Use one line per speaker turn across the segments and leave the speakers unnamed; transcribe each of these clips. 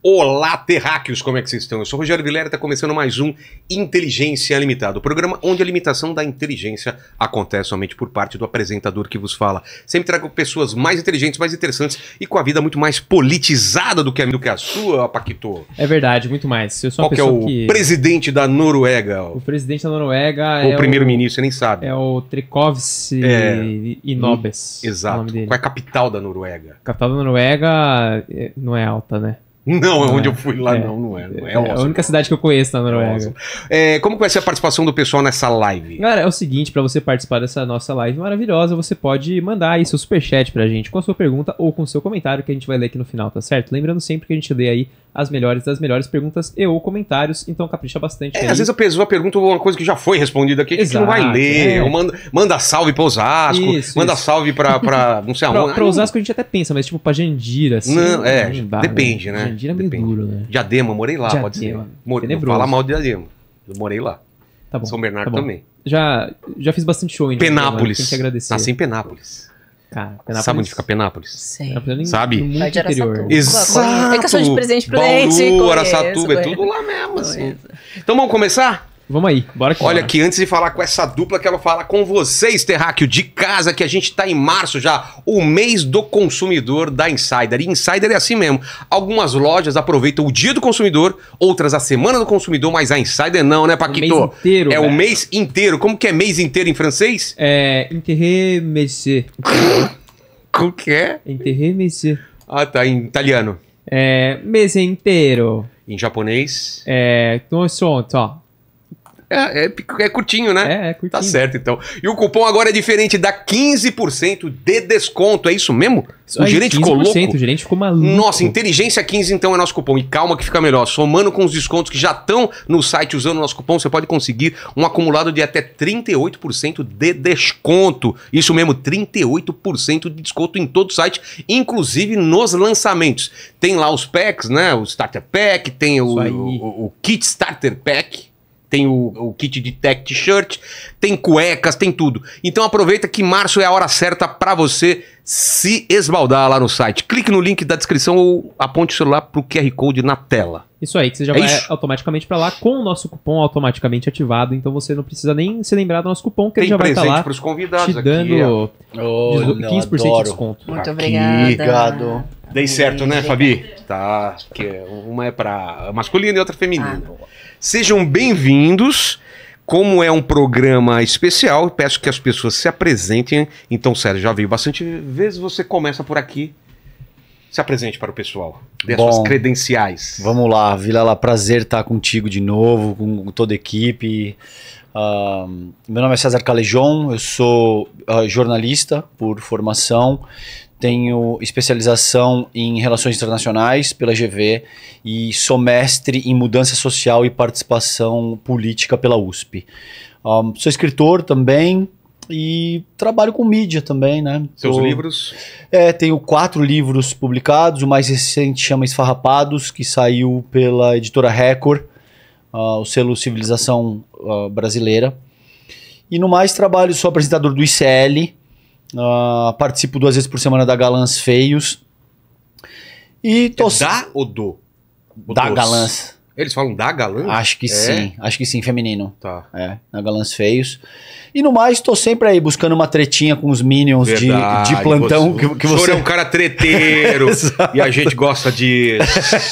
Olá, terráqueos, como é que vocês estão? Eu sou Rogério Vilera e está começando mais um Inteligência Limitada, o programa onde a limitação da inteligência acontece somente por parte do apresentador que vos fala. Sempre trago pessoas mais inteligentes, mais interessantes e com a vida muito mais politizada do que a, do que a sua, Paquito.
É verdade, muito mais. Eu sou Qual que é o que... presidente da Noruega? O presidente da Noruega Ou é o primeiro-ministro, nem sabe. É o Trekovs é... Inobes. É Exato.
É Qual é a capital da Noruega?
A capital da Noruega é, não é alta, né? Não, é onde eu ah, fui lá, é. não, não é. Não é, é, é a única cidade que eu conheço na Noruega.
É, é, como vai ser a participação do pessoal nessa live?
Galera, é o seguinte, para você participar dessa nossa live maravilhosa, você pode mandar aí seu superchat pra gente com a sua pergunta ou com o seu comentário que a gente vai ler aqui no final, tá certo? Lembrando sempre que a gente lê aí as melhores das melhores perguntas e ou comentários, então capricha bastante. É, aí. às vezes a
pessoa pergunta uma coisa que já foi respondida aqui, que Exato, a gente não vai ler, é. ou manda, manda salve pra Osasco, isso, manda isso. salve pra, pra não sei aonde. Pra, pra Osasco
a gente até pensa, mas tipo pra Jandira, assim. Não, é, não dá, depende, né? né? Jardina é duro, né? Diadema, morei lá, Diadema. pode ser. Mor Vou Fala mal
de Diadema. Eu morei lá. Tá bom. São Bernardo tá também.
Já, já fiz bastante show em Penápolis. Tem que agradecer. Nasci em
Penápolis. Cara, Penápolis. Sabe onde fica Penápolis? Sim. É Sabe? No interior. Exato. É questão de presente prudente. Bauru, Araçatuba, é tudo lá mesmo, assim. Então vamos começar? Vamos aí, bora que Olha, que antes de falar com essa dupla, quero falar com vocês, Terráqueo, de casa, que a gente está em março já, o mês do consumidor da Insider. E Insider é assim mesmo. Algumas lojas aproveitam o dia do consumidor, outras a semana do consumidor, mas a Insider não, né, Paquito? O mês inteiro. É velho. o né? mês inteiro. Como que é mês inteiro em francês?
É. Interre Como que é? Interre Ah, tá, em italiano. É. Mês inteiro. Em japonês? É. Consonto. É é, é, é, curtinho, né? É, é curtinho. Tá certo, então. E o cupom agora é diferente,
dá 15% de desconto, é isso mesmo? Isso o aí, gerente ficou louco? O
gerente ficou maluco. Nossa,
Inteligência 15 então é nosso cupom. E calma que fica melhor. Somando com os descontos que já estão no site usando o nosso cupom, você pode conseguir um acumulado de até 38% de desconto. Isso mesmo, 38% de desconto em todo o site, inclusive nos lançamentos. Tem lá os packs, né? O Starter Pack, tem o, o, o Kit Starter Pack tem o, o, kit de tech t-shirt, tem cuecas, tem tudo. Então aproveita que março é a hora certa para você se esbaldar lá no site. Clique no link da descrição ou aponte o celular pro QR Code na tela.
Isso aí, que você já é vai isso. automaticamente para lá com o nosso cupom automaticamente ativado, então você não precisa nem se lembrar do nosso cupom, que tem ele já vai estar tá lá convidados te dando aqui, 15% de desconto. Muito obrigado. Obrigado.
Dei certo, né, Fabi? Tá, que uma é para masculino e outra é feminina Ah, Sejam bem-vindos. Como é um programa especial, peço que as pessoas se apresentem.
Então, Sérgio, já veio bastante
vezes, você começa por aqui. Se apresente para o pessoal, dê Bom, as suas
credenciais. Vamos lá, vila lá. prazer estar contigo de novo, com toda a equipe. Uh, meu nome é César Calejon, eu sou uh, jornalista por formação, tenho especialização em relações internacionais pela GV e sou mestre em mudança social e participação política pela USP. Um, sou escritor também e trabalho com mídia também, né? Seus Tô, livros? É, tenho quatro livros publicados. O mais recente chama Esfarrapados, que saiu pela editora Record, uh, o selo Civilização uh, Brasileira. E no mais trabalho, sou apresentador do ICL, Uh, participo duas vezes por semana da Galãs Feios. E tô... É da ou do? da dos? Galãs. Eles falam da Galãs? Acho que é. sim, acho que sim, feminino. Tá. É, na Galãs Feios. E no mais, tô sempre aí buscando uma tretinha com os Minions de, de plantão. Você, que, que você é um cara
treteiro e a gente gosta disso.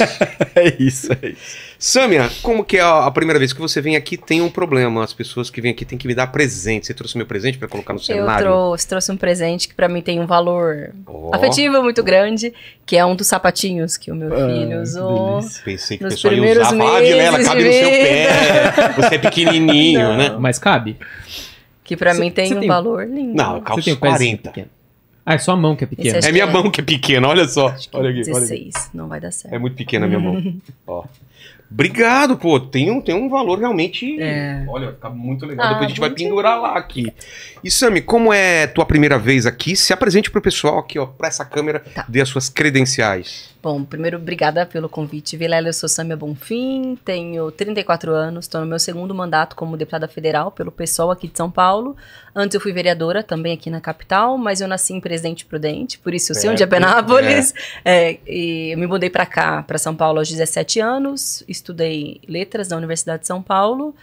é isso, é
isso. Samia, como que é a primeira vez que você vem aqui tem um problema? As pessoas que vêm aqui têm que me dar presente. Você trouxe meu presente para colocar no cenário? Eu
trouxe,
trouxe um presente que para mim tem um valor oh. afetivo muito grande, que é um dos sapatinhos
que o meu ah, filho usou. Delícia. Pensei que o pessoal ia usar. ah, Vilela, cabe no seu pé. Você é pequenininho, Não. né? Mas cabe.
Que para mim tem um tem... valor lindo. Não, eu
calço tem 40. ah, é só a mão que é pequena. É minha é... mão que é pequena, olha só. Olha aqui, 16, olha
aqui. não vai dar certo. É muito pequena a minha mão. Ó. Obrigado, pô. Tem um, tem um valor realmente. É. Olha, tá muito legal. Ah, Depois a gente vai pendurar lá aqui. E Sami, como é tua primeira vez aqui? Se apresente pro pessoal aqui, ó, pra essa câmera, tá. dê as suas credenciais.
Bom, primeiro, obrigada pelo convite, Vilela. Eu sou Sâmia Bonfim, tenho 34 anos, estou no meu segundo mandato como deputada federal pelo pessoal aqui de São Paulo. Antes eu fui vereadora também aqui na capital, mas eu nasci em Presidente Prudente, por isso eu é, onde de Penápolis. É. É, e eu me mudei para cá, para São Paulo, aos 17 anos. E estudei letras na Universidade de São Paulo.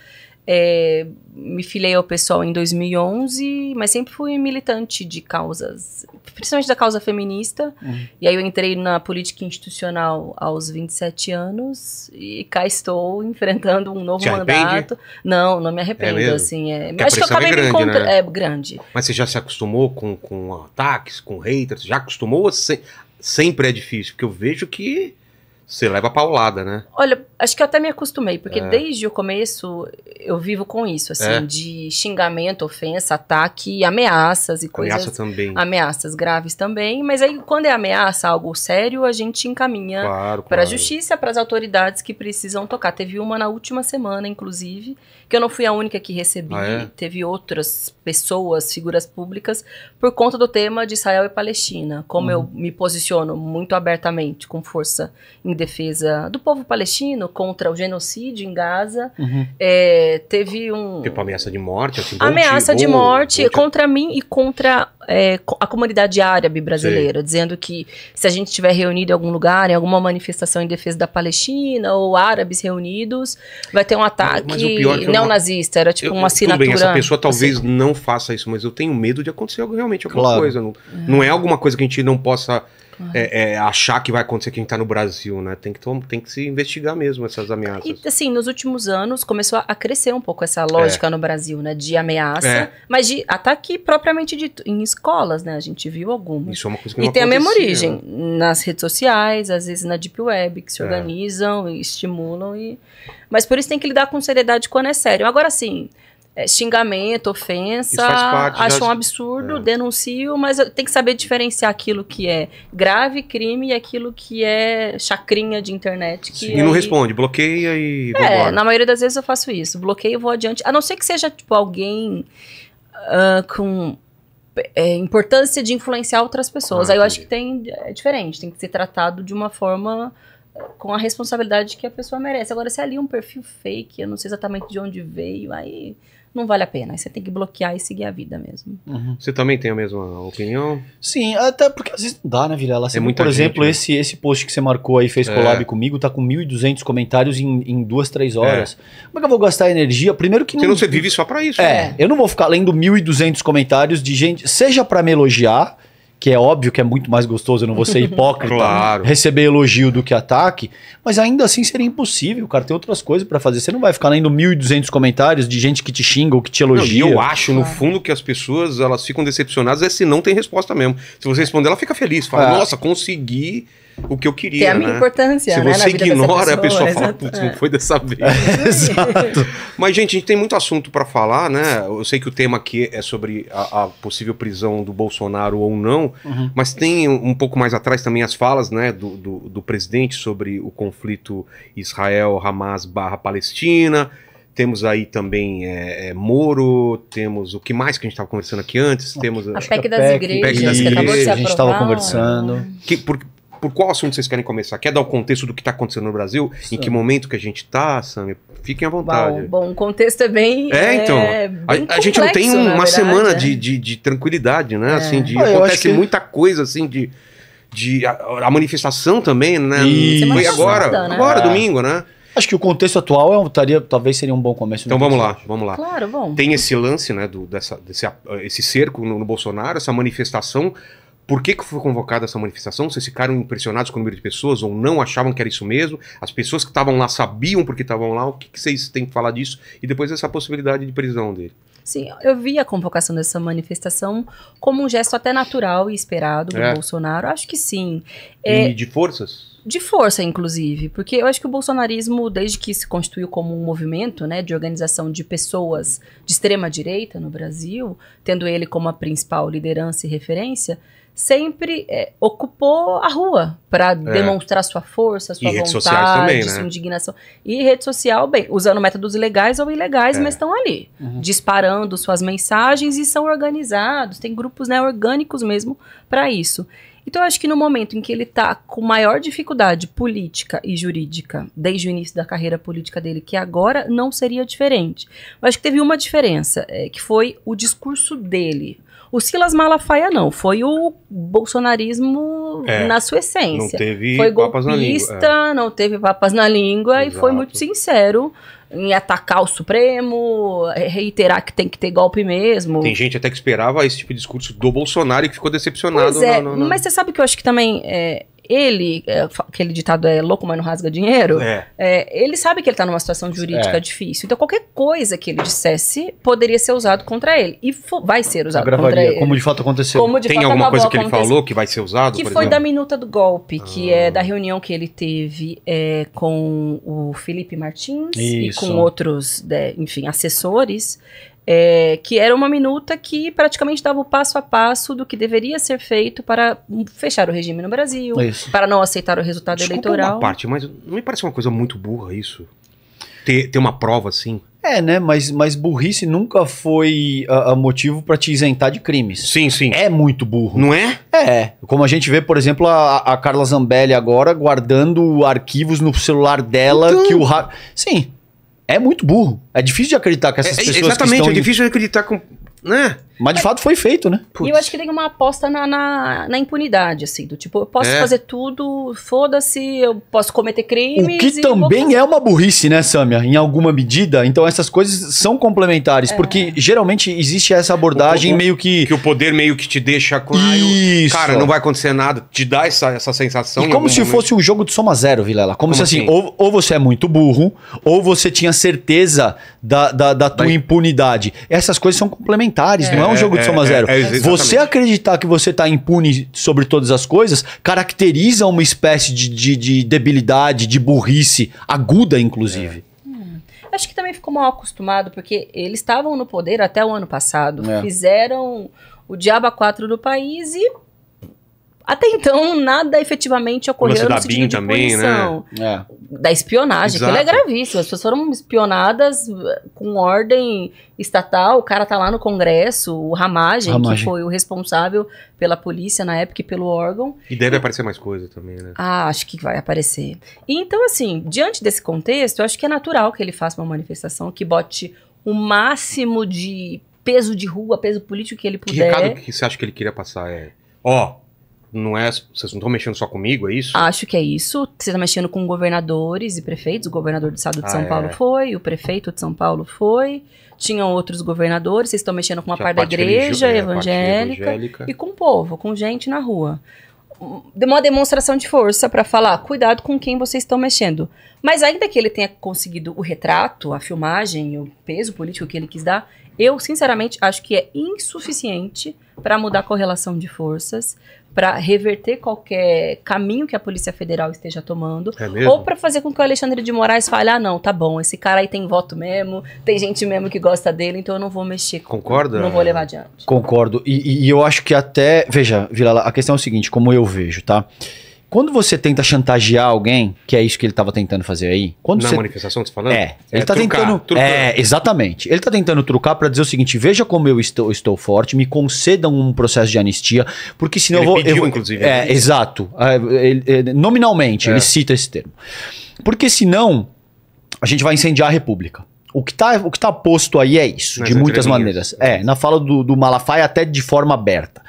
É, me filei ao pessoal em 2011, mas sempre fui militante de causas, principalmente da causa feminista. Uhum. E aí eu entrei na política institucional aos 27 anos e cá estou enfrentando um novo mandato. Não, não me arrependo, é assim. É, acho que eu é acabei é grande, me encontrando. Né? É grande.
Mas você já se acostumou com, com ataques, com haters? Já acostumou? Se... Sempre é difícil, porque eu vejo que você leva paulada, né?
Olha, acho que eu até me acostumei, porque é. desde o começo eu vivo com isso, assim, é. de xingamento, ofensa, ataque, ameaças e coisas. Ameaça também. Ameaças graves também, mas aí quando é ameaça, algo sério, a gente encaminha claro, para a justiça, para as autoridades que precisam tocar. Teve uma na última semana, inclusive, que eu não fui a única que recebi. Ah, é? Teve outras pessoas, figuras públicas, por conta do tema de Israel e Palestina. Como uhum. eu me posiciono muito abertamente, com força em defesa do povo palestino contra o genocídio em Gaza, uhum. é, teve um. Tipo
ameaça de morte, assim, Ameaça de, morte
bom, contra mim e contra é, a comunidade árabe brasileira, Sim. dizendo que se a gente estiver reunido em algum lugar, em alguma manifestação em defesa da Palestina, ou árabes reunidos, vai ter um ataque. Mas o pior é que não nazista, era tipo eu, uma assinatura. Tudo bem, essa pessoa assim. talvez
assim. não faça isso, mas eu tenho medo de acontecer
realmente alguma claro. coisa. Não,
não é alguma coisa que a gente não possa claro. é, é, achar que vai acontecer quem está no Brasil, né? Tem que, tem que se investigar mesmo essas ameaças.
E, assim, nos últimos anos começou a crescer um pouco essa lógica é. no Brasil, né? De ameaça, é. mas de ataque propriamente dito, em escolas, né? A gente viu algumas. Isso é uma coisa que não E tem a mesma origem, né? nas redes sociais, às vezes na deep web, que se é. organizam e estimulam. E... Mas por isso tem que lidar com seriedade quando é sério. Agora, sim é, xingamento, ofensa, acho um absurdo, é. denuncio, mas tem que saber diferenciar aquilo que é grave crime e aquilo que é chacrinha de internet. Que aí... E não responde,
bloqueia e. É, na
maioria das vezes eu faço isso, bloqueio e vou adiante. A não ser que seja tipo alguém uh, com é, importância de influenciar outras pessoas. Ah, aí eu acho que tem é diferente, tem que ser tratado de uma forma ah, com a responsabilidade que a pessoa merece. Agora, se é ali um perfil fake, eu não sei exatamente de onde veio, aí não vale a pena. você tem que bloquear e seguir a vida mesmo.
Uhum. Você também tem a mesma opinião? Sim, até porque às vezes não dá, né, Vilela? é muita por gente, exemplo, né? esse, esse post que você marcou aí, fez é. collab é. comigo, tá com 1.200 comentários em, em duas, três é. horas. É. Como é que eu vou gastar energia? Primeiro que... Porque você vive só para isso. É, né? eu não vou ficar lendo 1.200 comentários de gente, seja para me elogiar que é óbvio que é muito mais gostoso, eu não vou ser hipócrita, claro. receber elogio do que ataque, mas ainda assim seria impossível, cara, tem outras coisas para fazer. Você não vai ficar lendo 1.200 comentários de gente que te xinga ou que te elogia. Não, e eu acho, no fundo,
que as pessoas elas ficam decepcionadas é se não tem resposta mesmo. Se você responder, ela fica feliz, fala, é. nossa, consegui o que eu queria. é a minha né? importância. Se né? você ignora, pessoa, a pessoa fala, putz, é. não foi dessa vez. É. exato. Mas, gente, a gente tem muito assunto para falar, né? Eu sei que o tema aqui é sobre a, a possível prisão do Bolsonaro ou não, uhum. mas tem um, pouco mais atrás também as falas né, do, do, do presidente sobre o conflito Israel-Hamas barra Palestina. Temos aí também é, é, Moro, temos o que mais que a gente estava conversando aqui antes? Temos a, é a PEC das igrejas, PEC das igrejas, que acabou de ser A gente estava conversando. Né? Que, por, por qual assunto vocês querem começar? Quer dar o contexto do que está acontecendo no Brasil? Sim. Em que momento que a gente está, Sam? Fiquem à vontade. Uau,
bom, o contexto é bem. É, é então. É, bem a, complexo, a, gente não tem uma verdade, semana é. de,
de, de, tranquilidade,
né? É. Assim, de, ah, acontece que... muita
coisa, assim, de. de a, a manifestação também, né? E... Foi agora, né? agora, é. domingo,
né? Acho que o contexto atual é, estaria, talvez seria um bom começo. Então vamos lá,
vamos lá. Claro, bom. Tem esse lance, né, do, dessa, desse esse cerco no, no Bolsonaro, essa manifestação por que, que foi convocada essa manifestação? Vocês ficaram impressionados com o número de pessoas ou não achavam que era isso mesmo? As pessoas que estavam lá sabiam porque estavam lá? O que, que vocês têm que falar disso? E depois essa possibilidade de prisão dele.
Sim, eu vi a convocação dessa manifestação como um gesto até natural e esperado do é. Bolsonaro. Acho que sim. É... E de
forças?
de força, inclusive, porque eu acho que o bolsonarismo, desde que se constituiu como um movimento né, de organização de pessoas de extrema direita no Brasil, tendo ele como a principal liderança e referência, sempre é, ocupou a rua para é. demonstrar sua força, sua e vontade, também, né? sua indignação. E rede social, bem, usando métodos legais ou ilegais, é. mas estão ali, uhum. disparando suas mensagens e são organizados, tem grupos né, orgânicos mesmo para isso. Então, eu acho que no momento em que ele está com maior dificuldade política e jurídica, desde o início da carreira política dele, que agora não seria diferente. Eu acho que teve uma diferença, é, que foi o discurso dele. O Silas Malafaia não, foi o bolsonarismo é, na sua essência. Não teve foi papas golpista, na língua. É. não teve papas na língua Exato. e foi muito sincero em atacar o Supremo, reiterar que tem que ter golpe mesmo. Tem
gente até que esperava esse tipo de discurso do Bolsonaro e que ficou decepcionado. Pois é, mas você
sabe que eu acho que também é, ele, é, aquele ditado é louco, mas não rasga dinheiro, é. É, ele sabe que ele está numa situação jurídica é. difícil. Então, qualquer coisa que ele dissesse poderia ser usado contra ele. E vai ser usado contra ele. Como de
fato aconteceu. De Tem fato alguma coisa que ele falou que vai ser usado? Que foi exemplo? da
minuta do golpe, que é ah. é da reunião que ele teve é, com o Felipe Martins Isso. e com outros, né, enfim, assessores. É, que era uma minuta que praticamente dava o passo a passo do que deveria ser feito para fechar o regime no Brasil, isso. para não aceitar o resultado Desculpa
eleitoral. Uma
parte, mas não me parece uma coisa muito burra
isso. Ter, ter uma prova assim.
É, né? Mas, mas burrice nunca foi a, ah, a ah, motivo para te isentar de crimes. Sim, sim. É muito burro. Não é? É. Como a gente vê, por exemplo, a, a Carla Zambelli agora guardando arquivos no celular dela então... que o. Ra... Sim é muito burro. É difícil de acreditar que essas é, é pessoas Exatamente, estão... é difícil de acreditar com... Né? Mas de fato foi feito, né? E eu acho
que tem uma aposta na, na, na impunidade, assim, do tipo, eu posso é. fazer tudo, foda-se, eu posso cometer crimes. O que também
é uma burrice, né, Samia? Em alguma medida. Então essas coisas são complementares, é. porque geralmente existe essa abordagem o, o, meio que. Que o poder meio que
te deixa com. Isso. Cara, não vai acontecer nada, te dá essa, essa sensação. E como se momento. fosse
um jogo de soma zero, Vilela. Como, como se assim, assim? Ou, ou você é muito burro, ou você tinha certeza da, da, da tua da... impunidade. Essas coisas são complementares, é. Né? não é um é, jogo de é, soma é, zero. você acreditar que você está impune sobre todas as coisas caracteriza uma espécie de, de, de debilidade, de burrice aguda, inclusive hum.
acho que também ficou mal acostumado, porque eles estavam no poder até o ano passado, é. fizeram o diabo a quatro do país e até então, nada efetivamente ocorreu no sentido de também, né? punição. Né? É. Da espionagem, que é gravíssimo. As pessoas foram espionadas eh, com ordem estatal. O cara tá lá no Congresso, o Ramagem, Ramagem. que foi o responsável pela polícia na época e pelo órgão.
E deve aparecer mais coisa também, né? Ah,
acho que vai aparecer. E então, assim, diante desse contexto, eu acho que é natural que ele faça uma manifestação que bote o máximo de peso de rua, peso político que ele puder. Que recado
que você acha que ele queria passar? É, ó não é. Vocês não estão mexendo só comigo, é isso? Acho
que é isso. Você está mexendo com governadores e prefeitos. O governador do estado de ah, São é. Paulo foi, o prefeito de São Paulo foi. Tinham outros governadores, vocês estão mexendo com uma parte, da igreja evangélica, evangélica e com o povo, com gente na rua uma demonstração de força para falar, cuidado com quem vocês estão mexendo. Mas ainda que ele tenha conseguido o retrato, a filmagem, o peso político que ele quis dar, eu sinceramente acho que é insuficiente para mudar a correlação de forças, para reverter qualquer caminho que a Polícia Federal esteja tomando, é ou para fazer com que o Alexandre de Moraes fale: ah, não, tá bom, esse cara aí tem voto mesmo, tem gente mesmo que gosta dele, então eu não vou mexer. Concorda? Não vou levar adiante.
Concordo. E, e eu acho que até. Veja, Vila, a questão é o seguinte: como eu vejo, tá? Quando você tenta chantagear alguém, que é isso que ele estava tentando fazer aí. Quando Na você... manifestação
que você tá falando? É. Ele está é, tá tentando. Trucar.
É, exatamente. Ele está tentando trucar para dizer o seguinte: veja como eu estou, estou forte, me concedam um processo de anistia, porque senão ele eu vou. Pediu, eu vou, inclusive. Né? É, exato. É, ele, nominalmente, ele é. cita esse termo. Porque senão a gente vai incendiar a República. O que está o que tá posto aí é isso, Mas de muitas maneiras. É, na fala do, do Malafaia até de forma aberta.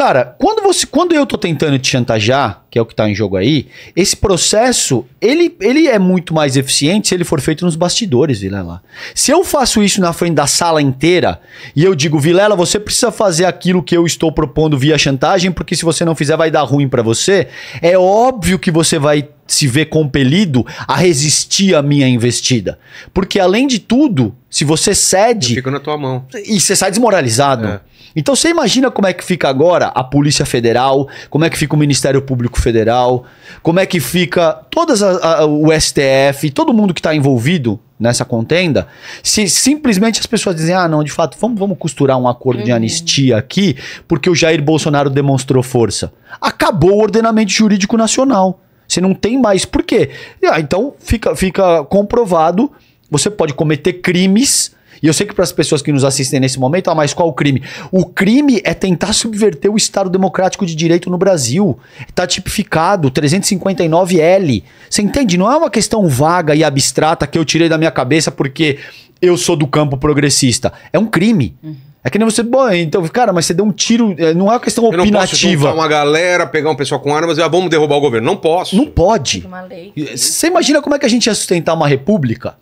Cara, quando você, quando eu tô tentando te chantagear, que é o que tá em jogo aí, esse processo, ele, ele é muito mais eficiente se ele for feito nos bastidores, Vilela. Se eu faço isso na frente da sala inteira e eu digo, Vilela, você precisa fazer aquilo que eu estou propondo via chantagem, porque se você não fizer vai dar ruim para você, é óbvio que você vai se vê compelido a resistir à minha investida. Porque, além de tudo, se você cede. Fica na tua mão. E você sai desmoralizado. É. Então você imagina como é que fica agora a Polícia Federal, como é que fica o Ministério Público Federal, como é que fica todas a, a, o STF, todo mundo que está envolvido nessa contenda, se simplesmente as pessoas dizem, ah, não, de fato, vamos, vamos costurar um acordo uhum. de anistia aqui, porque o Jair Bolsonaro demonstrou força. Acabou o ordenamento jurídico nacional. Você não tem mais. Por quê? Ah, então fica, fica comprovado. Você pode cometer crimes. E eu sei que para as pessoas que nos assistem nesse momento, ah, mas qual o crime? O crime é tentar subverter o Estado Democrático de Direito no Brasil. Está tipificado, 359L. Você entende? Não é uma questão vaga e abstrata que eu tirei da minha cabeça porque eu sou do campo progressista. É um crime. Uhum. É que nem você. Bom, então, cara, mas você deu um tiro. É, não é uma questão eu não opinativa. Não posso uma
galera, pegar um pessoal com armas e ah, vamos derrubar o governo. Não posso.
Não pode. É uma lei. Você imagina como é que a gente ia sustentar uma república?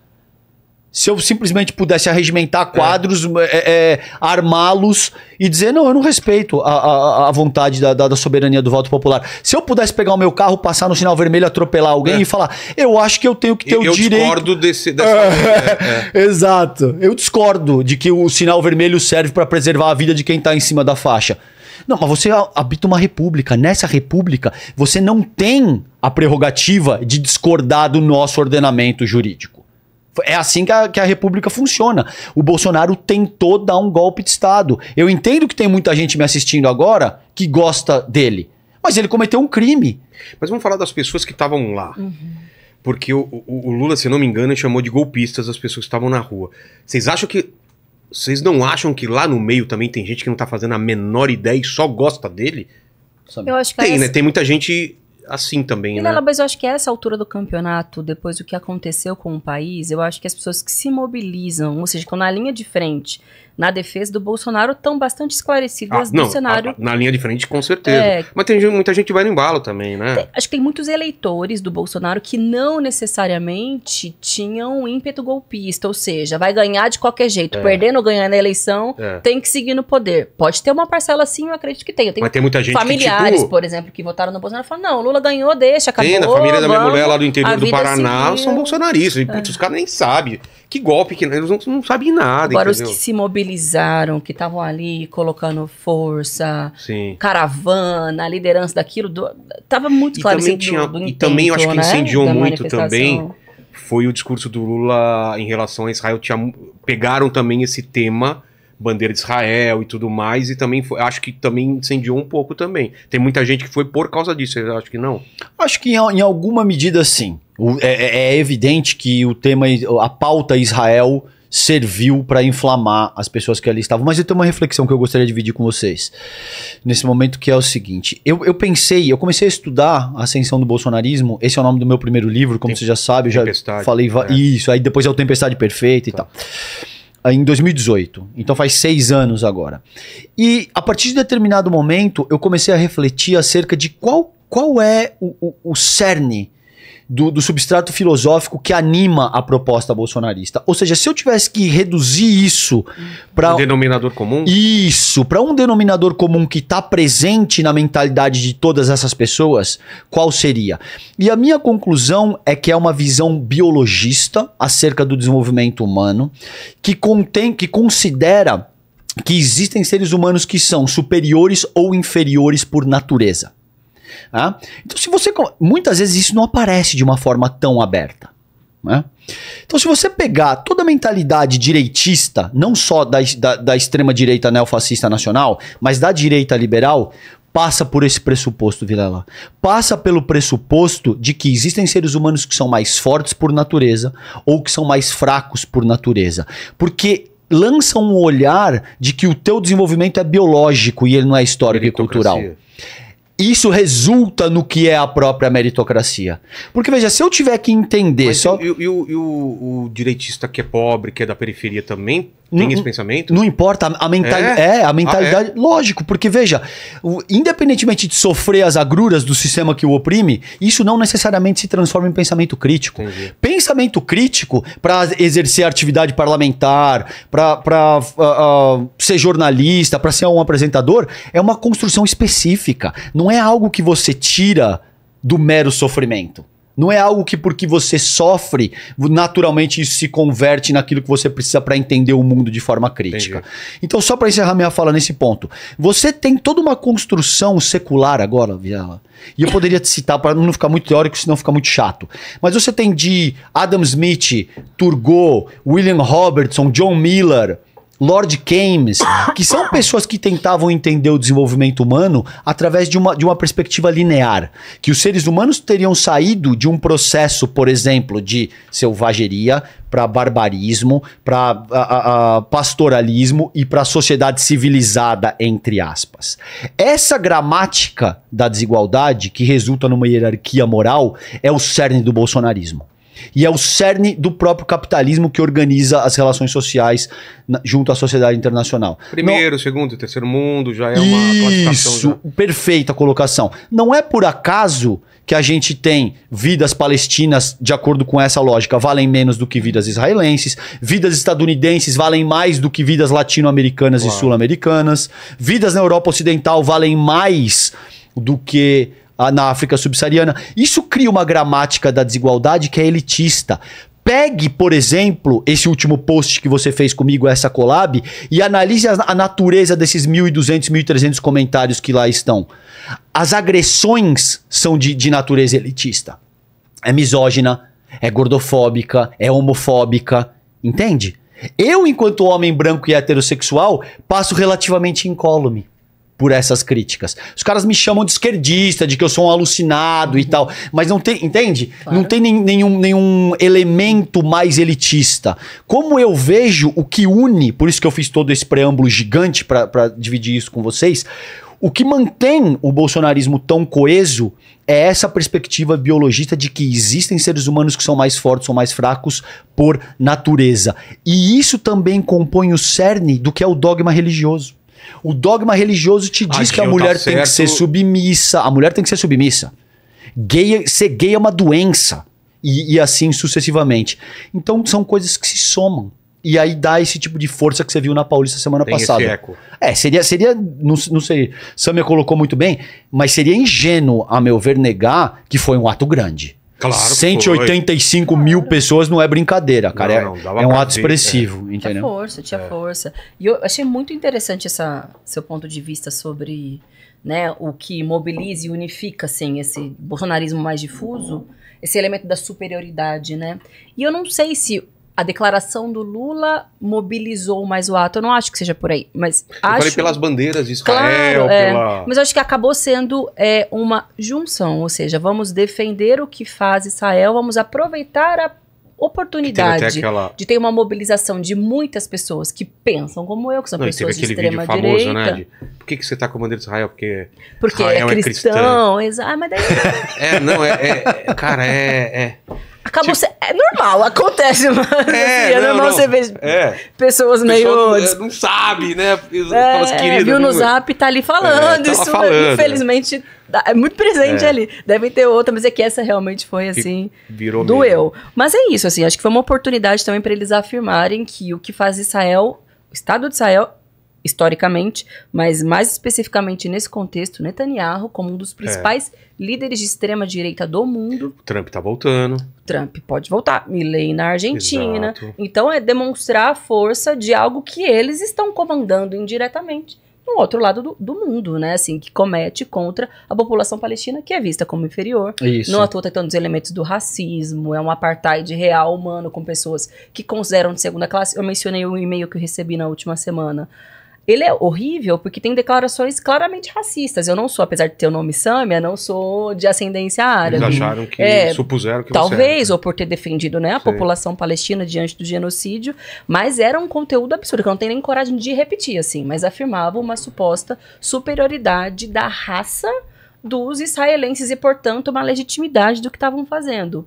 Se eu simplesmente pudesse arregimentar quadros, é. é, armá-los e dizer, não, eu não respeito a, a, a vontade da, da, da, soberania do voto popular. Se eu pudesse pegar o meu carro, passar no sinal vermelho, atropelar alguém é. e falar, eu acho que eu tenho que ter o eu direito. Eu discordo desse, dessa. É. É, Exato. Eu discordo de que o sinal vermelho serve para preservar a vida de quem está em cima da faixa. Não, mas você habita uma república. Nessa república, você não tem a prerrogativa de discordar do nosso ordenamento jurídico. É assim que a, que a República funciona. O Bolsonaro tentou dar um golpe de Estado. Eu entendo que tem muita gente me assistindo agora que gosta dele, mas ele cometeu um crime. Mas vamos falar das pessoas que estavam
lá. Uhum. Porque o, o, o, Lula, se não me engano, chamou de golpistas as pessoas que estavam na rua. Vocês acham que. Vocês não acham que lá no meio também tem gente que não tá fazendo a menor ideia e só gosta dele? Eu acho que tem, é né? Tem muita gente assim também, e, né? Lela,
mas eu acho que essa altura do campeonato, depois do que aconteceu com o país, eu acho que as pessoas que se mobilizam, ou seja, que estão na linha de frente, na defesa do Bolsonaro estão bastante esclarecidas ah, no cenário. A,
na linha de frente, com certeza. É, Mas tem muita gente que vai no embalo também, né? Tem,
acho que tem muitos eleitores do Bolsonaro que não necessariamente tinham um ímpeto golpista, ou seja, vai ganhar de qualquer jeito. É. Perdendo ou ganhando a eleição, é. tem que seguir no poder. Pode ter uma parcela sim, eu acredito que tem. Mas tem muita gente familiares, que, tipo, por exemplo, que votaram no Bolsonaro e falaram: não, Lula ganhou, deixa, acabou. Tem, na família da minha mulher lá do interior do Paraná são bolsonaristas. E, é. putz, os
caras nem sabem. Que golpe, que eles não,
não sabem nada. Agora entendeu? os que se mobilizam mobilizaram, que estavam ali colocando força, Sim. caravana, liderança daquilo, do, tava muito e claro. Também assim, tinha, do, do intento, e também eu acho que né, incendiou muito também
foi o discurso do Lula em relação a Israel. Tinha, pegaram também esse tema bandeira de Israel e tudo mais, e também foi, acho que também
incendiou um pouco também. Tem muita gente que
foi por causa disso,
eu acho que não. Acho que em, em alguma medida sim. O, é, é, é, evidente que o tema, a pauta Israel serviu para inflamar as pessoas que ali estavam. Mas eu tenho uma reflexão que eu gostaria de dividir com vocês nesse momento, que é o seguinte: eu, eu pensei, eu comecei a estudar a ascensão do bolsonarismo. Esse é o nome do meu primeiro livro, como Tem, você já sabe, eu já falei né? isso. Aí depois é o Tempestade Perfeita tá. e tal em 2018. Então faz seis anos agora. E a partir de determinado momento eu comecei a refletir acerca de qual, qual é o, o, o cerne do, do substrato filosófico que anima a proposta bolsonarista. Ou seja, se eu tivesse que reduzir isso para. Um denominador comum? Isso, para um denominador comum que está presente na mentalidade de todas essas pessoas, qual seria? E a minha conclusão é que é uma visão biologista acerca do desenvolvimento humano, que contém, que considera que existem seres humanos que são superiores ou inferiores por natureza. Tá? Então, se você. Muitas vezes isso não aparece de uma forma tão aberta. Né? Então, se você pegar toda a mentalidade direitista, não só da, da, da extrema-direita neofascista nacional, mas da direita liberal, passa por esse pressuposto, Vilela. Passa pelo pressuposto de que existem seres humanos que são mais fortes por natureza ou que são mais fracos por natureza. Porque lança um olhar de que o teu desenvolvimento é biológico e ele não é histórico e cultural isso resulta no que é a própria meritocracia. Porque, veja, se eu tiver que entender Mas só. E, e, e, o, e o, o direitista que é pobre, que é da periferia
também, tem esse pensamento? Não importa, a, mentalidade é? é a mentalidade.
Ah, é? Lógico, porque veja, independentemente de sofrer as agruras do sistema que o oprime, isso não necessariamente se transforma em pensamento crítico. Entendi. Pensamento crítico para exercer atividade parlamentar, para uh, ah, uh, ah, ser jornalista, para ser um apresentador, é uma construção específica. Não é algo que você tira do mero sofrimento. Não é algo que porque você sofre, naturalmente isso se converte naquilo que você precisa para entender o mundo de forma crítica. Entendi. Então, só para encerrar minha fala nesse ponto, você tem toda uma construção secular agora, Viela. E eu poderia te citar para não ficar muito teórico, senão fica muito chato. Mas você tem de Adam Smith, Turgot, William Robertson, John Miller, Lord Kames, que são pessoas que tentavam entender o desenvolvimento humano através de uma, de uma perspectiva linear. Que os seres humanos teriam saído de um processo, por exemplo, de selvageria para barbarismo, para pastoralismo e para sociedade civilizada, entre aspas. Essa gramática da desigualdade, que resulta numa hierarquia moral, é o cerne do bolsonarismo. E é o cerne do próprio capitalismo que organiza as relações sociais na, junto à sociedade internacional.
Primeiro, Não, segundo, terceiro mundo, já
é uma isso, Isso, perfeita colocação. Não é por acaso que a gente tem vidas palestinas, de acordo com essa lógica, valem menos do que vidas israelenses, vidas estadunidenses valem mais do que vidas latino-americanas e sul-americanas, vidas na Europa Ocidental valem mais do que na África subsaariana. Isso cria uma gramática da desigualdade que é elitista. Pegue, por exemplo, esse último post que você fez comigo, essa collab, e analise a, a natureza desses 1.200, 1.300 comentários que lá estão. As agressões são de, de natureza elitista. É misógina, é gordofóbica, é homofóbica, entende? Eu, enquanto homem branco e heterossexual, passo relativamente incólume por essas críticas. Os caras me chamam de esquerdista, de que eu sou um alucinado uhum. e tal. Mas não tem, entende? Claro. Não tem nem, nenhum, nenhum elemento mais elitista. Como eu vejo o que une, por isso que eu fiz todo esse preâmbulo gigante para dividir isso com vocês, o que mantém o bolsonarismo tão coeso é essa perspectiva biologista de que existem seres humanos que são mais fortes ou mais fracos por natureza. E isso também compõe o cerne do que é o dogma religioso. O dogma religioso te diz que a mulher tá tem certo. que ser submissa. A mulher tem que ser submissa. Gay, ser gay é uma doença. E, e assim sucessivamente. Então são coisas que se somam. E aí dá esse tipo de força que você viu na Paulista semana Tem passada. Esse eco. É, seria. seria não, não sei, Samia colocou muito bem, mas seria ingênuo, a meu ver, negar que foi um ato grande. Claro 185 foi. mil pessoas não é brincadeira, cara. Não, é não, é, um ato expressivo, é. entendeu? Tinha força, tinha é.
força. E eu achei muito interessante essa, seu ponto de vista sobre né, o que mobiliza e unifica assim, esse bolsonarismo mais difuso, esse elemento da superioridade, né? E eu não sei se a declaração do Lula mobilizou mais o ato. Eu não acho que seja por aí, mas eu acho... falei pelas
bandeiras de Israel, claro, é, pela... Mas
acho que acabou sendo é, uma junção, ou seja, vamos defender o que faz Israel, vamos aproveitar a oportunidade aquela... de ter uma mobilização de muitas pessoas que pensam como eu, que são não, pessoas de extrema famoso, né, direita.
Né, de, por que, que você está com a bandeira de Israel? Porque, Porque é Israel é cristão. É cristão.
Exa... Ah, mas daí... é,
não, é, é cara, é... é...
Acabou tipo... É normal, acontece, mano. É, assim, é não, é normal não. você ver
é. pessoas meio. Não, é, não sabe, né? É, queridas, viu no é? zap,
tá ali falando. É, isso, falando, né? infelizmente, é muito presente ali. Devem ter outra, mas é que essa realmente foi assim.
virou doeu.
Mesmo. Mas é isso, assim, acho que foi uma oportunidade também para eles afirmarem que o que faz Israel, o Estado de Israel, historicamente, mas mais especificamente nesse contexto, Netanyahu, como um dos é. principais é. líderes de extrema direita do mundo.
O Trump tá voltando.
Trump pode voltar. Milley na Argentina. Exato. Então é demonstrar a força de algo que eles estão comandando indiretamente no outro lado do, do, mundo, né? Assim, que comete contra a população palestina, que é vista como inferior. Isso. Não à toa tentando os elementos do racismo, é um apartheid real humano com pessoas que consideram de segunda classe. Eu mencionei um e-mail que eu recebi na última semana ele é horrível porque tem declarações claramente racistas. Eu não sou, apesar de ter o nome Sâmia, não sou de ascendência árabe. Eles acharam que, é,
supuseram que Talvez,
ou por ter defendido né, a população palestina diante do genocídio, mas era um conteúdo absurdo, que eu não tenho nem coragem de repetir, assim, mas afirmava uma suposta superioridade da raça dos israelenses e, portanto, uma legitimidade do que estavam fazendo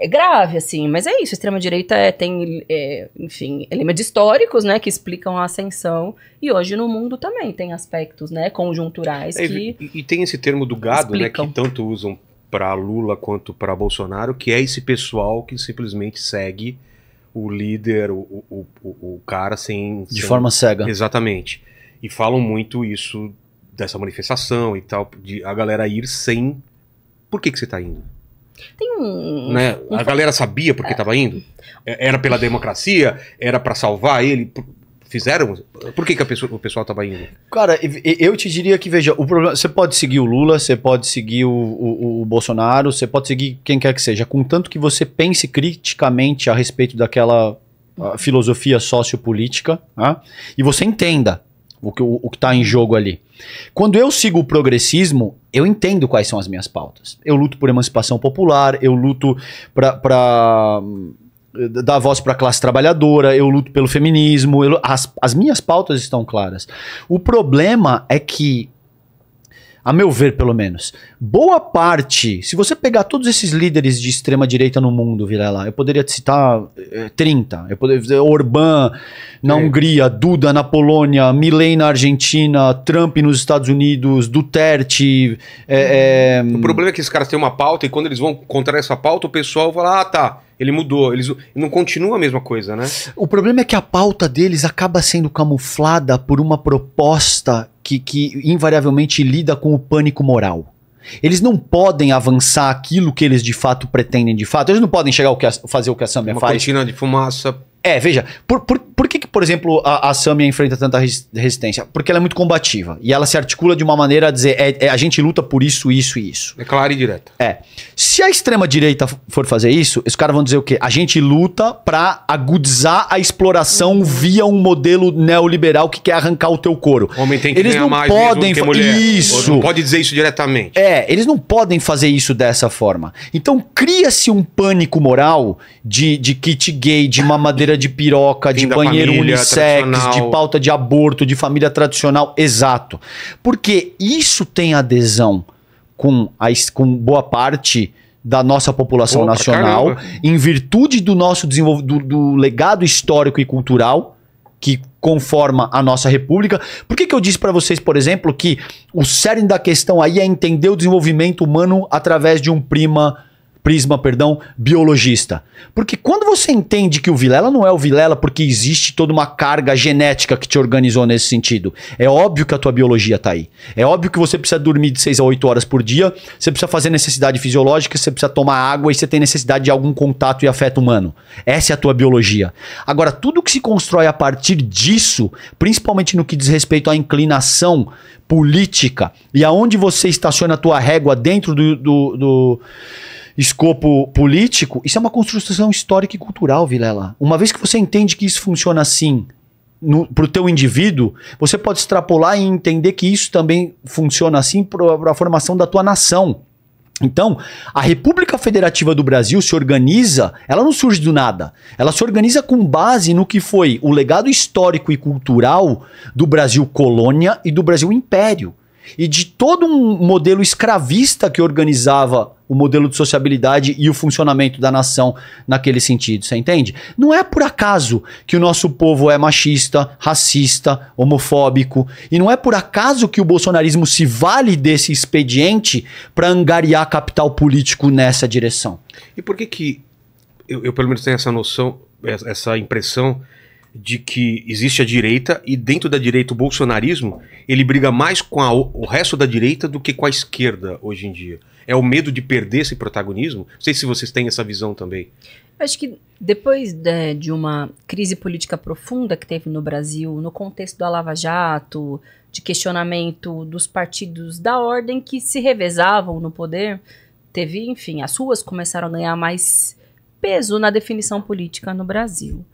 é grave, assim, mas é isso. A extrema-direita é, tem, é, enfim, elementos históricos, né, que explicam a ascensão. E hoje no mundo também tem aspectos, né, conjunturais é, que.
E, e, tem esse termo do gado, explicam. né, que tanto usam para Lula quanto para Bolsonaro, que é esse pessoal que simplesmente segue o líder, o, o, o, o cara sem. De sem... forma cega. Exatamente. E falam muito isso dessa manifestação e tal, de a galera ir sem. Por que, que você está indo?
Tem um. Né? um a galera
sabia por que estava é. indo? É, era pela democracia? Era para salvar ele? Fizeram? Por que, que pessoa, o pessoal estava indo?
Cara, eu te diria que, veja, o problema. Você pode seguir o Lula, você pode seguir o, o, o Bolsonaro, você pode seguir quem quer que seja, contanto que você pense criticamente a respeito daquela a, filosofia sociopolítica né? e você entenda o que o, o está em jogo ali. Quando eu sigo o progressismo, eu entendo quais são as minhas pautas. Eu luto por emancipação popular, eu luto para hum, dar voz para a classe trabalhadora, eu luto pelo feminismo, eu, as, as minhas pautas estão claras. O problema é que a meu ver pelo menos. Boa parte, se você pegar todos esses líderes de extrema direita no mundo, Vilela, eu poderia te citar é, eh, 30. Eu poderia eh, Orbán na é. Hungria, Duda na Polônia, Milley na Argentina, Trump nos Estados Unidos, Duterte. É, o problema
é que esses caras têm uma pauta e quando eles vão contra essa pauta, o pessoal fala: ah, tá. Ele mudou, eles não continua a mesma coisa, né?
O problema é que a pauta deles acaba sendo camuflada por uma proposta que, que invariavelmente lida com o pânico moral. Eles não podem avançar aquilo que eles de fato pretendem de fato. Eles não podem chegar ao que a, fazer o que a Sâmbia faz. Uma cortina de fumaça é, veja, por, por, por que, que, por exemplo, a, a Samia enfrenta tanta resistência? Porque ela é muito combativa e ela se articula de uma maneira a dizer é, é, a gente luta por isso, isso e isso. É claro e direto. É. Se a extrema-direita for fazer isso, os caras vão dizer o quê? A gente luta para agudizar a exploração via um modelo neoliberal que quer arrancar o teu couro. O homem tem que eles não mais podem fazer que Isso. Não
pode dizer isso diretamente.
É, eles não podem fazer isso dessa forma. Então cria-se um pânico moral de, de kit gay, de uma mamadeira de piroca, Fim de banheiro unissex, de pauta de aborto, de família tradicional. Exato. Porque isso tem adesão com, a, com boa parte da nossa população Opa, nacional, caramba. em virtude do nosso desenvolvimento do legado histórico e cultural que conforma a nossa república. Por que, que eu disse para vocês, por exemplo, que o cerne da questão aí é entender o desenvolvimento humano através de um prima prisma, perdão, biologista. Porque quando você entende que o Vilela não é o Vilela porque existe toda uma carga genética que te organizou nesse sentido, é óbvio que a tua biologia tá aí. É óbvio que você precisa dormir de 6 a 8 horas por dia, você precisa fazer necessidade fisiológica, você precisa tomar água e você tem necessidade de algum contato e afeto humano. Essa é a tua biologia. Agora, tudo que se constrói a partir disso, principalmente no que diz respeito à inclinação política e aonde você estaciona a tua régua dentro do, do, do escopo político, isso é uma construção histórica e cultural, Vilela. Uma vez que você entende que isso funciona assim para o teu indivíduo, você pode extrapolar e entender que isso também funciona assim para a formação da tua nação. Então, a República Federativa do Brasil se organiza, ela não surge do nada. Ela se organiza com base no que foi o legado histórico e cultural do Brasil colônia e do Brasil império e de todo um modelo escravista que organizava o modelo de sociabilidade e o funcionamento da nação naquele sentido, você entende? Não é por acaso que o nosso povo é machista, racista, homofóbico, e não é por acaso que o bolsonarismo se vale desse expediente para angariar capital político nessa direção.
E por que que eu, eu pelo menos tenho essa noção, essa impressão de que existe a direita e dentro da direita o bolsonarismo ele briga mais com a, o resto da direita do que com a esquerda hoje em dia. É o medo de perder esse protagonismo? Não sei se vocês têm essa visão também.
acho que depois de, né, de uma crise política profunda que teve no Brasil, no contexto da Lava Jato, de questionamento dos partidos da ordem que se revezavam no poder, teve, enfim, as ruas começaram a ganhar mais peso na definição política no Brasil.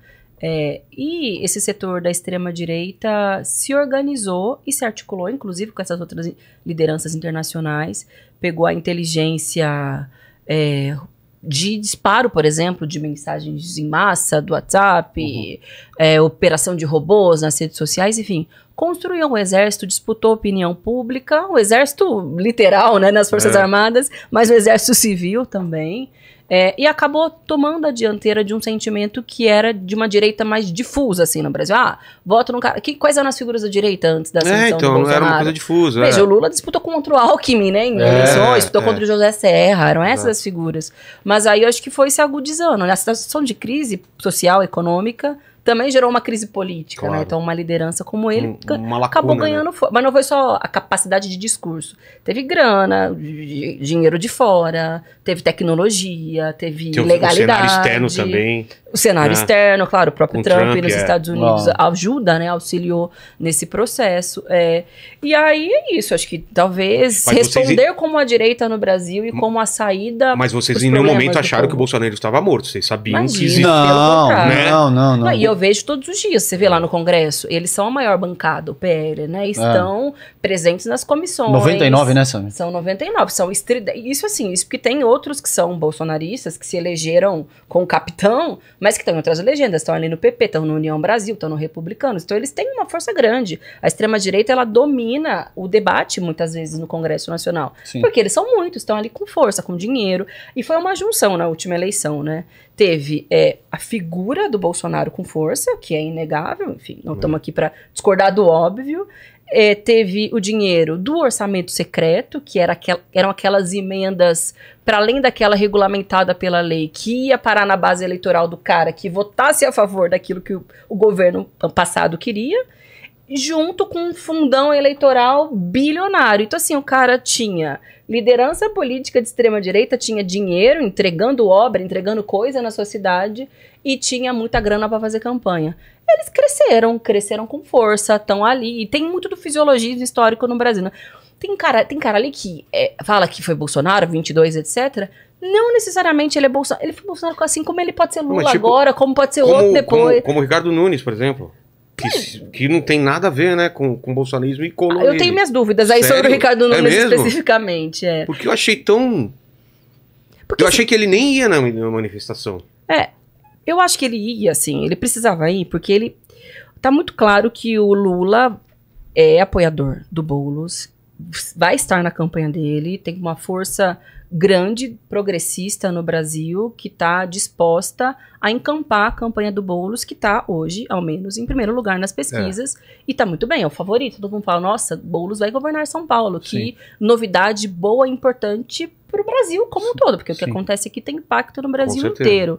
É, e esse setor da extrema-direita se organizou e se articulou, inclusive com essas outras lideranças internacionais, pegou a inteligência é, de disparo, por exemplo, de mensagens em massa do WhatsApp, uhum. é, operação de robôs nas redes sociais, enfim, construiu um exército, disputou opinião pública, o um exército literal, né, nas Forças é. Armadas, mas o um exército civil também. É, e acabou tomando a dianteira de um sentimento que era de uma direita mais difusa, assim, no Brasil. Ah, voto num cara. Que, quais eram as figuras da direita antes da é, ascensão é, então, era uma coisa difusa. Veja, é. o Lula disputou contra o Alckmin, né? Em é, eleições, é. disputou contra o José Serra, eram essas as figuras. Mas aí eu acho que foi se agudizando, na né? situação de crise social, econômica também gerou uma crise política, né? claro. né? Então, uma liderança como ele um, lacuna, acabou né? ganhando. Né? Mas não foi só a capacidade de discurso. Teve grana, dinheiro de fora, teve tecnologia, teve Tem legalidade. O cenário externo também. O cenário né? externo, claro, o próprio Trump, Trump, nos é. Estados Unidos ajuda, né? Auxiliou nesse processo. É. E aí é isso. Acho que talvez mas responder vocês... como a direita no Brasil e como a saída. Mas vocês em nenhum momento acharam que o
Bolsonaro estava morto. Vocês sabiam Imagina, que existia. Não, né? não, não, não, não. não eu
vejo todos os dias, você vê lá no Congresso, eles são a maior bancada, o PL, né? É. Estão é. presentes nas comissões. 99, né, Sam? São 99, são estridentes. Isso assim, isso porque tem outros que são bolsonaristas, que se elegeram com o capitão, mas que estão em outras legendas, estão ali no PP, estão no União Brasil, estão no Republicanos. Então eles têm uma força grande. A extrema-direita, ela domina o debate muitas vezes no Congresso Nacional. Sim. Porque eles são muitos, estão ali com força, com dinheiro. E foi uma junção na última eleição, né? teve é, a figura do Bolsonaro com força, que é inegável, enfim, não estamos é. aqui para discordar do óbvio. É, teve o dinheiro do orçamento secreto, que era aquel, eram aquelas emendas, para além daquela regulamentada pela lei, que ia parar na base eleitoral do cara que votasse a favor daquilo que o, o governo passado queria junto com um fundão eleitoral bilionário. Então, assim, o cara tinha liderança política de extrema-direita, tinha dinheiro entregando obra, entregando coisa na sua cidade e tinha muita grana para fazer campanha. Eles cresceram, cresceram com força, estão ali. E tem muito do fisiologismo histórico no Brasil. Né? Tem, cara, tem cara ali que é, fala que foi Bolsonaro, 22, etc. Não necessariamente ele é Bolsonaro. Ele foi Bolsonaro assim como ele pode ser Lula Mas, tipo, agora, como pode ser como, outro depois. Como, como
Ricardo Nunes, por exemplo. Que, que, não tem nada a ver, né, com, com bolsonarismo e colonismo. Eu tenho minhas
dúvidas aí Sério? sobre o Ricardo Nunes é especificamente. É. Porque
eu achei tão. Porque eu se... Assim achei que ele nem ia na, na, manifestação.
É. Eu acho que ele ia, assim. Ele precisava ir, porque ele. Tá muito claro que o Lula é apoiador do Boulos. Vai estar na campanha dele, tem uma força grande progressista no Brasil que está disposta a encampar a campanha do Boulos, que está hoje, ao menos, em primeiro lugar nas pesquisas. É. E está muito bem, é o favorito. Todo mundo fala, nossa, Boulos vai governar São Paulo. Sim. Que novidade boa e importante para o Brasil como um todo, porque Sim. o que acontece aqui é tem impacto no Brasil inteiro.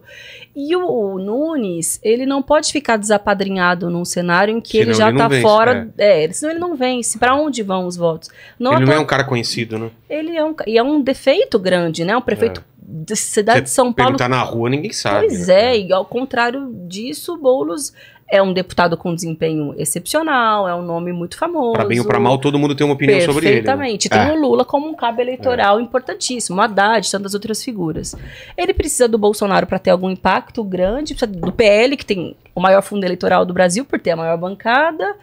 E o, o, Nunes, ele não pode ficar desapadrinhado num cenário em que senão ele já está fora. É. é, senão ele não vence. Para onde vão os votos? Não ele não é um
cara conhecido, né?
Ele é um, e é um defeito grande, né? Um prefeito é da cidade Você de São Paulo. tá na
rua, ninguém sabe. Pois
né? é, e ao contrário disso, Boulos é um deputado com desempenho excepcional, é um nome muito famoso. Para bem ou para mal,
todo mundo tem uma opinião sobre ele. Né? Perfeitamente. Né? Tem é. o
Lula como um cabo eleitoral é. importantíssimo, o Haddad, tantas outras figuras. Ele precisa do Bolsonaro para ter algum impacto grande, precisa do PL, que tem o maior fundo eleitoral do Brasil, por ter a maior bancada,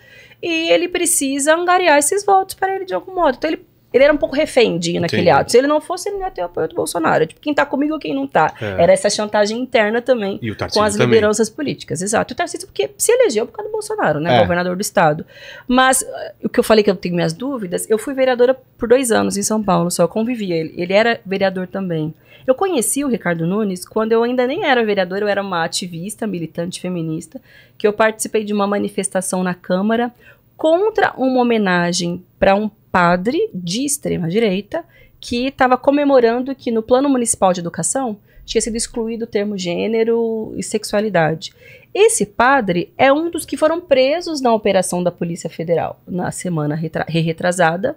e ele precisa angariar esses votos para ele de algum modo. Então ele ele era um pouco refém de ir naquele ato. Se ele não fosse, ele não ia ter o apoio do Bolsonaro. Tipo, quem tá comigo ou quem não tá. É. Era essa chantagem interna também com as também. lideranças políticas. Exato. E o Tarcísio porque se elegeu por causa do Bolsonaro, né? É. Governador do estado. Mas eh, o que eu falei que eu tenho minhas dúvidas, eu fui vereadora por dois anos em São Paulo, só convivi convivia. Ele, ele era vereador também. Eu conheci o Ricardo Nunes quando eu ainda nem era vereadora, eu era uma ativista, militante feminista, que eu participei de uma manifestação na Câmara contra uma homenagem para um padre de extrema direita que estava comemorando que no plano municipal de educação tinha sido excluído o termo gênero e sexualidade. Esse padre é um dos que foram presos na operação da Polícia Federal na semana retrasada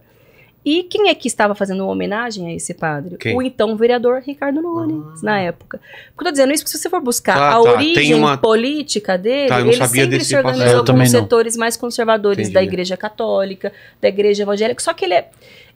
e quem é que estava fazendo uma homenagem a esse padre? Quem? O então vereador Ricardo Nunes, ah. na época. Porque eu tô dizendo isso porque se você for buscar tá, a tá, origem uma... política dele, tá, ele sempre se organizou com os setores mais conservadores Entendi. da igreja católica, da igreja evangélica, só que ele é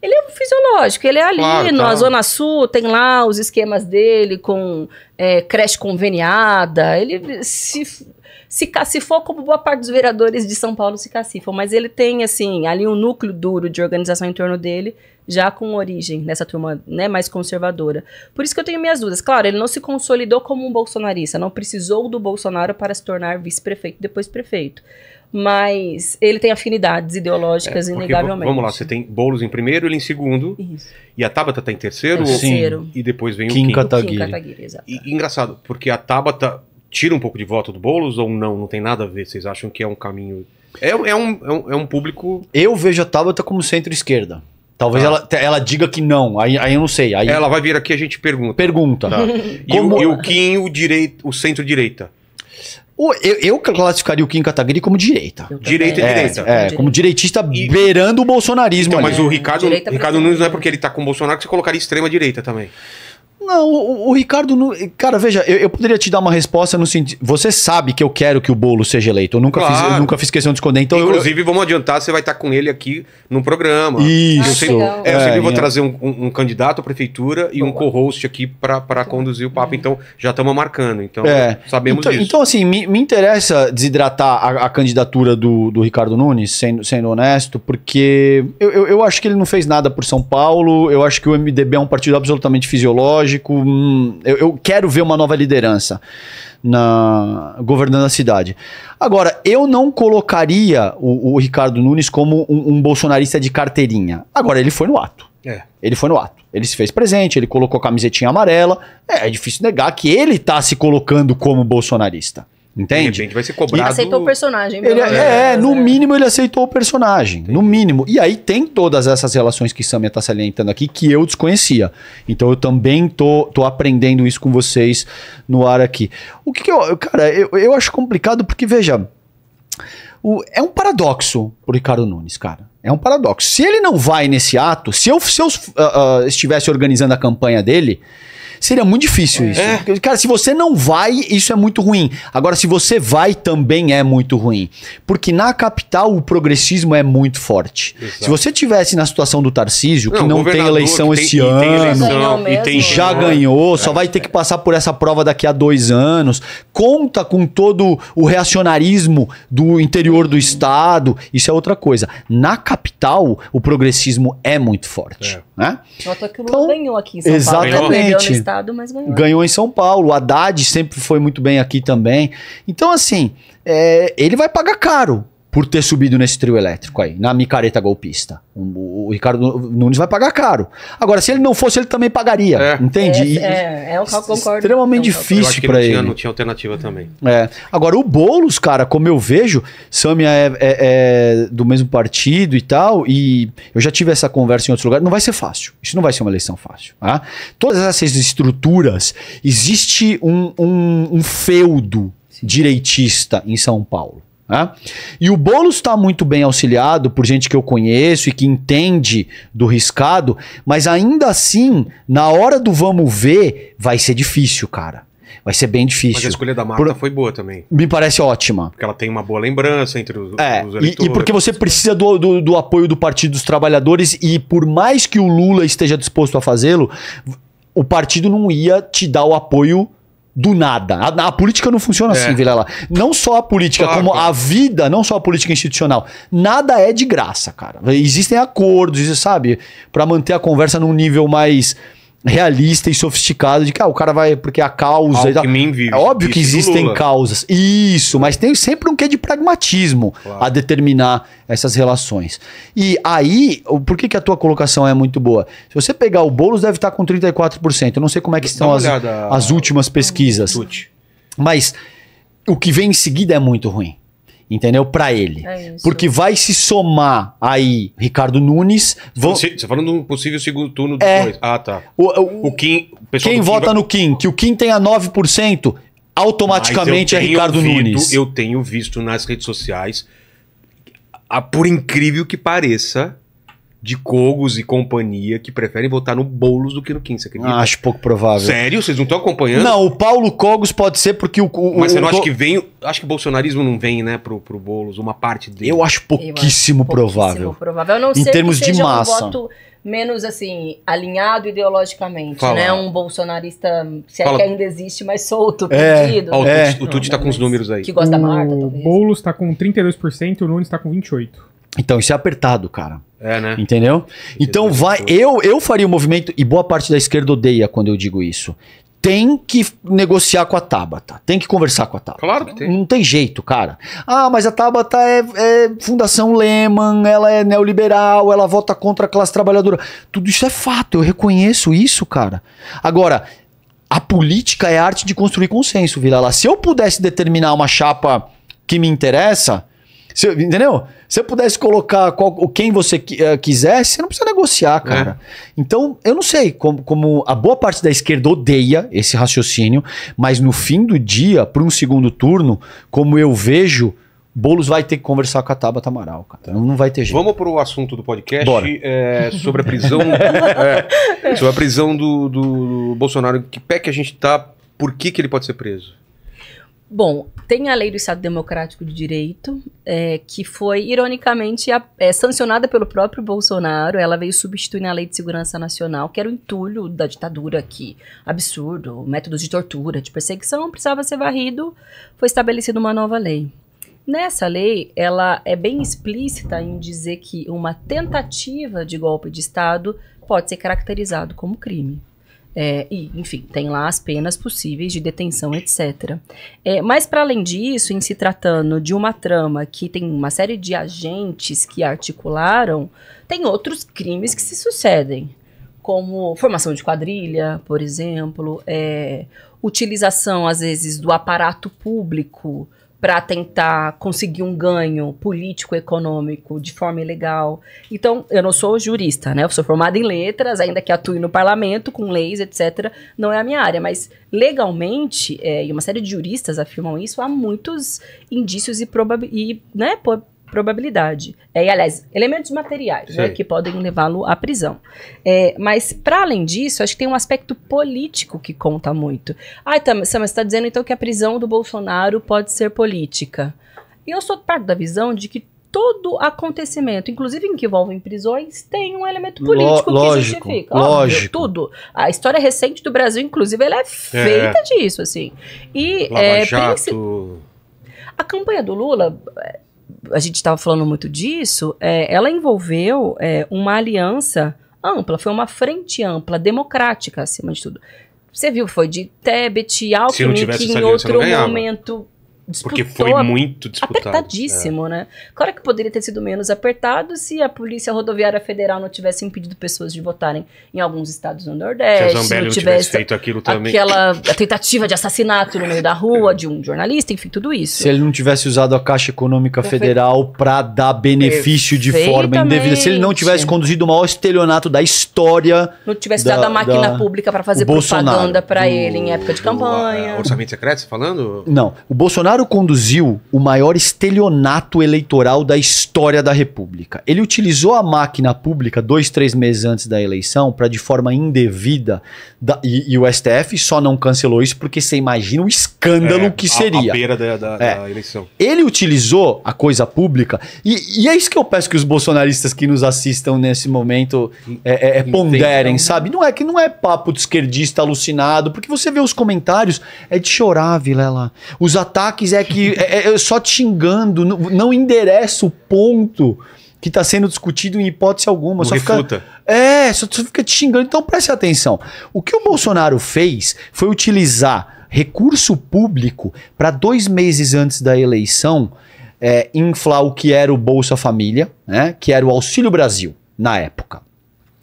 ele é fisiológico, ele é ali claro, na tá. Zona Sul, tem lá os esquemas dele com é, creche conveniada, ele se se cacifou como boa parte dos vereadores de São Paulo se cacifam, mas ele tem, assim, ali um núcleo duro de organização em torno dele, já com origem nessa turma né, mais conservadora. Por isso que eu tenho minhas dúvidas. Claro, ele não se consolidou como um bolsonarista, não precisou do Bolsonaro para se tornar vice-prefeito, depois prefeito. Mas ele tem afinidades ideológicas, é, inegavelmente. Vamos lá, você
tem Boulos em primeiro, ele em segundo. Isso. E a Tabata está em terceiro? terceiro. e depois vem Kim o Kim Kataguiri. Kim Kataguiri exato. E, engraçado, porque a Tabata tira um pouco de voto do Boulos ou não? Não tem nada a ver? Vocês acham
que é um caminho. É, é, um, é, um, é um público. Eu vejo a Tabata como centro-esquerda. Talvez ah. ela, ela diga que não, aí, aí eu não sei. Aí... Ela vai vir aqui e a gente pergunta. Pergunta. Tá.
E, como... o, e o Kim, o, direito, o centro-direita?
Eu, eu, classificaria o Kim Kataguiri como direita.
Direita e é, direita. É,
é como direitista e... beirando o bolsonarismo. Então, mas o
Ricardo, Ricardo Nunes não é porque ele tá com o Bolsonaro que você colocaria extrema direita também.
Não, o, o Ricardo. cara, veja, eu, eu, poderia te dar uma resposta no sentido. Você sabe que eu quero que o bolo seja eleito. Eu nunca, claro. fiz, eu nunca fiz questão de esconder. Então Inclusive,
eu, vamos adiantar, você vai estar com ele aqui no programa. Isso. Eu sempre, ah, é, eu sempre é, vou é. trazer um, um, um, candidato à prefeitura e um co-host aqui para tá. conduzir o papo. Então, já estamos marcando. Então, é. sabemos então, disso.
Então, assim, me, me interessa desidratar a, a, candidatura do, do Ricardo Nunes, sendo, sendo honesto, porque eu, eu, eu acho que ele não fez nada por São Paulo. Eu acho que o MDB é um partido absolutamente fisiológico lógico, hum, eu, eu quero ver uma nova liderança na governando a cidade. Agora, eu não colocaria o, o Ricardo Nunes como um, um, bolsonarista de carteirinha. Agora, ele foi no ato. É. Ele foi no ato. Ele se fez presente, ele colocou a camisetinha amarela. É, é difícil negar que ele está se colocando como bolsonarista. Entende? De repente vai ser cobrado. Ele
aceitou o personagem.
Ele, é, é, no é. mínimo ele aceitou o personagem. Entendi. No mínimo. E aí tem todas essas relações que Samia tá salientando aqui que eu desconhecia. Então eu também tô, tô aprendendo isso com vocês no ar aqui. O que, que eu. Cara, eu, eu acho complicado porque, veja. O, é um paradoxo pro Ricardo Nunes, cara. É um paradoxo. Se ele não vai nesse ato, se eu, se eu uh, uh, estivesse organizando a campanha dele, Seria muito difícil é. isso. É. Cara, se você não vai, isso é muito ruim. Agora, se você vai, também é muito ruim. Porque na capital o progressismo é muito forte. Exato. Se você tivesse na situação do Tarcísio, que não, não tem eleição esse ano, tem eleição, tem, já ganhou, só é. vai ter que passar por essa prova daqui a dois anos, conta com todo o reacionarismo do interior do estado, isso é outra coisa. Na capital, o progressismo é muito forte. É. Né?
Nota que o Lula então, ganhou aqui em São né? exatamente. Paulo. Exatamente mas ganhou. Ganhou
em São Paulo. O Haddad sempre foi muito bem aqui também. Então, assim, é, ele vai pagar caro por ter subido nesse trio elétrico aí, na micareta golpista. O, o Ricardo Nunes vai pagar caro. Agora, se ele não fosse, ele também pagaria, é. entende? É,
é, é um cálculo concordo.
Extremamente é um difícil para ele. Tinha, não tinha
alternativa também.
É. Agora, o Boulos, cara, como eu vejo, Samia é, é, é, do mesmo partido e tal, e eu já tive essa conversa em outros lugares, não vai ser fácil. Isso não vai ser uma eleição fácil. Tá? Todas essas estruturas, existe um, um, um feudo direitista em São Paulo. Né? E o Boulos está muito bem auxiliado por gente que eu conheço e que entende do riscado, mas ainda assim, na hora do vamos ver, vai ser difícil, cara. Vai ser bem difícil. Mas a escolha da Marta por... foi boa também. Me parece ótima. Porque ela tem uma boa lembrança entre os, é, os eleitores. E, e, porque você precisa do, do, do apoio do Partido dos Trabalhadores e por mais que o Lula esteja disposto a fazê-lo, o partido não ia te dar o apoio do nada. A, a política não funciona é. assim, Vilela. Não só a política, claro, como cara. a vida, não só a política institucional. Nada é de graça, cara. Existem acordos, sabe? para manter a conversa num nível mais realista e sofisticado de que ah, o cara vai porque a causa e tal. vive, é óbvio que existem Lula. causas. Isso, mas tem sempre um quê de pragmatismo claro. a determinar essas relações. E aí, por que, que a tua colocação é muito boa? Se você pegar o bolo deve estar com 34%. Eu não sei como é que estão as, olhada, as últimas pesquisas. Mas o que vem em seguida é muito ruim entendeu? Para ele. É Porque vai se somar aí Ricardo Nunes. Você está falando um possível segundo turno dos é. Dois. Ah, tá. O, o, o Kim. O quem vota vai... no Kim, que o Kim tenha 9%, automaticamente é Ricardo Nunes. Eu
tenho visto nas redes sociais, a, por incrível que pareça, de Cogos e
companhia que preferem votar no Boulos do que no Kim, você acredita? Ah, acho pouco provável. Sério?
Vocês não estão acompanhando? Não,
o Paulo Cogos pode ser porque o... o Mas você não o... acha que
vem... Acho que o bolsonarismo não vem, né, pro, pro Boulos, uma parte dele. Eu acho pouquíssimo, Eu acho pouquíssimo provável.
provável. Eu não em sei termos que seja de massa. um voto
menos, assim, alinhado ideologicamente, Fala. né? Um bolsonarista, se Fala. é que ainda existe, mas solto, é. perdido. Oh, o é. Tuti, tá com os números aí. Que gosta o da Marta,
talvez. O Boulos tá com
32% e o Nunes tá com 28%.
Então, isso é apertado, cara. É, né? Entendeu? Então vai, eu eu faria o movimento e boa parte da esquerda odeia quando eu digo isso. Tem que negociar com a Tabata, tem que conversar com a Tabata. Claro que tem. Não tem jeito, cara. Ah, mas a Tabata é, é Fundação Lehman, ela é neoliberal, ela vota contra a classe trabalhadora. Tudo isso é fato, eu reconheço isso, cara. Agora, a política é a arte de construir consenso, Vila. Se eu pudesse determinar uma chapa que me interessa, se, entendeu? Se eu pudesse colocar qual, quem você eh, quisesse, você não precisa negociar, é. cara. É. Então, eu não sei como, como, a boa parte da esquerda odeia esse raciocínio, mas no fim do dia, para um segundo turno, como eu vejo, Boulos vai ter que conversar com a Tabata Amaral, cara. Não, não, vai ter jeito. Vamos
para o assunto do podcast é, sobre a prisão do, é, sobre a prisão do, do, do Bolsonaro. Que pé que a gente tá? Por que, que ele pode ser preso?
Bom, tem a lei do Estado Democrático de Direito, é, que foi, ironicamente, a, é, sancionada pelo próprio Bolsonaro. Ela veio substituir a Lei de Segurança Nacional, que era o entulho da ditadura, que absurdo, métodos de tortura, de perseguição, precisava ser varrido. Foi estabelecida uma nova lei. Nessa lei, ela é bem explícita em dizer que uma tentativa de golpe de Estado pode ser caracterizado como crime. É, e, enfim, tem lá as penas possíveis de detenção, etc. É, mas, para além disso, em se tratando de uma trama que tem uma série de agentes que articularam, tem outros crimes que se sucedem, como formação de quadrilha, por exemplo, é, utilização, às vezes, do aparato público para tentar conseguir um ganho político econômico de forma ilegal. Então, eu não sou jurista, né? Eu sou formada em letras, ainda que atue no parlamento com leis, etc. Não é a minha área, mas legalmente, é, e uma série de juristas afirmam isso, há muitos indícios e, e né, probabilidade. É, e, aliás, elementos materiais né, que podem levá-lo à prisão. É, mas, para além disso, acho que tem um aspecto político que conta muito. Ah, então você está dizendo então que a prisão do Bolsonaro pode ser política. E eu sou parte da visão de que todo acontecimento, inclusive em que envolvem prisões, tem um elemento político lógico, que justifica. Lógico. Óbvio, tudo. A história recente do Brasil, inclusive, ela é, é. feita é. disso, assim. E Lava é,
Jato.
a campanha do Lula a gente estava falando muito disso, é, ela envolveu é, uma aliança ampla, foi uma frente ampla, democrática, acima de tudo. Você viu, foi de Tebet, Alckmin, que em outro momento
porque foi muito disputado. Apertadíssimo, é.
né? Claro que poderia ter sido menos apertado se a Polícia Rodoviária Federal não tivesse impedido pessoas de votarem em alguns estados do Nordeste. Se a Zambelli não tivesse, tivesse feito aquilo também. Aquela tentativa de assassinato no meio da rua de um jornalista, enfim, tudo isso. Se
ele não tivesse usado a Caixa Econômica Federal para dar benefício de forma indevida. Se ele não tivesse conduzido o maior estelionato da história.
Não tivesse da, dado a máquina da, pública para fazer propaganda para ele em época de campanha.
orçamento secreto, você tá falando?
Não. O Bolsonaro Bolsonaro conduziu o maior estelionato eleitoral da história da República. Ele utilizou a máquina pública dois, três meses antes da eleição para, de forma indevida, da, e, e, o STF só não cancelou isso porque você imagina o escândalo é, que seria. A, a beira da, da, é. da, eleição. Ele utilizou a coisa pública, e, e, é isso que eu peço que os bolsonaristas que nos assistam nesse momento é, é, é ponderem, sabe? Não é que não é papo de esquerdista alucinado, porque você vê os comentários, é de chorar, Vilela. Os ataques é que é, é só te xingando, não, não o ponto que está sendo discutido em hipótese alguma. só Fica, é, só, só fica te xingando. Então preste atenção. O que o Bolsonaro fez foi utilizar recurso público para dois meses antes da eleição é, inflar o que era o Bolsa Família, né, que era o Auxílio Brasil na época.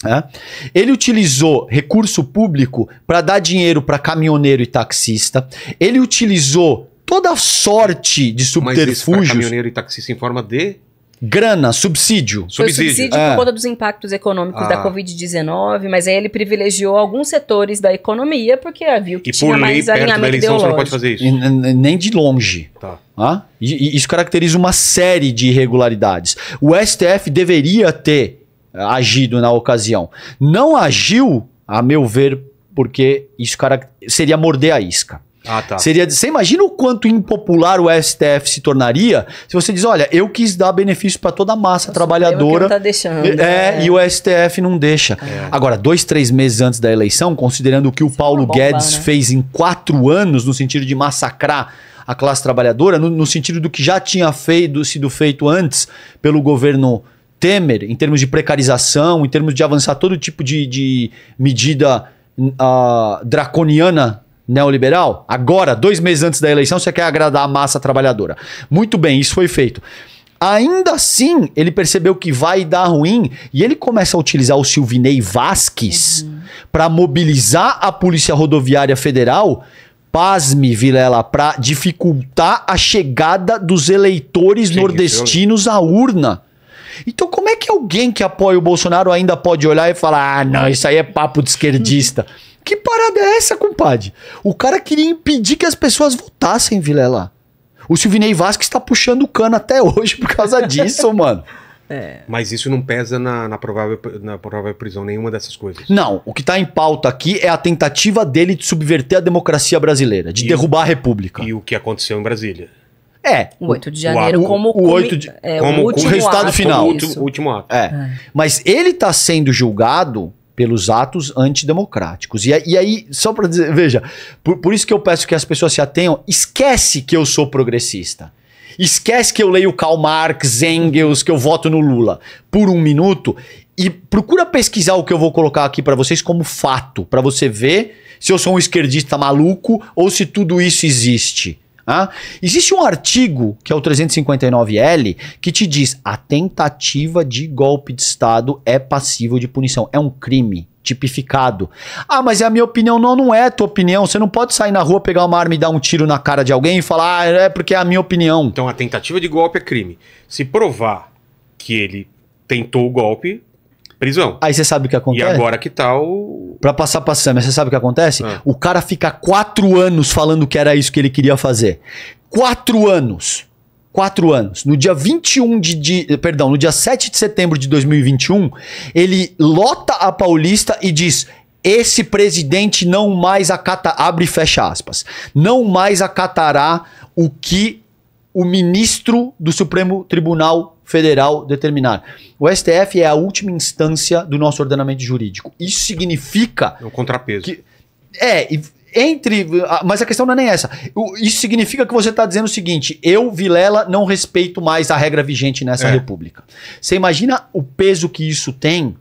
Né. Ele utilizou recurso público para dar dinheiro para caminhoneiro e taxista. Ele utilizou toda sorte de subterfúgios. Mas caminhoneiro e taxista em forma de Grana, subsídio. Foi subsídio, por é. conta
dos impactos econômicos ah. da Covid-19, mas aí ele privilegiou alguns setores da economia porque ah, viu que e tinha por lei, mais perto
alinhamento da eleição, Você não pode fazer isso. nem de longe. Tá. Ah? E, e isso caracteriza uma série de irregularidades. O STF deveria ter eh, agido na ocasião. Não agiu, a meu ver, porque isso seria morder a isca. Ah, tá. Seria, você imagina o quanto impopular o STF se tornaria se você diz, olha, eu quis dar benefício para toda a massa Nossa, trabalhadora. É não tá deixando. É, é, e o STF não deixa. É. Agora, dois, três meses antes da eleição, considerando o que o é Paulo bomba, Guedes né? fez em quatro anos no sentido de massacrar a classe trabalhadora, no, no sentido do que já tinha feito, sido feito antes pelo governo Temer, em termos de precarização, em termos de avançar todo tipo de, de medida uh, draconiana neoliberal? Agora, dois meses antes da eleição, você quer agradar a massa trabalhadora. Muito bem, isso foi feito. Ainda assim, ele percebeu que vai dar ruim e ele começa a utilizar o Silvinei Vasques uhum. para mobilizar a Polícia Rodoviária Federal pasme, Vilela, para dificultar a chegada dos eleitores Sim, nordestinos à urna. Então, como é que alguém que apoia o Bolsonaro ainda pode olhar e falar: ah, não, isso aí é papo de esquerdista? Que parada é essa, compadre? O cara queria impedir que as pessoas votassem, Vilela. O Silvinei Vasquez está puxando o cano até hoje por causa disso, mano.
É. Mas isso não pesa na, na, provável, na provável prisão,
nenhuma dessas coisas. Não, o que está em pauta aqui é a tentativa dele de subverter a democracia brasileira, de e derrubar o, a república.
E o que aconteceu em Brasília.
É. O 8 de janeiro o, como, o, 8 de, é, como o resultado ato, final. Como o último, último
ato. É. é. Mas ele está sendo julgado pelos atos antidemocráticos. E, e aí, só para dizer, veja, por, por isso que eu peço que as pessoas se atenham, esquece que eu sou progressista. Esquece que eu leio Karl Marx, Engels, que eu voto no Lula por um minuto e procura pesquisar o que eu vou colocar aqui para vocês como fato, para você ver se eu sou um esquerdista maluco ou se tudo isso existe existe um artigo, que é o 359L, que te diz a tentativa de golpe de Estado é passível de punição. É um crime tipificado. Ah, mas é a minha opinião. Não, não é tua opinião. Você não pode sair na rua, pegar uma arma e dar um tiro na cara de alguém e falar, ah, é porque é a minha opinião. Então a tentativa de golpe é crime. Se provar que ele tentou o golpe, prisão. Aí você sabe o que acontece? E agora que tal. Tá o... Pra passar pra Sam, você sabe o que acontece? Ah. O cara fica quatro anos falando que era isso que ele queria fazer. Quatro anos. Quatro anos. No dia 21 de, de. Perdão, no dia 7 de setembro de 2021, ele lota a Paulista e diz: esse presidente não mais acata, abre e fecha aspas, não mais acatará o que o ministro do Supremo Tribunal Federal determinar. O STF é a última instância do nosso ordenamento jurídico. Isso significa. É um contrapeso. Que, é, entre. Mas a questão não é nem essa. Isso significa que você está dizendo o seguinte: eu, Vilela, não respeito mais a regra vigente nessa é. república. Você imagina o peso que isso tem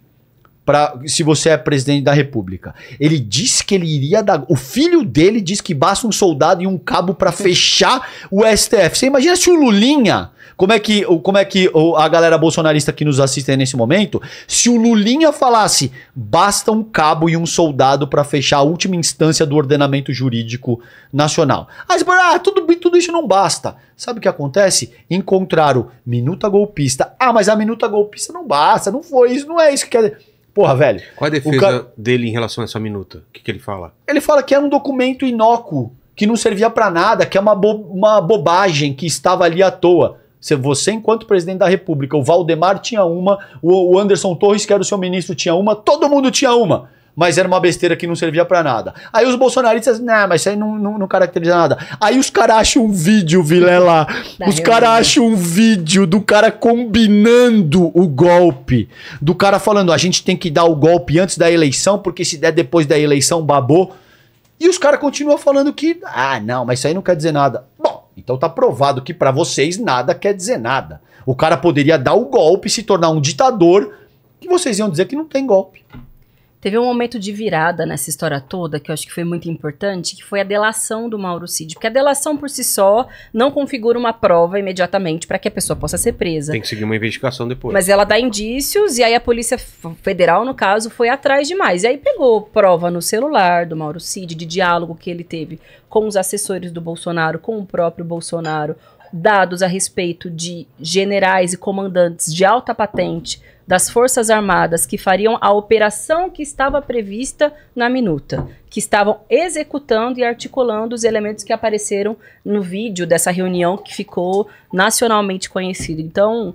para se você é presidente da República. Ele disse que ele iria dar. O filho dele disse que basta um soldado e um cabo para fechar o STF. Você imagina se o Lulinha. Como é que, como é que a galera bolsonarista que nos assiste nesse momento, se o Lulinha falasse, basta um cabo e um soldado para fechar a última instância do ordenamento jurídico nacional. Aí você ah, tudo, tudo isso não basta. Sabe o que acontece? Encontraram minuta golpista. Ah, mas a minuta golpista não basta, não foi isso, não é isso que quer dizer. Porra, velho. Qual a
defesa dele em relação a essa minuta? O que, que ele fala?
Ele fala que era um documento inócuo, que não servia para nada, que é uma, bo... uma bobagem que estava ali à toa. Você, enquanto presidente da República, o Valdemar tinha uma, o Anderson Torres, que era o seu ministro, tinha uma, todo mundo tinha uma mas era uma besteira que não servia para nada. Aí os bolsonaristas, não, mas isso aí não, não, não caracteriza nada. Aí os caras acham um vídeo, Vilela. os caras acham um vídeo do cara combinando o golpe. Do cara falando, a gente tem que dar o golpe antes da eleição, porque se der depois da eleição, babou. E os caras continuam falando que, ah, não, mas isso aí não quer dizer nada. Bom, então tá provado que para vocês nada quer dizer nada. O cara poderia dar o golpe, se tornar um ditador, que vocês iam dizer que não tem golpe.
Teve um momento de virada nessa história toda, que eu acho que foi muito importante, que foi a delação do Mauro Cid. Porque a delação por si só não configura uma prova imediatamente para que a pessoa possa ser presa. Tem
que seguir uma investigação depois. Mas
ela dá indícios, e aí a Polícia Federal, no caso, foi atrás demais. E aí pegou prova no celular do Mauro Cid, de diálogo que ele teve com os assessores do Bolsonaro, com o próprio Bolsonaro, dados a respeito de generais e comandantes de alta patente das Forças Armadas que fariam a operação que estava prevista na minuta, que estavam executando e articulando os elementos que apareceram no vídeo dessa reunião que ficou nacionalmente conhecida. Então,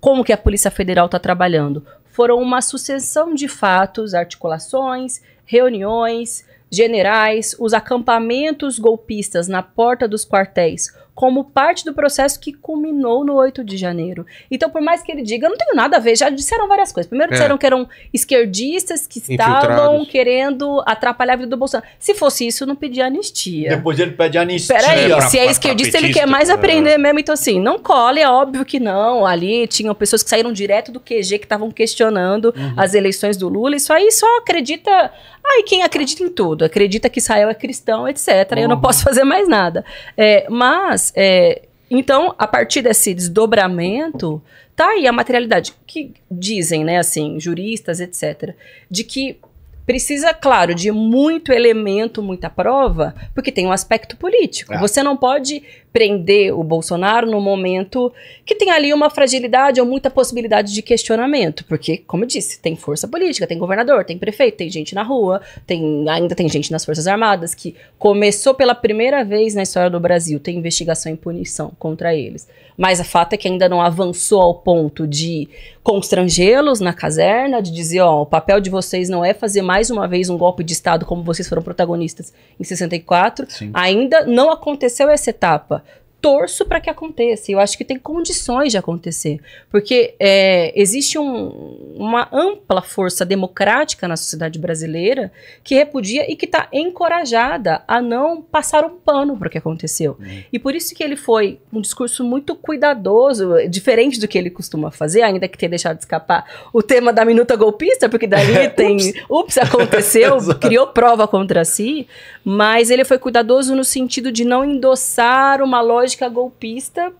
como que a Polícia Federal está trabalhando? Foram uma sucessão de fatos, articulações, reuniões, generais, os acampamentos golpistas na porta dos quartéis como parte do processo que culminou no 8 de janeiro. Então, por mais que ele diga, eu não tenho nada a ver, já disseram várias coisas. Primeiro é. disseram é. que eram esquerdistas
que estavam
querendo atrapalhar a vida do Bolsonaro. Se fosse isso, não pedia anistia. Depois
ele pede anistia. Peraí, é, se é esquerdista, ele quer mais é. aprender é.
mesmo. Então, assim, não cole, é óbvio que não. Ali tinham pessoas que saíram direto do QG, que estavam questionando uhum. as eleições do Lula. Isso aí só acredita Aí quem acredita em tudo, acredita que Israel é cristão, etc. Uhum. Eu não uhum. posso fazer mais nada. É, mas, é, então, a partir desse desdobramento, tá aí a materialidade. Que dizem, né, assim, juristas, etc., de que precisa, claro, de muito elemento, muita prova, porque tem um aspecto político. É. Você não pode prender o Bolsonaro no momento que tem ali uma fragilidade ou muita possibilidade de questionamento, porque como eu disse, tem força política, tem governador, tem prefeito, tem gente na rua, tem ainda tem gente nas Forças Armadas que começou pela primeira vez na história do Brasil tem investigação e punição contra eles. Mas a fato é que ainda não avançou ao ponto de constrangê-los na caserna, de dizer, ó, o papel de vocês não é fazer mais uma vez um golpe de estado como vocês foram protagonistas em 64. Sim. Ainda não aconteceu essa etapa torço para que aconteça. Eu acho que tem condições de acontecer, porque é, existe um, uma ampla força democrática na sociedade brasileira que repudia e que está encorajada a não passar um pano para o que aconteceu. Uhum. E por isso que ele foi um discurso muito cuidadoso, diferente do que ele costuma fazer, ainda que tenha deixado de escapar o tema da minuta golpista, porque dali tem, ups, aconteceu, criou prova contra si, mas ele foi cuidadoso no sentido de não endossar uma lógica lógica golpista,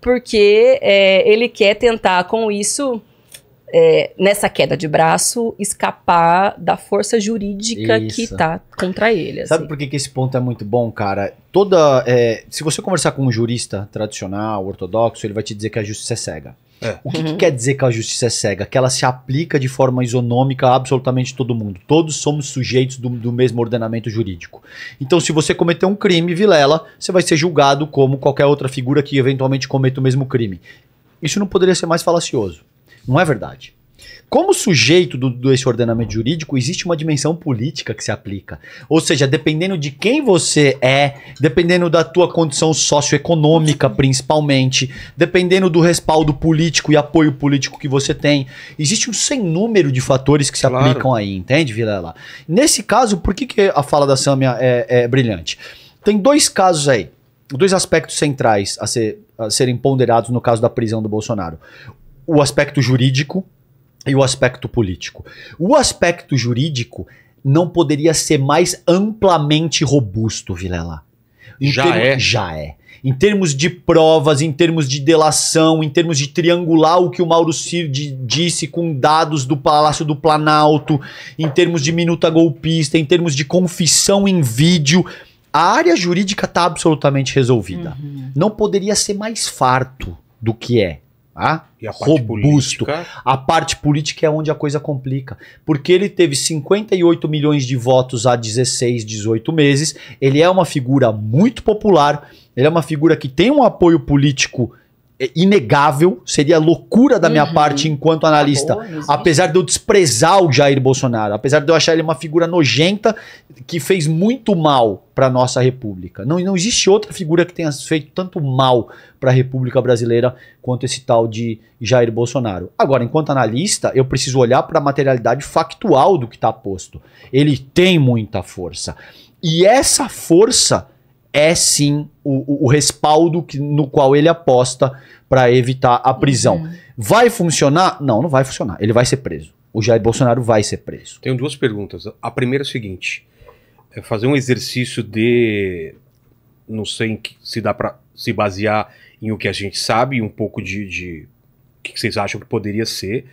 porque é, ele quer tentar com isso. É, nessa queda de braço, escapar da força jurídica isso. que está contra ele. Assim. Sabe por
que, que esse ponto é muito bom, cara? Toda. É, se você conversar com um jurista tradicional, ortodoxo, ele vai te dizer que a justiça é cega. É. O que, uhum. que, quer dizer que a justiça é cega? Que ela se aplica de forma isonômica a absolutamente todo mundo. Todos somos sujeitos do, do mesmo ordenamento jurídico. Então, se você cometer um crime, Vilela, você vai ser julgado como qualquer outra figura que eventualmente cometa o mesmo crime. Isso não poderia ser mais falacioso. Não é verdade. Como sujeito do, esse ordenamento jurídico, existe uma dimensão política que se aplica. Ou seja, dependendo de quem você é, dependendo da tua condição socioeconômica, principalmente, dependendo do respaldo político e apoio político que você tem, existe um sem número de fatores que se claro. aplicam aí, entende, Vilela? Nesse caso, por que, que a fala da Samia é, é brilhante? Tem dois casos aí, dois aspectos centrais a, ser, a serem ponderados no caso da prisão do Bolsonaro. O aspecto jurídico, e o aspecto político. O aspecto jurídico não poderia ser mais amplamente robusto, Vilela. Em já termo, é. Já é. Em termos de provas, em termos de delação, em termos de triangular o que o Mauro Cid disse com dados do Palácio do Planalto, em termos de minuta golpista, em termos de confissão em vídeo, a área jurídica está absolutamente resolvida. Uhum. Não poderia ser mais farto do que é tá? A robusto. Política? A parte política é onde a coisa complica. Porque ele teve 58 milhões de votos há 16, 18 meses. Ele é uma figura muito popular. Ele é uma figura que tem um apoio político é inegável, seria loucura da minha uhum. parte enquanto tá analista, Acabou, apesar de eu desprezar o Jair Bolsonaro, apesar de eu achar ele uma figura nojenta que fez muito mal para nossa república. Não, não existe outra figura que tenha feito tanto mal para a República Brasileira quanto esse tal de Jair Bolsonaro. Agora, enquanto analista, eu preciso olhar para a materialidade factual do que está posto. Ele tem muita força. E essa força é sim o, o respaldo que, no qual ele aposta para evitar a prisão. Uhum. Vai funcionar? Não, não vai funcionar. Ele vai ser preso. O Jair Bolsonaro vai ser preso. Tenho
duas perguntas. A primeira é a seguinte: é fazer um exercício de. Não sei se dá para se basear em o que a gente sabe, um pouco de, de o que vocês acham que poderia ser,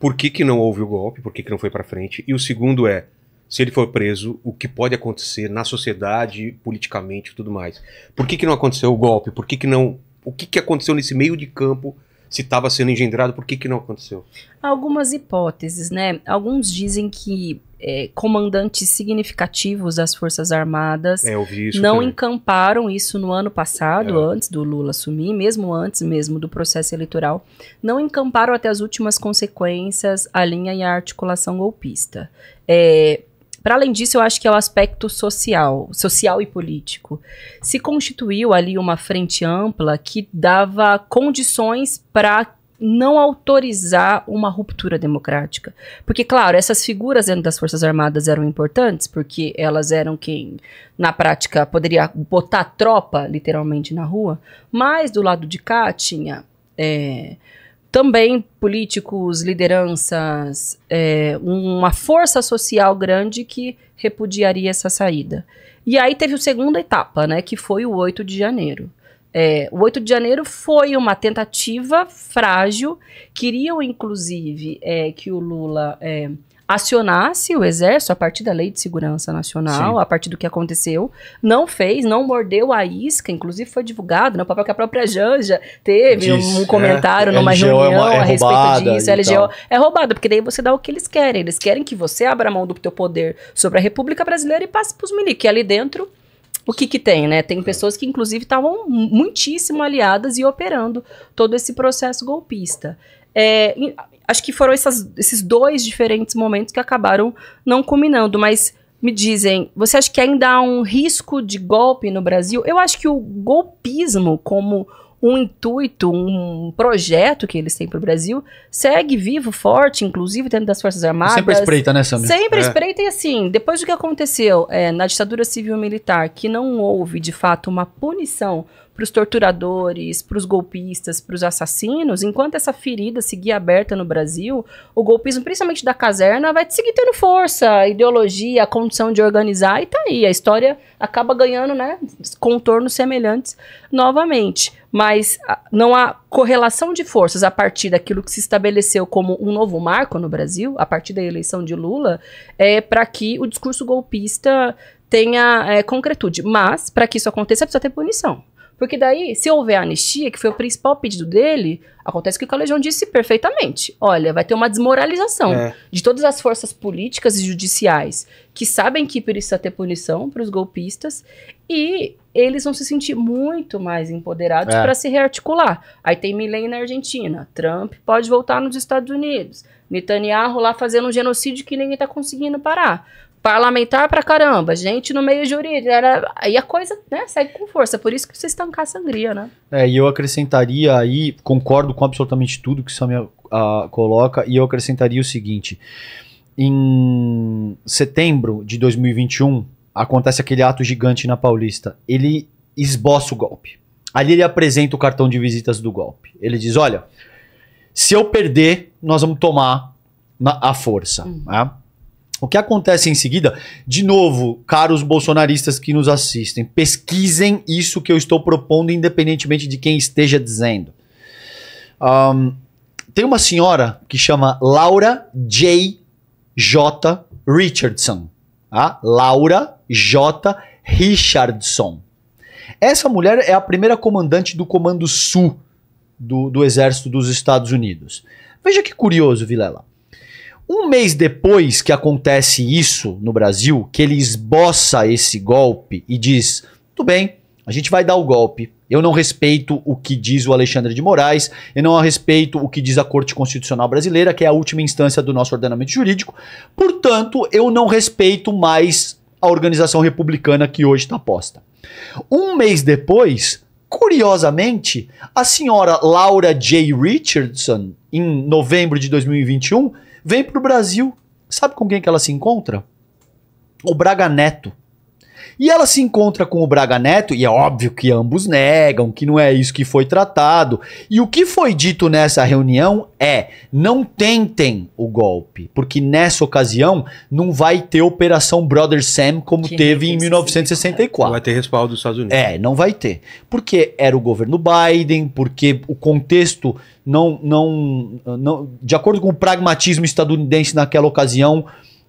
por que, que não houve o golpe, por que, que não foi para frente. E o segundo é, se ele for preso, o que pode acontecer na sociedade, politicamente e tudo mais. Por que, que não aconteceu o golpe? Por que, que não. O que, que aconteceu nesse meio de campo? Se estava sendo engendrado, por que, que não aconteceu?
Algumas hipóteses, né? Alguns dizem que é, comandantes significativos das Forças Armadas é, não também. encamparam isso no ano passado, é. antes do Lula assumir, mesmo antes mesmo do processo eleitoral, não encamparam até as últimas consequências a linha e a articulação golpista. É, para além disso, eu acho que é o aspecto social, social e político. Se constituiu ali uma frente ampla que dava condições para não autorizar uma ruptura democrática. Porque, claro, essas figuras dentro das Forças Armadas eram importantes, porque elas eram quem, na prática, poderia botar tropa, literalmente, na rua. Mas do lado de cá tinha. É, também políticos, lideranças, é, uma força social grande que repudiaria essa saída. E aí teve a segunda etapa, né, que foi o 8 de janeiro. É, o 8 de janeiro foi uma tentativa frágil, queriam inclusive é, que o Lula é, acionasse o exército a partir da lei de segurança nacional, Sim. a partir do que aconteceu, não fez, não mordeu a isca, inclusive foi divulgado no né, papel que a própria Janja teve Diz, um é, comentário é, numa LGO reunião é uma, é a respeito disso, a LGO é roubada, porque daí você dá o que eles querem, eles querem que você abra mão do teu poder sobre a República Brasileira e passe para os milicos, que ali dentro o que que tem, né? Tem pessoas que inclusive estavam muitíssimo aliadas e operando todo esse processo golpista. É, acho que foram essas, esses dois diferentes momentos que acabaram não combinando, mas me dizem, você acha que ainda há um risco de golpe no Brasil? Eu acho que o golpismo, como um intuito, um projeto que eles têm para o Brasil, segue vivo, forte, inclusive dentro das Forças Armadas. Sempre espreita, né, Samir? Sempre é. espreita, e assim, depois do que aconteceu é, na ditadura civil-militar, que não houve de fato uma punição para os torturadores, para os golpistas, para os assassinos, enquanto essa ferida seguir aberta no Brasil, o golpismo, principalmente da caserna, vai seguir tendo força, ideologia, condição de organizar, e tá aí. A história acaba ganhando né, contornos semelhantes novamente. Mas ah, não há correlação de forças a partir daquilo que se estabeleceu como um novo marco no Brasil, a partir da eleição de Lula, é, para que o discurso golpista tenha é, concretude. Mas, para que isso aconteça, precisa ter punição. Porque daí, se houver anistia, que foi o principal pedido dele, acontece que o Calejão disse perfeitamente. Olha, vai ter uma desmoralização é. de todas as forças políticas e judiciais que sabem que precisa ter punição para os golpistas e eles vão se sentir muito mais empoderados é. para se rearticular. Aí tem Milei na Argentina, Trump pode voltar nos Estados Unidos, Netanyahu lá fazendo um genocídio que ninguém está conseguindo parar parlamentar pra caramba, gente no meio jurídico, era, aí a coisa né, segue com força, por isso que precisa estancar a sangria, né?
É, e eu acrescentaria aí, concordo com absolutamente tudo que Samia uh, coloca, e eu acrescentaria o seguinte, em setembro de 2021, acontece aquele ato gigante na Paulista, ele esboça o golpe. Ali ele apresenta o cartão de visitas do golpe. Ele diz, olha, se eu perder, nós vamos tomar na, a força, hum. né? O que acontece em seguida, de novo, caros bolsonaristas que nos assistem, pesquisem isso que eu estou propondo, independentemente de quem esteja dizendo. Um, tem uma senhora que chama Laura J. J. Richardson. Tá? Laura J. Richardson. Essa mulher é a primeira comandante do Comando Sul do, do Exército dos Estados Unidos. Veja que curioso, Vilela. Um mês depois que acontece isso no Brasil, que ele esboça esse golpe e diz: tudo bem, a gente vai dar o golpe. Eu não respeito o que diz o Alexandre de Moraes, eu não respeito o que diz a Corte Constitucional Brasileira, que é a última instância do nosso ordenamento jurídico. Portanto, eu não respeito mais a organização republicana que hoje está posta. Um mês depois, curiosamente, a senhora Laura J. Richardson, em novembro de 2021, Vem pro Brasil. Sabe com quem que ela se encontra? O Braga Neto. E ela se encontra com o Braga Neto, e é óbvio que ambos negam, que não é isso que foi tratado. E o que foi dito nessa reunião é: não tentem o golpe, porque nessa ocasião não vai ter Operação Brother Sam como que teve em 1964. Não vai ter respaldo dos Estados Unidos. É, não vai ter. Porque era o governo Biden, porque o contexto não. não, não de acordo com o pragmatismo estadunidense naquela ocasião,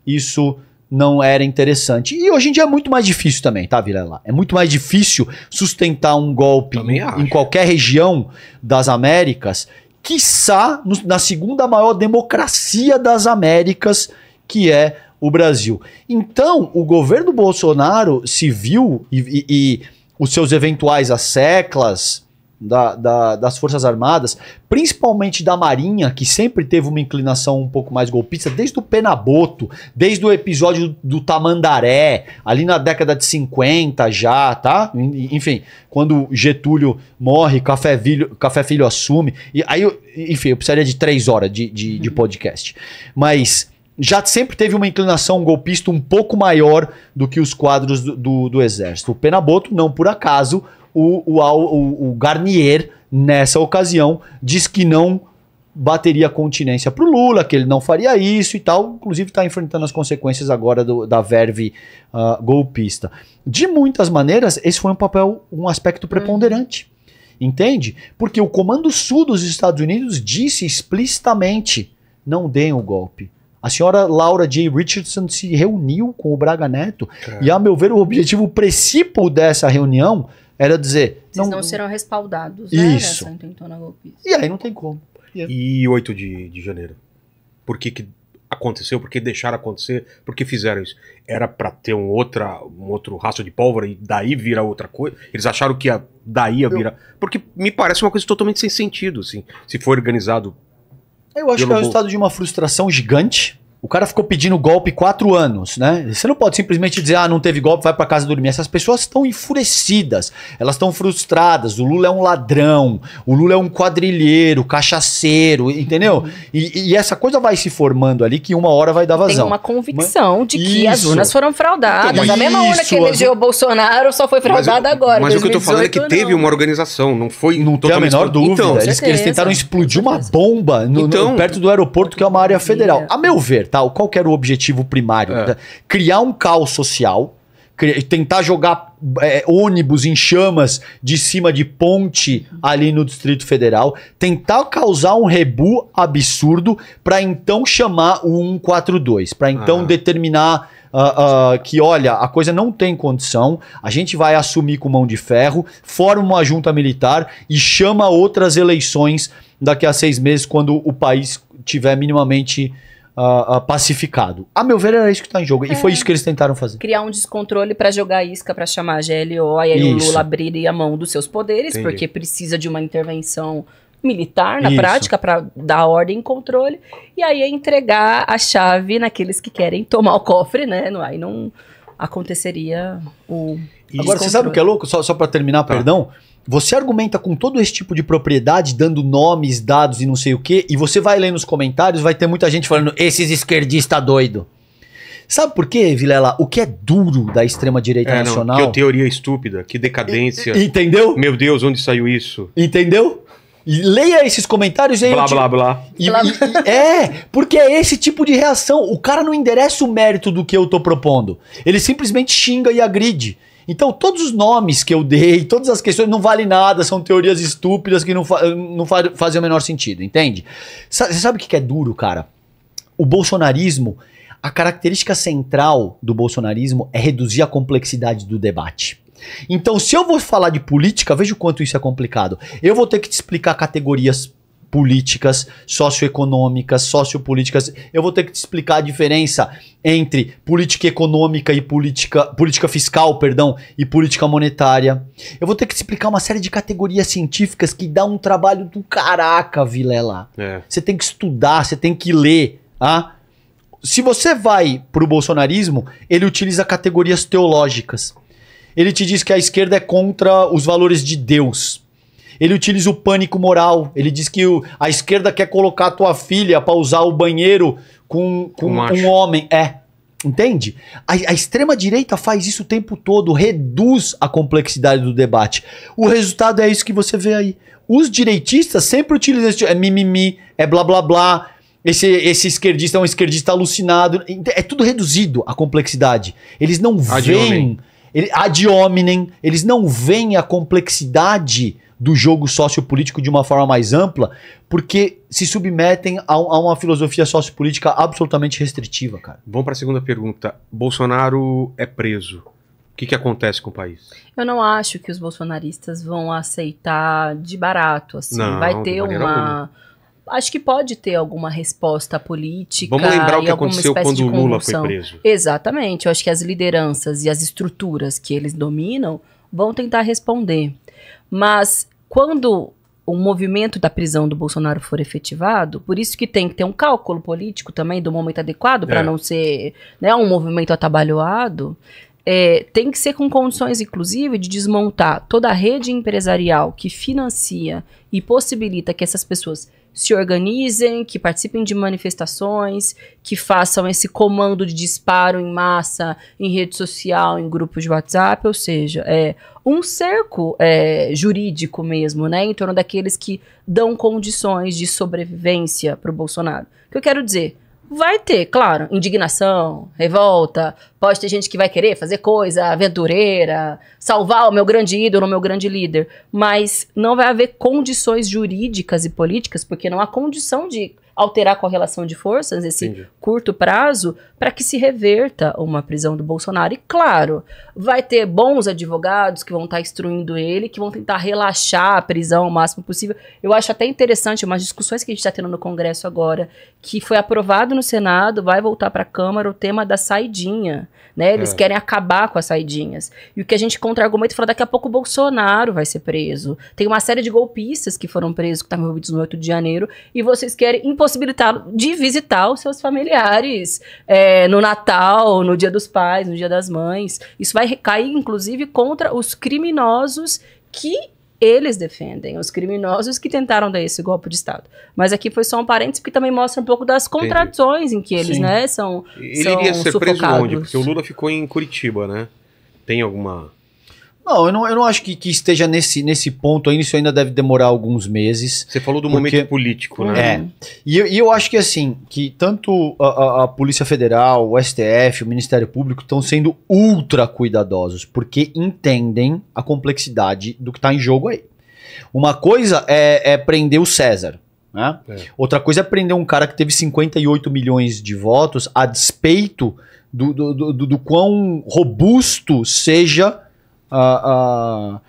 isso não era interessante. E hoje em dia é muito mais difícil também, tá, Vilela? É muito mais difícil sustentar um golpe em qualquer região das Américas, quiçá no, na segunda maior democracia das Américas, que é o Brasil. Então, o governo Bolsonaro se viu e, e, e os seus eventuais asseclas da, da, das Forças Armadas, principalmente da Marinha, que sempre teve uma inclinação um pouco mais golpista, desde o Penaboto, desde o episódio do Tamandaré, ali na década de 50 já, tá? Enfim, quando Getúlio morre, Café Filho, Café Filho assume. E aí, eu, enfim, eu precisaria de três horas de, de, de uhum. podcast. Mas já sempre teve uma inclinação golpista um pouco maior do que os quadros do, do, do exército. O Penaboto, não por acaso, o, o, o, o Garnier, nessa ocasião, diz que não bateria continência para o Lula, que ele não faria isso e tal. Inclusive está enfrentando as consequências agora do, da verve uh, golpista. De muitas maneiras, esse foi um papel, um aspecto preponderante. Entende? Porque o Comando Sul dos Estados Unidos disse explicitamente: não deem o golpe. A senhora Laura J. Richardson se reuniu com o Braga Neto é. e, a meu ver, o objetivo principal dessa reunião era dizer.
Vocês não, não serão respaldados. Isso. essa golpista. E aí não tem como.
E 8 é. de, de janeiro? Por que, que aconteceu? Por que deixaram acontecer? Por que fizeram isso? Era para ter um, outra, um outro rastro de pólvora e daí vira outra coisa? Eles acharam que a, daí ia virar. Porque me parece uma coisa totalmente sem sentido, assim. Se for organizado.
Eu acho que é o resultado
de uma frustração gigante o cara ficou pedindo golpe quatro anos, né? Você não pode simplesmente dizer, ah, não teve golpe, vai para casa dormir. Essas pessoas estão enfurecidas, elas estão frustradas. O Lula é um ladrão, o Lula é um quadrilheiro, cachaceiro, entendeu? Uhum. E, e, essa coisa vai se formando ali que uma hora vai dar vazão. Tem uma
convicção mas, de que isso. as urnas foram fraudadas. Mas a mesma hora então, urna que elegeu o Bolsonaro só foi fraudada mas, agora. Mas o que
eu tô falando é que teve uma organização, não foi não totalmente... Não a menor dúvida. Então, eles, eles tentaram
explodir uma bomba no, então, no, perto do aeroporto, que é uma área federal. A meu ver, tal, qual era o objetivo primário? É. Então, criar um caos social, tentar jogar é, ônibus em chamas de cima de ponte ali no Distrito Federal, tentar causar um rebu absurdo para então chamar o 142, para então ah. determinar Uh, uh, que olha, a coisa não tem condição, a gente vai assumir com mão de ferro, forma uma junta militar e chama outras eleições daqui a seis meses, quando o país tiver minimamente uh, uh, pacificado. A meu ver, era isso que tá em jogo. É. E foi é. isso que eles tentaram fazer.
Criar um descontrole para jogar isca, para chamar a GLO, e aí isso. o Lula abriria a mão dos seus poderes, Entendi. porque precisa de uma intervenção militar na isso. prática para dar ordem e controle e aí é entregar a chave naqueles que querem tomar o cofre, né? Aí não aconteceria o
Agora você sabe o que é louco? Só, só para terminar, tá. perdão, você argumenta com todo esse tipo de propriedade, dando nomes, dados e não sei o que, e você vai ler nos comentários, vai ter muita gente falando esses esquerdistas doido. Sabe por quê, Vilela? O que é duro da extrema-direita é, nacional. que
teoria estúpida, que decadência. E, entendeu? Meu Deus, onde saiu isso?
Entendeu? leia esses comentários e aí. Blá, te... blá, blá, e, blá. E, é, porque é esse tipo de reação. O cara não endereça o mérito do que eu tô propondo. Ele simplesmente xinga e agride. Então, todos os nomes que eu dei, todas as questões não valem nada, são teorias estúpidas que não, fa eh, não fa fazem o menor sentido, entende? você sabe o que é duro, cara? O bolsonarismo, a característica central do bolsonarismo é reduzir a complexidade do debate. Então, se eu vou falar de política, veja o quanto isso é complicado. Eu vou ter que te explicar categorias políticas, socioeconômicas, sociopolíticas. Eu vou ter que te explicar a diferença entre política econômica e política, política fiscal, perdão, e política monetária. Eu vou ter que te explicar uma série de categorias científicas que dá um trabalho do caraca, Vilela. É. Você é. tem que estudar, você tem que ler, ah? Se você vai para o bolsonarismo, ele utiliza categorias teológicas. Ele te diz que a esquerda é contra os valores de Deus ele utiliza o pânico moral. Ele diz que o, a esquerda quer colocar a tua filha para usar o banheiro com, com um, um homem. É. Entende? A, a extrema-direita faz isso o tempo todo, reduz a complexidade do debate. O resultado é isso que você vê aí. Os direitistas sempre utilizam esse, é mimimi, é blá blá blá, esse, esse esquerdista é um esquerdista alucinado. É tudo reduzido a complexidade. Eles não ad veem. Hominem. Ele, ad hominem, eles não veem a complexidade do jogo sociopolítico de uma forma mais ampla, porque se submetem a, a uma filosofia sociopolítica absolutamente restritiva, cara. Vamos para a segunda pergunta. Bolsonaro é preso. O que, que acontece com o país?
Eu não acho que os bolsonaristas vão aceitar de barato, assim. Não, Vai ter uma. Alguma. Acho que pode ter alguma resposta política. Vamos lembrar o que aconteceu quando o Lula foi preso. Exatamente. Eu acho que as lideranças e as estruturas que eles dominam vão tentar responder. Mas quando o movimento da prisão do Bolsonaro for efetivado, por isso que tem que ter um cálculo político também do momento adequado para é. não ser né, um movimento atabalhoado, é, tem que ser com condições, inclusive, de desmontar toda a rede empresarial que financia e possibilita que essas pessoas se organizem, que participem de manifestações, que façam esse comando de disparo em massa, em rede social, em grupos de WhatsApp, ou seja, é um cerco é, jurídico mesmo, né, em torno daqueles que dão condições de sobrevivência para o Bolsonaro. O que eu quero dizer? Vai ter, claro, indignação, revolta, pode ter gente que vai querer fazer coisa aventureira, salvar o meu grande ídolo, o meu grande líder, mas não vai haver condições jurídicas e políticas, porque não há condição de alterar a correlação de forças nesse Entendi. curto prazo para que se reverta uma prisão do Bolsonaro. E claro, vai ter bons advogados que vão estar tá instruindo ele, que vão tentar relaxar a prisão o máximo possível. Eu acho até interessante umas discussões que a gente está tendo no Congresso agora, que foi aprovado no Senado, vai voltar para a Câmara o tema da saidinha. Né? Eles é. querem acabar com as saidinhas. E o que a gente contra-argumenta é fala, daqui a pouco o Bolsonaro vai ser preso. Tem uma série de golpistas que foram presos, que estavam envolvidos no 8 de janeiro, e vocês querem impor impossibilitá-lo de visitar os seus familiares é, no Natal, no Dia dos Pais, no Dia das Mães. Isso vai recair, inclusive, contra os criminosos que eles defendem, os criminosos que tentaram dar esse golpe de Estado. Mas aqui foi só um parênteses que também mostra um pouco das contradições em que eles, né, são Ele são iria ser sufocados. preso
onde? Porque o Lula ficou em Curitiba, né? Tem alguma
não, eu não, eu não acho que, que esteja nesse, nesse ponto ainda, isso ainda deve demorar alguns meses. Você falou do porque, momento político, né? É. E, e eu acho que assim, que tanto a, a, a Polícia Federal, o STF, o Ministério Público estão sendo ultra cuidadosos, porque entendem a complexidade do que está em jogo aí. Uma coisa é, é prender o César, né? É. Outra coisa é prender um cara que teve 58 milhões de votos a despeito do, do, do, do, do quão robusto seja a, a,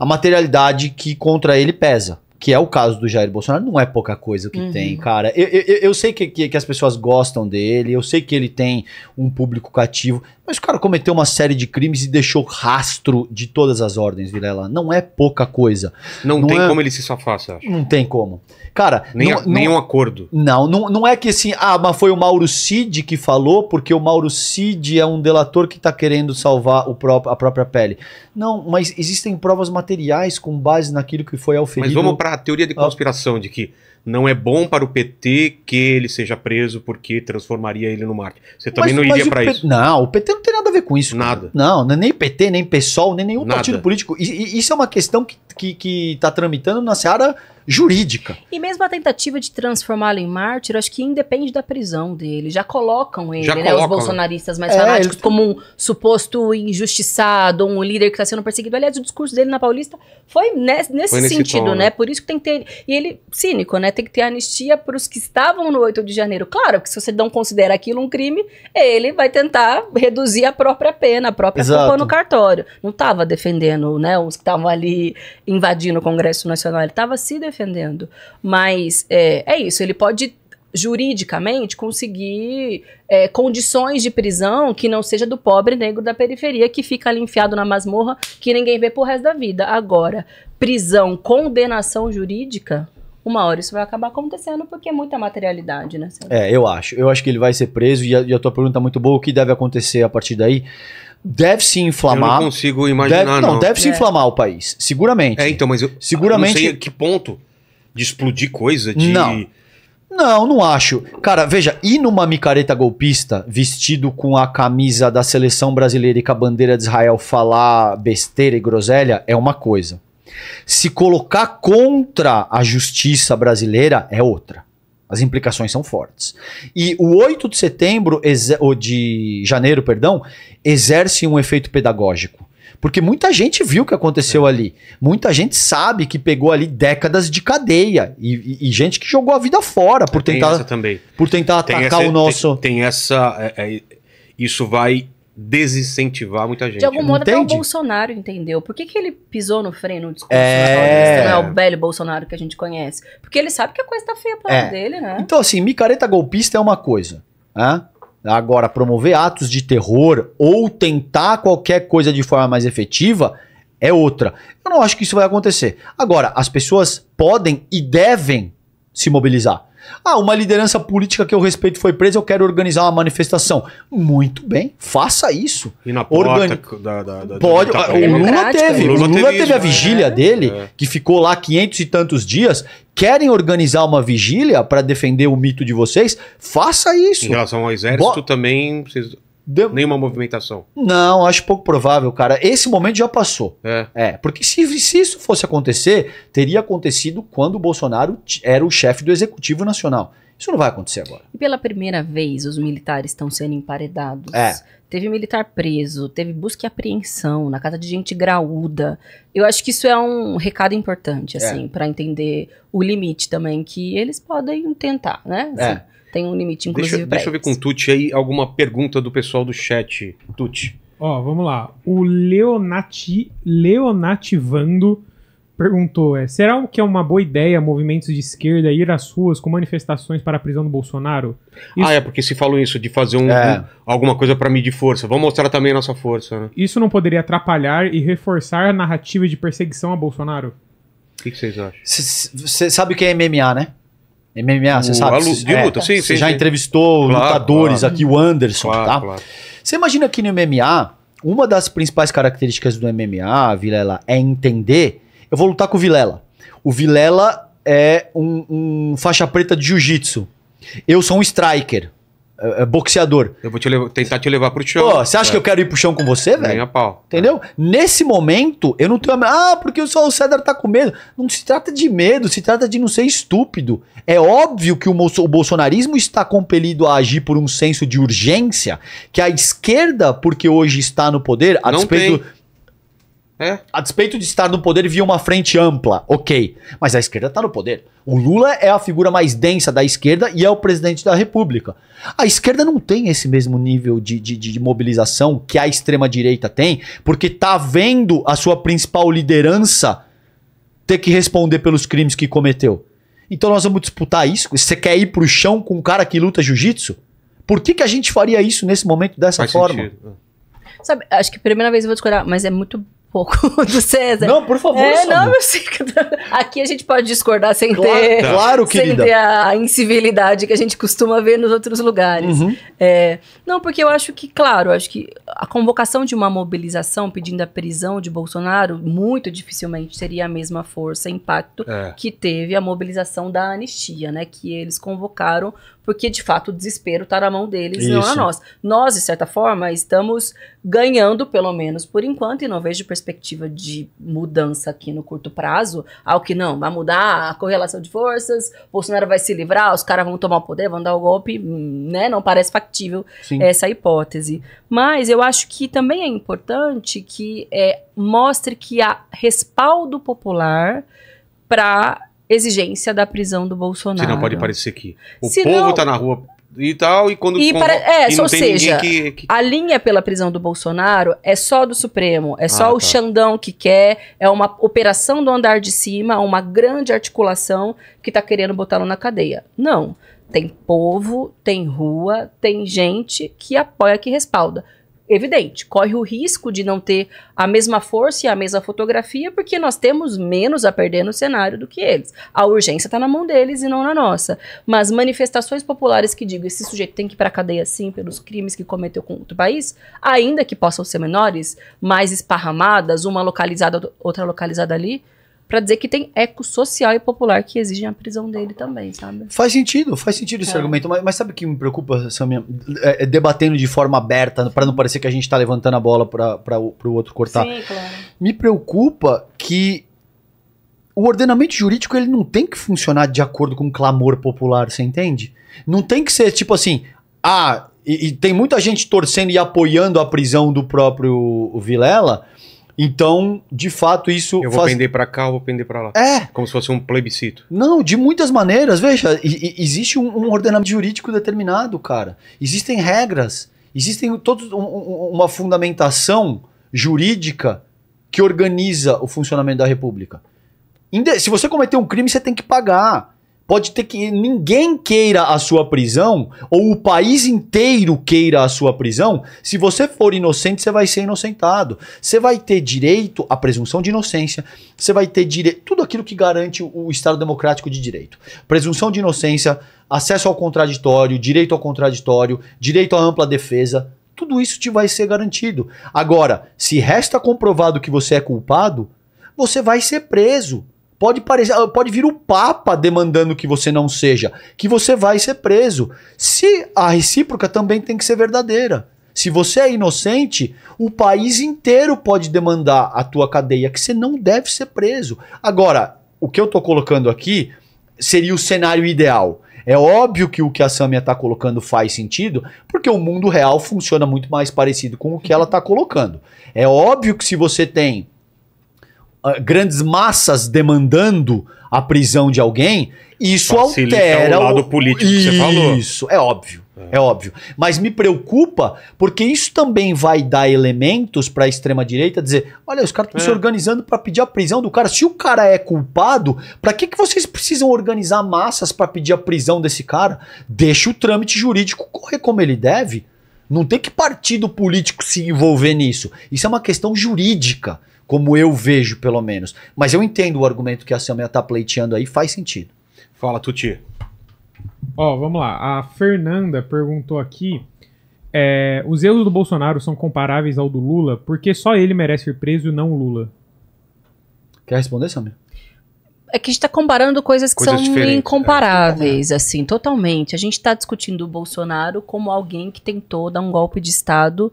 a materialidade que contra ele pesa que é o caso do Jair Bolsonaro, não é pouca coisa que uhum. tem, cara. Eu, eu, eu sei que, que, que, as pessoas gostam dele, eu sei que ele tem um público cativo, mas o cara cometeu uma série de crimes e deixou rastro de todas as ordens, Vilela. Não é pouca coisa. Não, não tem é... como
ele se safar, você acha?
Não tem como. Cara, nem, não, a, não... acordo. Não, não, não é que assim, ah, mas foi o Mauro Cid que falou, porque o Mauro Cid é um delator que está querendo salvar o pró a própria pele. Não, mas existem provas materiais com base naquilo que foi auferido. Mas vamos
para a teoria de conspiração, de que não é bom para o PT que ele seja preso porque transformaria ele no mártir. Você também mas, não iria para P... isso?
Não, o PT não tem nada a ver com isso. Nada. Cara. Não, é nem PT, nem PSOL, nem nenhum nada. partido político. Isso é uma questão que está que, que tá tramitando na seara jurídica.
E mesmo a tentativa de transformá-lo em mártir, acho que independe da prisão dele. Já colocam ele, Já né, colocam, os né? bolsonaristas mais é, fanáticos, ele... como um suposto injustiçado, um líder que está sendo perseguido. Aliás, o discurso dele na Paulista foi nesse, nesse, foi nesse sentido, tom, né? né? Por isso que tem que ter. E ele, cínico, né? Tem que ter anistia para os que estavam no 8 de janeiro. Claro, que se você não considera aquilo um crime, ele vai tentar reduzir a própria pena, a própria Exato. culpa no cartório. Não estava defendendo né, os que estavam ali invadindo o Congresso Nacional, ele estava se defendendo defendendo. Mas é, é isso, ele pode juridicamente conseguir é, condições de prisão que não seja do pobre negro da periferia que fica ali enfiado na masmorra que ninguém vê pro resto da vida. Agora, prisão, condenação jurídica, uma hora isso vai acabar acontecendo porque é muita materialidade, né?
É, eu acho. Eu acho que ele vai ser preso e a, e a tua pergunta é muito boa. O que deve acontecer a partir daí? deve se inflamar. Eu não consigo
imaginar, deve, não, não. deve se é. inflamar
o país, seguramente. É, então, mas eu seguramente, eu não sei a
que ponto de explodir coisa, de... Não,
não, não acho. Cara, veja, ir numa micareta golpista, vestido com a camisa da seleção brasileira e com a bandeira de Israel falar besteira e groselha é uma coisa. Se colocar contra a justiça brasileira é outra. As implicações são fortes. E o 8 de setembro, ou de janeiro, perdão, exerce um efeito pedagógico. Porque muita gente viu o que aconteceu é. ali. Muita gente sabe que pegou ali décadas de cadeia. E, e, e gente que jogou a vida fora por tem tentar. Por tentar tem atacar essa, o nosso.
Tem, tem essa. É, é, isso vai desincentivar muita gente. De algum modo, até o
Bolsonaro entendeu. Por que, que ele pisou no freio no discurso é. é... O velho Bolsonaro que a gente conhece. Porque ele sabe que a coisa tá feia pra é. dele, né?
Então, assim, micareta golpista é uma coisa. Né? Agora, promover atos de terror ou tentar qualquer coisa de forma mais efetiva é outra. Eu não acho que isso vai acontecer. Agora, as pessoas podem e devem se mobilizar. Ah, uma liderança política que eu respeito foi presa, eu quero organizar uma manifestação. Muito bem, faça isso. E na porta Organi... da, da, da Pode, ah, o Lula teve. O Lula, Lula teve, a vigília é? dele, é. que ficou lá 500 e tantos dias. Querem organizar uma vigília para defender o mito de vocês? Faça isso. Em relação ao exército Bo... também, vocês Deu... Nenhuma movimentação. Não, acho pouco provável, cara. Esse momento já passou. É. é porque se, se isso fosse acontecer, teria acontecido quando o Bolsonaro era o chefe do Executivo Nacional. Isso não vai acontecer agora.
E pela primeira vez, os militares estão sendo emparedados. É. Teve militar preso, teve busca e apreensão na casa de gente graúda. Eu acho que isso é um recado importante, é. assim, é. para entender o limite também que eles podem
tentar, né? Assim, é tem um limite, inclusive. Deixa, deixa
eu ver com o Tuti aí alguma pergunta do pessoal do chat.
Tuti. Ó, vamos lá. O Leonati, Leonativando perguntou: é, será que é uma boa ideia movimentos de esquerda ir às ruas com manifestações para a prisão do Bolsonaro?
Ah, isso... Ah, é porque se falou isso, de fazer um, é. um, alguma coisa para medir força. Vamos mostrar também a nossa força. Né?
Isso não poderia atrapalhar e reforçar a narrativa de perseguição
a Bolsonaro? O que vocês acham? Você sabe o que é MMA, né? MMA, você sabe? de é, luta, é, sim, Você sim, já entrevistou claro, lutadores claro. aqui, o Anderson, claro, tá? Claro. Você imagina que no MMA, uma das principais características do MMA, Vilela, é entender. Eu vou lutar com o Vilela. O Vilela é um, um faixa preta de jiu-jitsu. Eu sou um striker. É, é, boxeador. Eu vou te levar, tentar te levar pro chão. Pô, você acha é. que eu quero ir pro chão com você, velho? Nem a pau. Entendeu? É. Nesse momento, eu não tenho. Ah, porque só o César tá com medo. Não se trata de medo, se trata de não ser estúpido. É óbvio que o, o bolsonarismo está compelido a agir por um senso de urgência que a esquerda, porque hoje está no poder, a não despeito. Tem é. A despeito de estar no poder via uma frente ampla, ok. Mas a esquerda está no poder. O Lula é a figura mais densa da esquerda e é o presidente da República. A esquerda não tem esse mesmo nível de, de, de mobilização que a extrema-direita tem, porque está vendo a sua principal liderança ter que responder pelos crimes que cometeu. Então nós vamos disputar isso? Você quer ir pro chão com um cara que luta jiu-jitsu? Por que, que a gente faria isso nesse momento dessa Faz forma? Sentido.
Sabe, acho que primeira vez eu vou discordar, mas é muito pouco do César. Não, por favor. É, não, eu sei que... Aqui a gente pode discordar sem claro, ter, claro, sem ter a incivilidade que a gente costuma ver nos outros lugares. Uhum. É, não, porque eu acho que, claro, acho que a convocação de uma mobilização pedindo a prisão de Bolsonaro muito dificilmente seria a mesma força e impacto é. que teve a mobilização da anistia, né? Que eles convocaram porque de fato o desespero está na mão deles, Isso. não na nossa. Nós, de certa forma, estamos ganhando, pelo menos por enquanto, e não vejo perspectiva de mudança aqui no curto prazo, ao que não, vai mudar a correlação de forças, Bolsonaro vai se livrar, os caras vão tomar o poder, vão dar o golpe, hum, né? Não parece factível Sim. essa hipótese. Mas eu eu acho que também é importante que é, mostre que há respaldo popular para exigência da prisão do Bolsonaro. Não pode parecer
que o Se povo está não... Tá na rua e tal, e quando... E para, é, e ou seja, que, que...
a linha pela prisão do Bolsonaro é só do Supremo, é só ah, o tá. Xandão que quer, é uma operação do andar de cima, uma grande articulação que está querendo botá-lo na cadeia. Não, tem povo, tem rua, tem gente que apoia, que respalda evidente, corre o risco de não ter a mesma força e a mesma fotografia, porque nós temos menos a perder no cenário do que eles. A urgência está na mão deles e não na nossa. Mas manifestações populares que digam esse sujeito tem que ir para a cadeia sim pelos crimes que cometeu com outro país, ainda que possam ser menores, mais esparramadas, uma localizada, outra localizada ali, para dizer que tem eco social e popular que exigem a prisão dele também, sabe? Faz sentido, faz sentido esse é. argumento.
Mas, mas, sabe o que me preocupa, Samia? É, é, debatendo de forma aberta, para não parecer que a gente está levantando a bola para o outro cortar. Sim, claro. Me preocupa que o ordenamento jurídico ele não tem que funcionar de acordo com o clamor popular, você entende? Não tem que ser tipo assim, ah, e, e tem muita gente torcendo e apoiando a prisão do próprio Vilela, então, de fato, isso. Eu vou faz... pender para cá, eu vou pender para lá. É. Como se fosse um plebiscito. Não, de muitas maneiras. Veja, existe um, um ordenamento jurídico determinado, cara. Existem regras, existem todos um, um, uma fundamentação jurídica que organiza o funcionamento da República. Se você cometer um crime, você tem que pagar. Pode ter que ninguém queira a sua prisão, ou o país inteiro queira a sua prisão. Se você for inocente, você vai ser inocentado. Você vai ter direito à presunção de inocência, você vai ter direito. Tudo aquilo que garante o Estado Democrático de Direito. Presunção de inocência, acesso ao contraditório, direito ao contraditório, direito à ampla defesa. Tudo isso te vai ser garantido. Agora, se resta comprovado que você é culpado, você vai ser preso. Pode parecer, ah, pode vir o Papa demandando que você não seja, que você vai ser preso. Se a recíproca também tem que ser verdadeira. Se você é inocente, o país inteiro pode demandar a tua cadeia, que você não deve ser preso. Agora, o que eu estou colocando aqui seria o cenário ideal. É óbvio que o que a Samia está colocando faz sentido, porque o mundo real funciona muito mais parecido com o que ela está colocando. É óbvio que se você tem ah, grandes massas demandando a prisão de alguém, isso Facilita altera o lado político isso, que você falou. Isso, é óbvio. É. é óbvio. Mas me preocupa porque isso também vai dar elementos para a extrema direita dizer, olha, os caras estão é. se organizando para pedir a prisão do cara. Se o cara é culpado, para que que vocês precisam organizar massas para pedir a prisão desse cara? Deixa o trâmite jurídico correr como ele deve. Não tem que partido político se envolver nisso. Isso é uma questão jurídica como eu vejo, pelo menos. Mas eu entendo o argumento que a Samia está pleiteando aí, faz sentido. Fala, Tuti.
Ó, oh, vamos lá. A Fernanda perguntou aqui. É, os erros do Bolsonaro são comparáveis ao do Lula porque só ele merece ser preso e não o Lula. Quer responder, Samia?
É que a gente está comparando coisas que coisas são é. incomparáveis, é. assim, totalmente. A gente está discutindo o Bolsonaro como alguém que tentou dar um golpe de Estado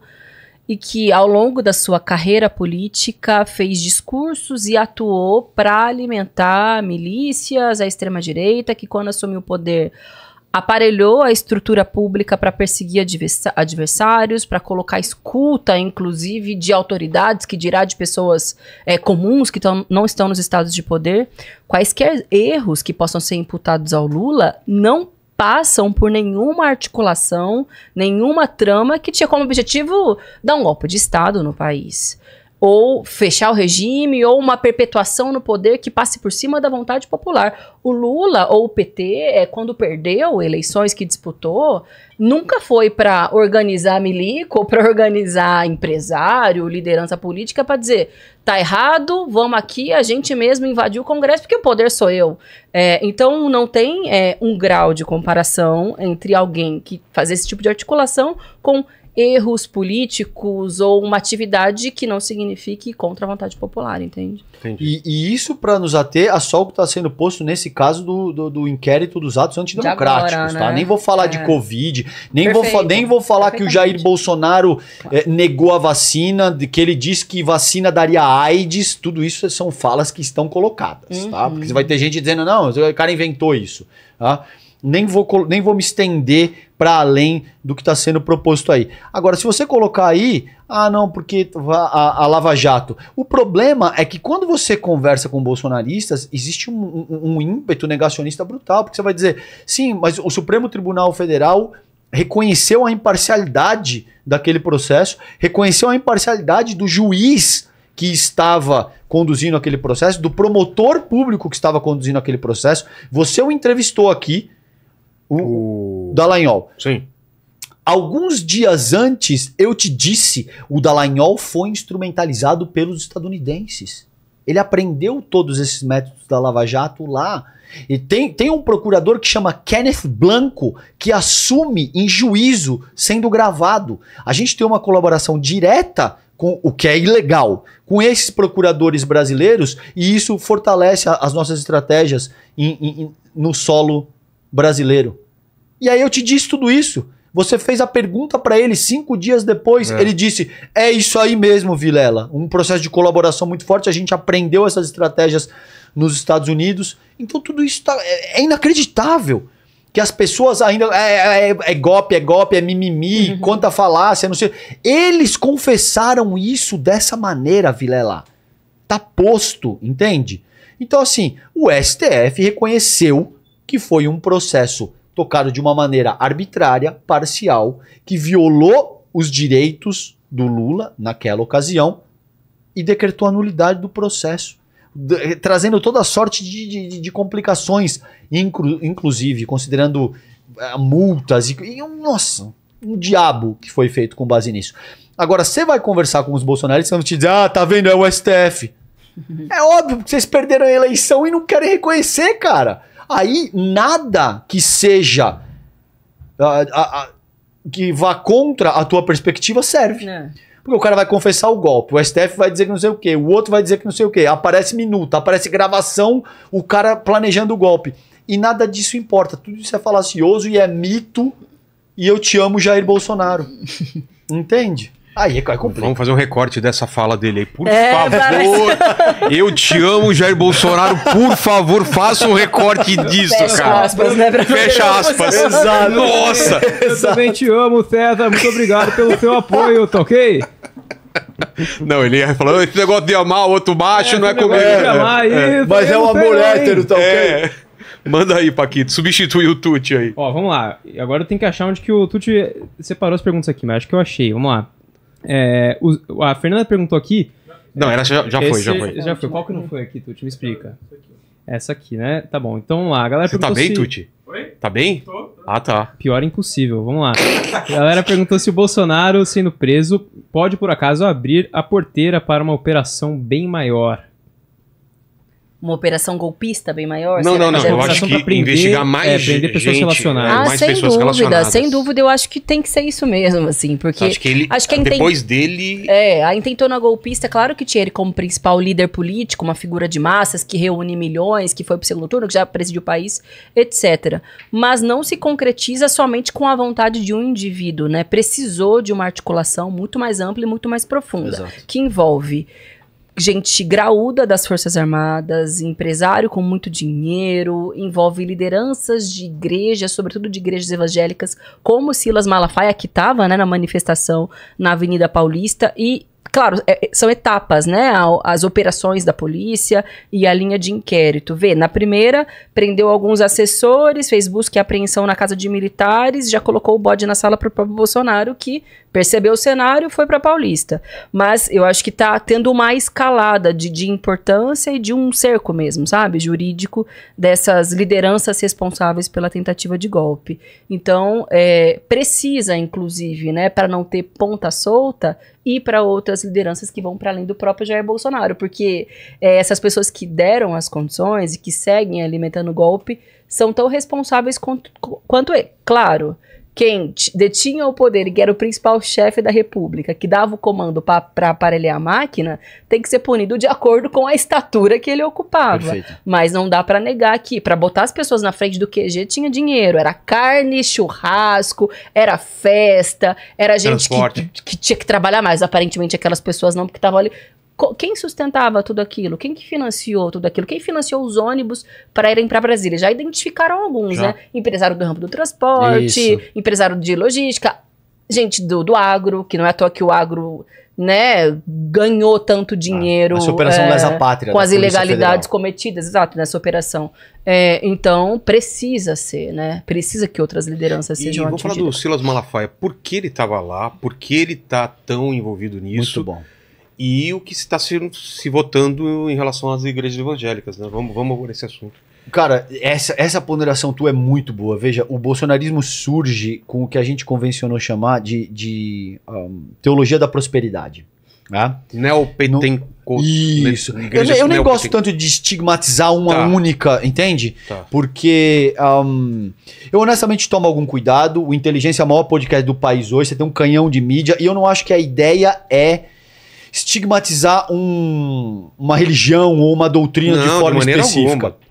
e que ao longo da sua carreira política fez discursos e atuou para alimentar milícias, a extrema-direita, que quando assumiu o poder aparelhou a estrutura pública para perseguir adversários, para colocar escuta, inclusive, de autoridades, que dirá de pessoas é, comuns que tão, não estão nos estados de poder. Quaisquer erros que possam ser imputados ao Lula não passam por nenhuma articulação, nenhuma trama que tinha como objetivo dar um golpe de Estado no país ou fechar o regime, ou uma perpetuação no poder que passe por cima da vontade popular. O Lula ou o PT, é, quando perdeu eleições que disputou, nunca foi para organizar milico ou para organizar empresário, liderança política, para dizer tá errado, vamos aqui, a gente mesmo invadiu o Congresso, porque o poder sou eu. É, então não tem é, um grau de comparação entre alguém que faz esse tipo de articulação com erros políticos ou uma atividade que não signifique contra a vontade popular, entende?
E, e, isso para nos ater a só o que está sendo posto nesse caso do, do, do inquérito dos atos antidemocráticos, agora, tá? né? tá? Nem vou falar é. de Covid, nem vou, nem vou falar que o Jair Bolsonaro claro. é, negou a vacina, que ele disse que vacina daria AIDS, tudo isso são falas que estão colocadas, tá? uhum. tá? Porque vai ter gente dizendo, não, o cara inventou isso, tá? nem vou, nem vou me estender para além do que está sendo proposto aí. Agora, se você colocar aí, ah, não, porque a, a, Lava Jato. O problema é que quando você conversa com bolsonaristas, existe um, um, um ímpeto negacionista brutal, porque você vai dizer, sim, mas o Supremo Tribunal Federal reconheceu a imparcialidade daquele processo, reconheceu a imparcialidade do juiz que estava conduzindo aquele processo, do promotor público que estava conduzindo aquele processo. Você o entrevistou aqui, o, o... Dallagnol. Sim. Alguns dias antes, eu te disse, o Dallagnol foi instrumentalizado pelos estadunidenses. Ele aprendeu todos esses métodos da Lava Jato lá. E tem, tem um procurador que chama Kenneth Blanco, que assume em juízo sendo gravado. A gente tem uma colaboração direta com o que é ilegal, com esses procuradores brasileiros, e isso fortalece a, as nossas estratégias em, em, no solo brasileiro. E aí eu te disse tudo isso. Você fez a pergunta para ele cinco dias depois. É. Ele disse: É isso aí mesmo, Vilela. Um processo de colaboração muito forte. A gente aprendeu essas estratégias nos Estados Unidos. Então, tudo isso tá, é, é inacreditável. Que as pessoas ainda. É, é, é, é golpe, é golpe, é mimimi, uhum. quanta falácia, não sei. Eles confessaram isso dessa maneira, Vilela. Tá posto, entende? Então, assim, o STF reconheceu que foi um processo tocado de uma maneira arbitrária, parcial, que violou os direitos do Lula naquela ocasião e decretou a nulidade do processo, trazendo toda sorte de, de, de complicações, inclu, inclusive considerando é, multas e, e nossa, um diabo que foi feito com base nisso. Agora, você vai conversar com os bolsonaristas, vão te dizer, ah, tá vendo, é o STF. é óbvio que vocês perderam a eleição e não querem reconhecer, cara. Aí nada que seja. que vá contra a tua perspectiva serve. É. Porque o cara vai confessar o golpe, o STF vai dizer que não sei o quê, o outro vai dizer que não sei o quê. Aparece minuta, aparece gravação, o cara planejando o golpe. E nada disso importa. Tudo isso é falacioso e é mito. E eu te amo, Jair Bolsonaro. Entende? Aí é, é complicado. Vamos
fazer um recorte dessa fala dele aí. Por é, favor, parece... eu te amo, Jair Bolsonaro. Por favor, faça um recorte disso, Fecha cara. Aspas, né, Fecha aspas. Exato. Nossa.
Eu também te amo, César. Muito obrigado pelo seu apoio, tá ok?
Não, ele ia falar: esse negócio de amar o outro macho é, não é comigo. É, é. Mas é uma mulher hétero, tá ok? É.
Manda aí, Paquito. Substitui o Tuti aí. Ó, vamos lá. Agora eu tenho que achar onde que o Tuti separou as perguntas aqui, mas acho que eu achei. Vamos lá. É, o, a Fernanda perguntou aqui. Não, é, ela já, já esse, foi, já foi. Já foi. Qual que não foi aqui, Tuti? Me explica. Essa aqui, né? Tá bom. Então lá, a galera Você Tá bem, se... Tuti? Oi? Tá bem? Tô, tô. Ah, tá. Pior é impossível, vamos lá. a galera perguntou se o Bolsonaro, sendo preso, pode por acaso abrir a porteira para uma operação bem maior
uma operação golpista bem maior? Não, não, não. Eu
acho que prender, investigar é, mais é, prender pessoas gente, né, relacionadas.
Ah, mais sem pessoas dúvida, relacionadas. sem dúvida. Eu acho que tem que ser isso mesmo, assim, porque acho que ele, acho que depois
dele,
é, a intentona golpista, é claro que tinha ele como principal líder político, uma figura de massas que reúne milhões, que foi pro segundo turno, que já presidiu o país, etc. Mas não se concretiza somente com a vontade de um indivíduo, né? Precisou de uma articulação muito mais ampla e muito mais profunda, Exato. que envolve gente graúda das Forças Armadas, empresário com muito dinheiro, envolve lideranças de igrejas, sobretudo de igrejas evangélicas, como Silas Malafaia, que estava né, na manifestação na Avenida Paulista, e Claro, é, é, são etapas, né? As operações da polícia e a linha de inquérito. Vê, na primeira, prendeu alguns assessores, fez busca e apreensão na casa de militares, já colocou o bode na sala para o próprio Bolsonaro, que percebeu o cenário foi para Paulista. Mas eu acho que está tendo uma escalada de, de importância e de um cerco mesmo, sabe? Jurídico dessas lideranças responsáveis pela tentativa de golpe. Então, é, precisa, inclusive, né, para não ter ponta solta, e para outras lideranças que vão para além do próprio Jair Bolsonaro, porque é, essas pessoas que deram as condições e que seguem alimentando o golpe são tão responsáveis quanto, quanto ele. Claro, quem detinha o poder e que era o principal chefe da república, que dava o comando para aparelhar a máquina, tem que ser punido de acordo com a estatura que ele ocupava. Perfeito. Mas não dá para negar que para botar as pessoas na frente do QG tinha dinheiro, era carne, churrasco, era festa, era gente que, que, tinha que trabalhar mais, aparentemente aquelas pessoas não porque estavam ali quem sustentava tudo aquilo? Quem que financiou tudo aquilo? Quem financiou os ônibus para irem para Brasília? Já identificaram alguns, Já. né? Empresário do ramo do transporte, Isso. empresário de logística, gente do, do agro, que não é à toa que o agro né, ganhou tanto ah, dinheiro ah, operação é, pátria, com as ilegalidades Federal. cometidas, exato, nessa operação. É, então, precisa ser, né? Precisa que outras lideranças e sejam vou atingidas. vou falar do
Silas Malafaia. Por que ele estava lá? Por que ele está tão envolvido nisso? Muito bom e o que está se, se votando em relação às igrejas evangélicas. Né? Vamos, vamos por esse assunto.
Cara, essa, essa ponderação tua é muito boa. Veja, o bolsonarismo surge com o que a gente convencionou chamar de, de um, teologia da prosperidade.
Né? Neopentecostal. Isso. Eu, eu nem gosto tanto
de estigmatizar uma tá. única, entende? Tá. Porque um, eu honestamente tomo algum cuidado. O Inteligência é o maior podcast do país hoje. Você tem um canhão de mídia. E eu não acho que a ideia é estigmatizar um, uma religião ou uma doutrina Não, de forma de específica. Alguma.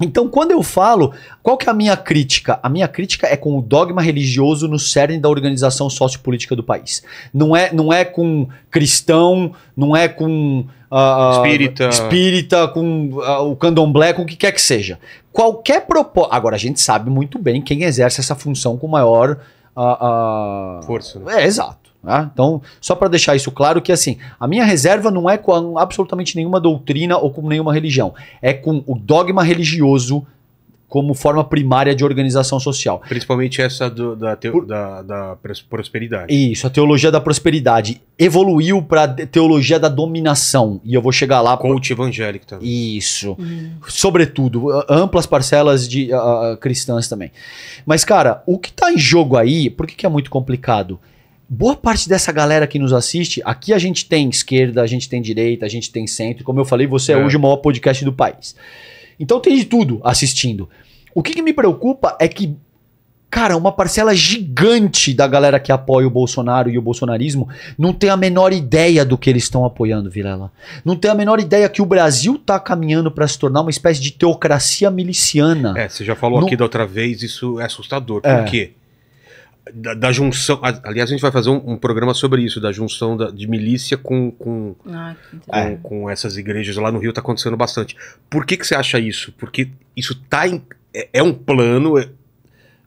Então, quando eu falo, qual que é a minha crítica? A minha crítica é com o dogma religioso no cerne da organização sociopolítica do país. Não é, não é com cristão, não é com uh, espírita. espírita, com uh, o candomblé, com o que quer que seja. Qualquer proposta. Agora, a gente sabe muito bem quem exerce essa função com maior. Uh, Força. Né? É, exato. Tá? Então, só para deixar isso claro que assim, a minha reserva não é com absolutamente nenhuma doutrina ou com nenhuma religião. É com o dogma religioso como forma primária de organização social.
Principalmente essa do, da, Por... da, da, prosperidade.
Isso, a teologia da prosperidade evoluiu para teologia da dominação. E eu vou chegar lá. Coach pra... evangélico também. Isso. Hum. Sobretudo, amplas parcelas de uh, cristãs também. Mas, cara, o que está em jogo aí, por que, que é muito complicado? boa parte dessa galera que nos assiste, aqui a gente tem esquerda, a gente tem direita, a gente tem centro. Como eu falei, você é, é hoje o maior podcast do país. Então tem de tudo assistindo. O que, que me preocupa é que, cara, uma parcela gigante da galera que apoia o Bolsonaro e o bolsonarismo não tem a menor ideia do que eles estão apoiando, Vilela. Não tem a menor ideia que o Brasil está caminhando para se tornar uma espécie de teocracia miliciana. É,
você já falou não... aqui da outra vez, isso é assustador. Por é. quê? da, da, junção. Aliás, a gente vai fazer um, um programa sobre isso, da junção da, de milícia com com, ah, com, com, essas igrejas lá no Rio, está acontecendo bastante. Por que, que você acha isso? Porque isso tá em, é, é um plano. É,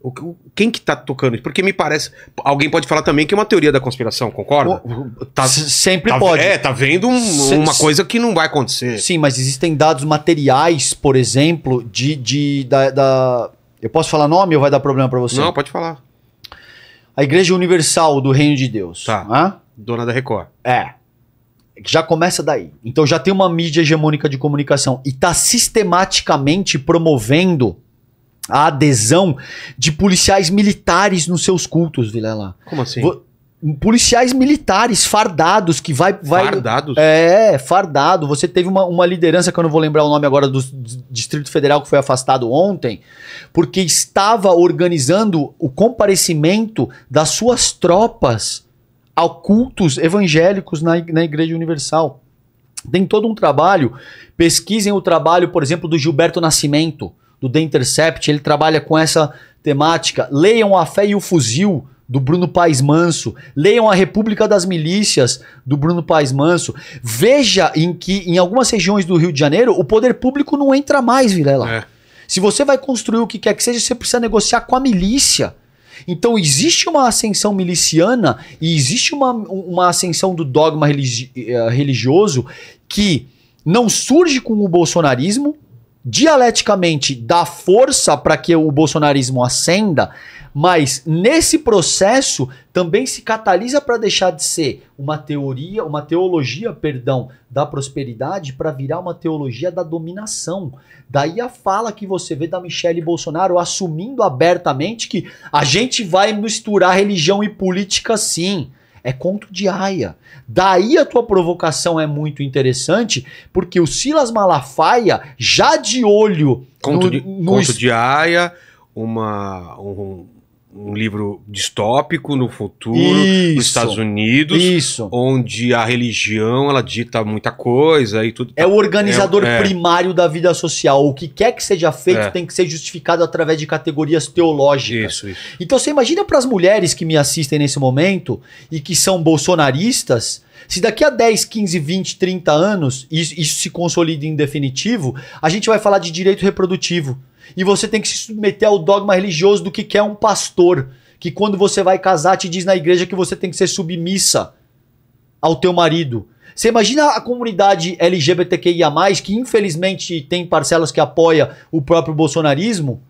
o, quem que tá tocando isso? Porque me parece. Alguém pode falar também que é uma teoria da conspiração, concorda? O, tá,
sempre tá, pode. É, tá vendo um, se, uma coisa
que não vai acontecer. Sim,
mas existem dados materiais, por exemplo, de. de da, da... Eu posso falar nome ou vai dar problema para você? Não, pode falar a Igreja Universal do Reino de Deus. Tá. Dona da Record. É. Já começa daí. Então já tem uma mídia hegemônica de comunicação e está sistematicamente promovendo a adesão de policiais militares nos seus cultos, Vilela. Como assim? Vou policiais militares fardados que vai vai fardados é fardado você teve uma, uma liderança que eu não vou lembrar o nome agora do Distrito Federal que foi afastado ontem porque estava organizando o comparecimento das suas tropas a cultos evangélicos na, na Igreja Universal tem todo um trabalho pesquisem o trabalho por exemplo do Gilberto Nascimento do The Intercept ele trabalha com essa temática leiam a fé e o fuzil do Bruno Paes Manso, leiam A República das Milícias, do Bruno Paes Manso. Veja em que em algumas regiões do Rio de Janeiro o poder público não entra mais, Vilela. É. Se você vai construir o que quer que seja, você precisa negociar com a milícia. Então existe uma ascensão miliciana e existe uma, uma ascensão do dogma religi eh, religioso que não surge com o bolsonarismo, dialeticamente dá força para que o bolsonarismo ascenda, mas nesse processo também se catalisa para deixar de ser uma teoria, uma teologia, perdão, da prosperidade para virar uma teologia da dominação. Daí a fala que você vê da Michelle Bolsonaro assumindo abertamente que a gente vai misturar religião e política sim. É conto de aia. Daí a tua provocação é muito interessante, porque o Silas Malafaia, já de olho. Conto, no, de, no conto est... de
aia, uma, um, um livro distópico no futuro, isso, nos Estados Unidos, isso. onde a religião ela dita muita coisa e tudo. É o organizador é, é,
primário da vida social. O que quer que seja feito é. tem que ser justificado através de categorias teológicas. Isso, isso. Então você imagina para as mulheres que me assistem nesse momento e que são bolsonaristas. Se daqui a 10, 15, 20, 30 anos isso, isso se consolida em definitivo, a gente vai falar de direito reprodutivo e você tem que se submeter ao dogma religioso do que quer é um pastor, que quando você vai casar te diz na igreja que você tem que ser submissa ao teu marido. Você imagina a comunidade LGBTQIA+, que infelizmente tem parcelas que apoia o próprio bolsonarismo,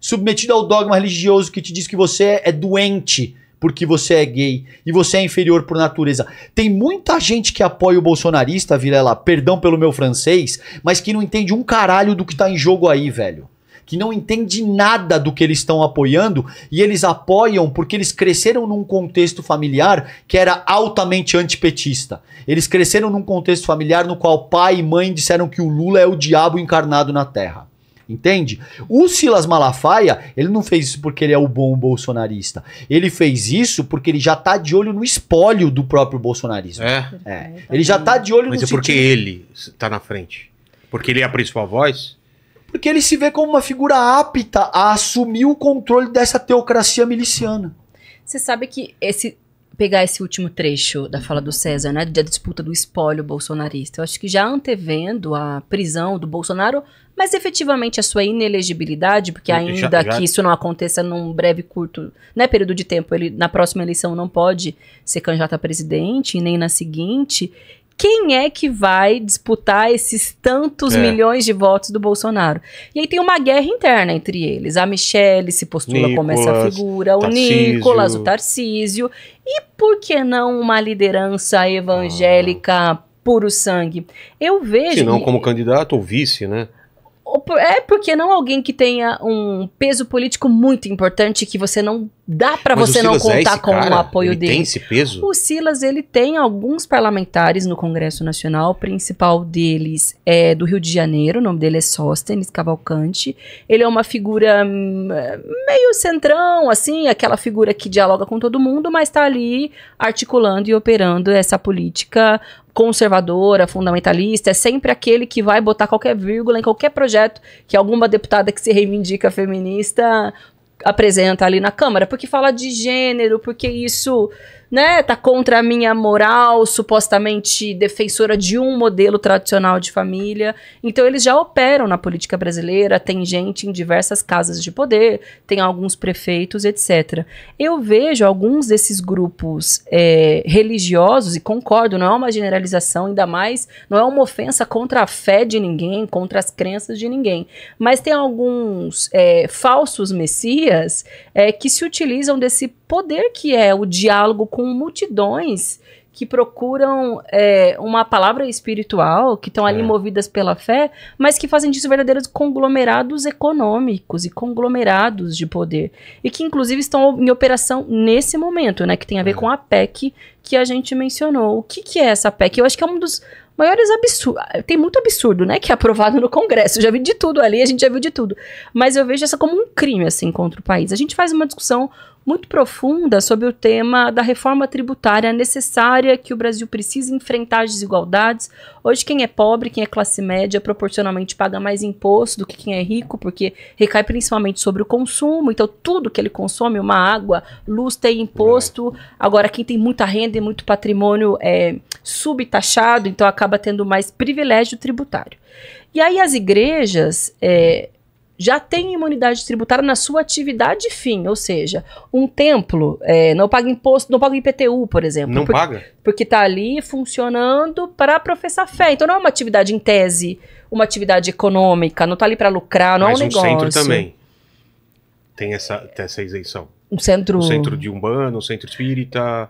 submetida ao dogma religioso que te diz que você é doente porque você é gay e você é inferior por natureza. Tem muita gente que apoia o bolsonarista, lá, perdão pelo meu francês, mas que não entende um caralho do que tá em jogo aí, velho que não entende nada do que eles estão apoiando e eles apoiam porque eles cresceram num contexto familiar que era altamente antipetista. Eles cresceram num contexto familiar no qual pai e mãe disseram que o Lula é o diabo encarnado na terra. Entende? O Silas Malafaia, ele não fez isso porque ele é o bom bolsonarista. Ele fez isso porque ele já tá de olho no espólio do próprio bolsonarismo. É. é. Ele já tá de olho Mas no é porque
sentido... ele tá na frente. Porque ele é a principal
voz?
Porque ele se vê como uma figura apta a assumir o controle dessa teocracia miliciana.
Você sabe que esse pegar esse último trecho da fala do César, né, da disputa do espólio bolsonarista. Eu acho que já antevendo a prisão do Bolsonaro, mas efetivamente a sua inelegibilidade, porque ainda já, já... que isso não aconteça num breve curto, né, período de tempo, ele na próxima eleição não pode ser candidato a presidente, nem na seguinte, quem é que vai disputar esses tantos é. milhões de votos do Bolsonaro? E aí tem uma guerra interna entre eles. A Michelle se postula Nicolas, como essa figura, o Tarcísio. Nicolas, o Tarcísio. E por que não uma liderança evangélica ah. puro sangue? Eu vejo. Se não como
candidato ou vice, né?
É porque não alguém que tenha um peso político muito importante que você não dá para você não é contar é com cara, o apoio ele dele. Tem esse peso? O Silas ele tem alguns parlamentares no Congresso Nacional. O principal deles é do Rio de Janeiro. O nome dele é Sóstenes Cavalcante. Ele é uma figura hum, meio centrão, assim, aquela figura que dialoga com todo mundo, mas está ali articulando e operando essa política conservadora, fundamentalista, é sempre aquele que vai botar qualquer vírgula em qualquer projeto que alguma deputada que se reivindica feminista apresenta ali na Câmara, porque fala de gênero, porque isso né, tá contra a minha moral, supostamente defensora de um modelo tradicional de família. Então eles já operam na política brasileira, tem gente em diversas casas de poder, tem alguns prefeitos, etc. Eu vejo alguns desses grupos é, religiosos, e concordo, não é uma generalização, ainda mais, não é uma ofensa contra a fé de ninguém, contra as crenças de ninguém, mas tem alguns é, falsos messias é, que se utilizam desse poder que é o diálogo com multidões que procuram é, uma palavra espiritual, que estão ali é. movidas pela fé, mas que fazem disso verdadeiros conglomerados econômicos e conglomerados de poder. E que, inclusive, estão em operação nesse momento, né? Que tem a ver é. com a PEC que a gente mencionou. O que, que é essa PEC? Eu acho que é um dos maiores absurdos. Tem muito absurdo, né? Que é aprovado no Congresso. Eu já vi de tudo ali, a gente já viu de tudo. Mas eu vejo essa como um crime, assim, contra o país. A gente faz uma discussão muito profunda sobre o tema da reforma tributária necessária que o Brasil precisa enfrentar as desigualdades. Hoje, quem é pobre, quem é classe média, proporcionalmente paga mais imposto do que quem é rico, porque recai principalmente sobre o consumo. Então, tudo que ele consome, uma água, luz, tem imposto. Agora, quem tem muita renda e muito patrimônio é subtaxado, então acaba tendo mais privilégio tributário. E aí, as igrejas. É, já tem imunidade tributária na sua atividade fim, ou seja, um templo é, não paga imposto, não paga IPTU, por exemplo. Não paga? Porque está ali funcionando para professar fé. Então não é uma atividade em tese, uma atividade econômica, não está ali para lucrar, não Mas é um, um negócio. centro também
tem essa, tem essa isenção.
Um centro... Um centro
de umbano, um centro espírita...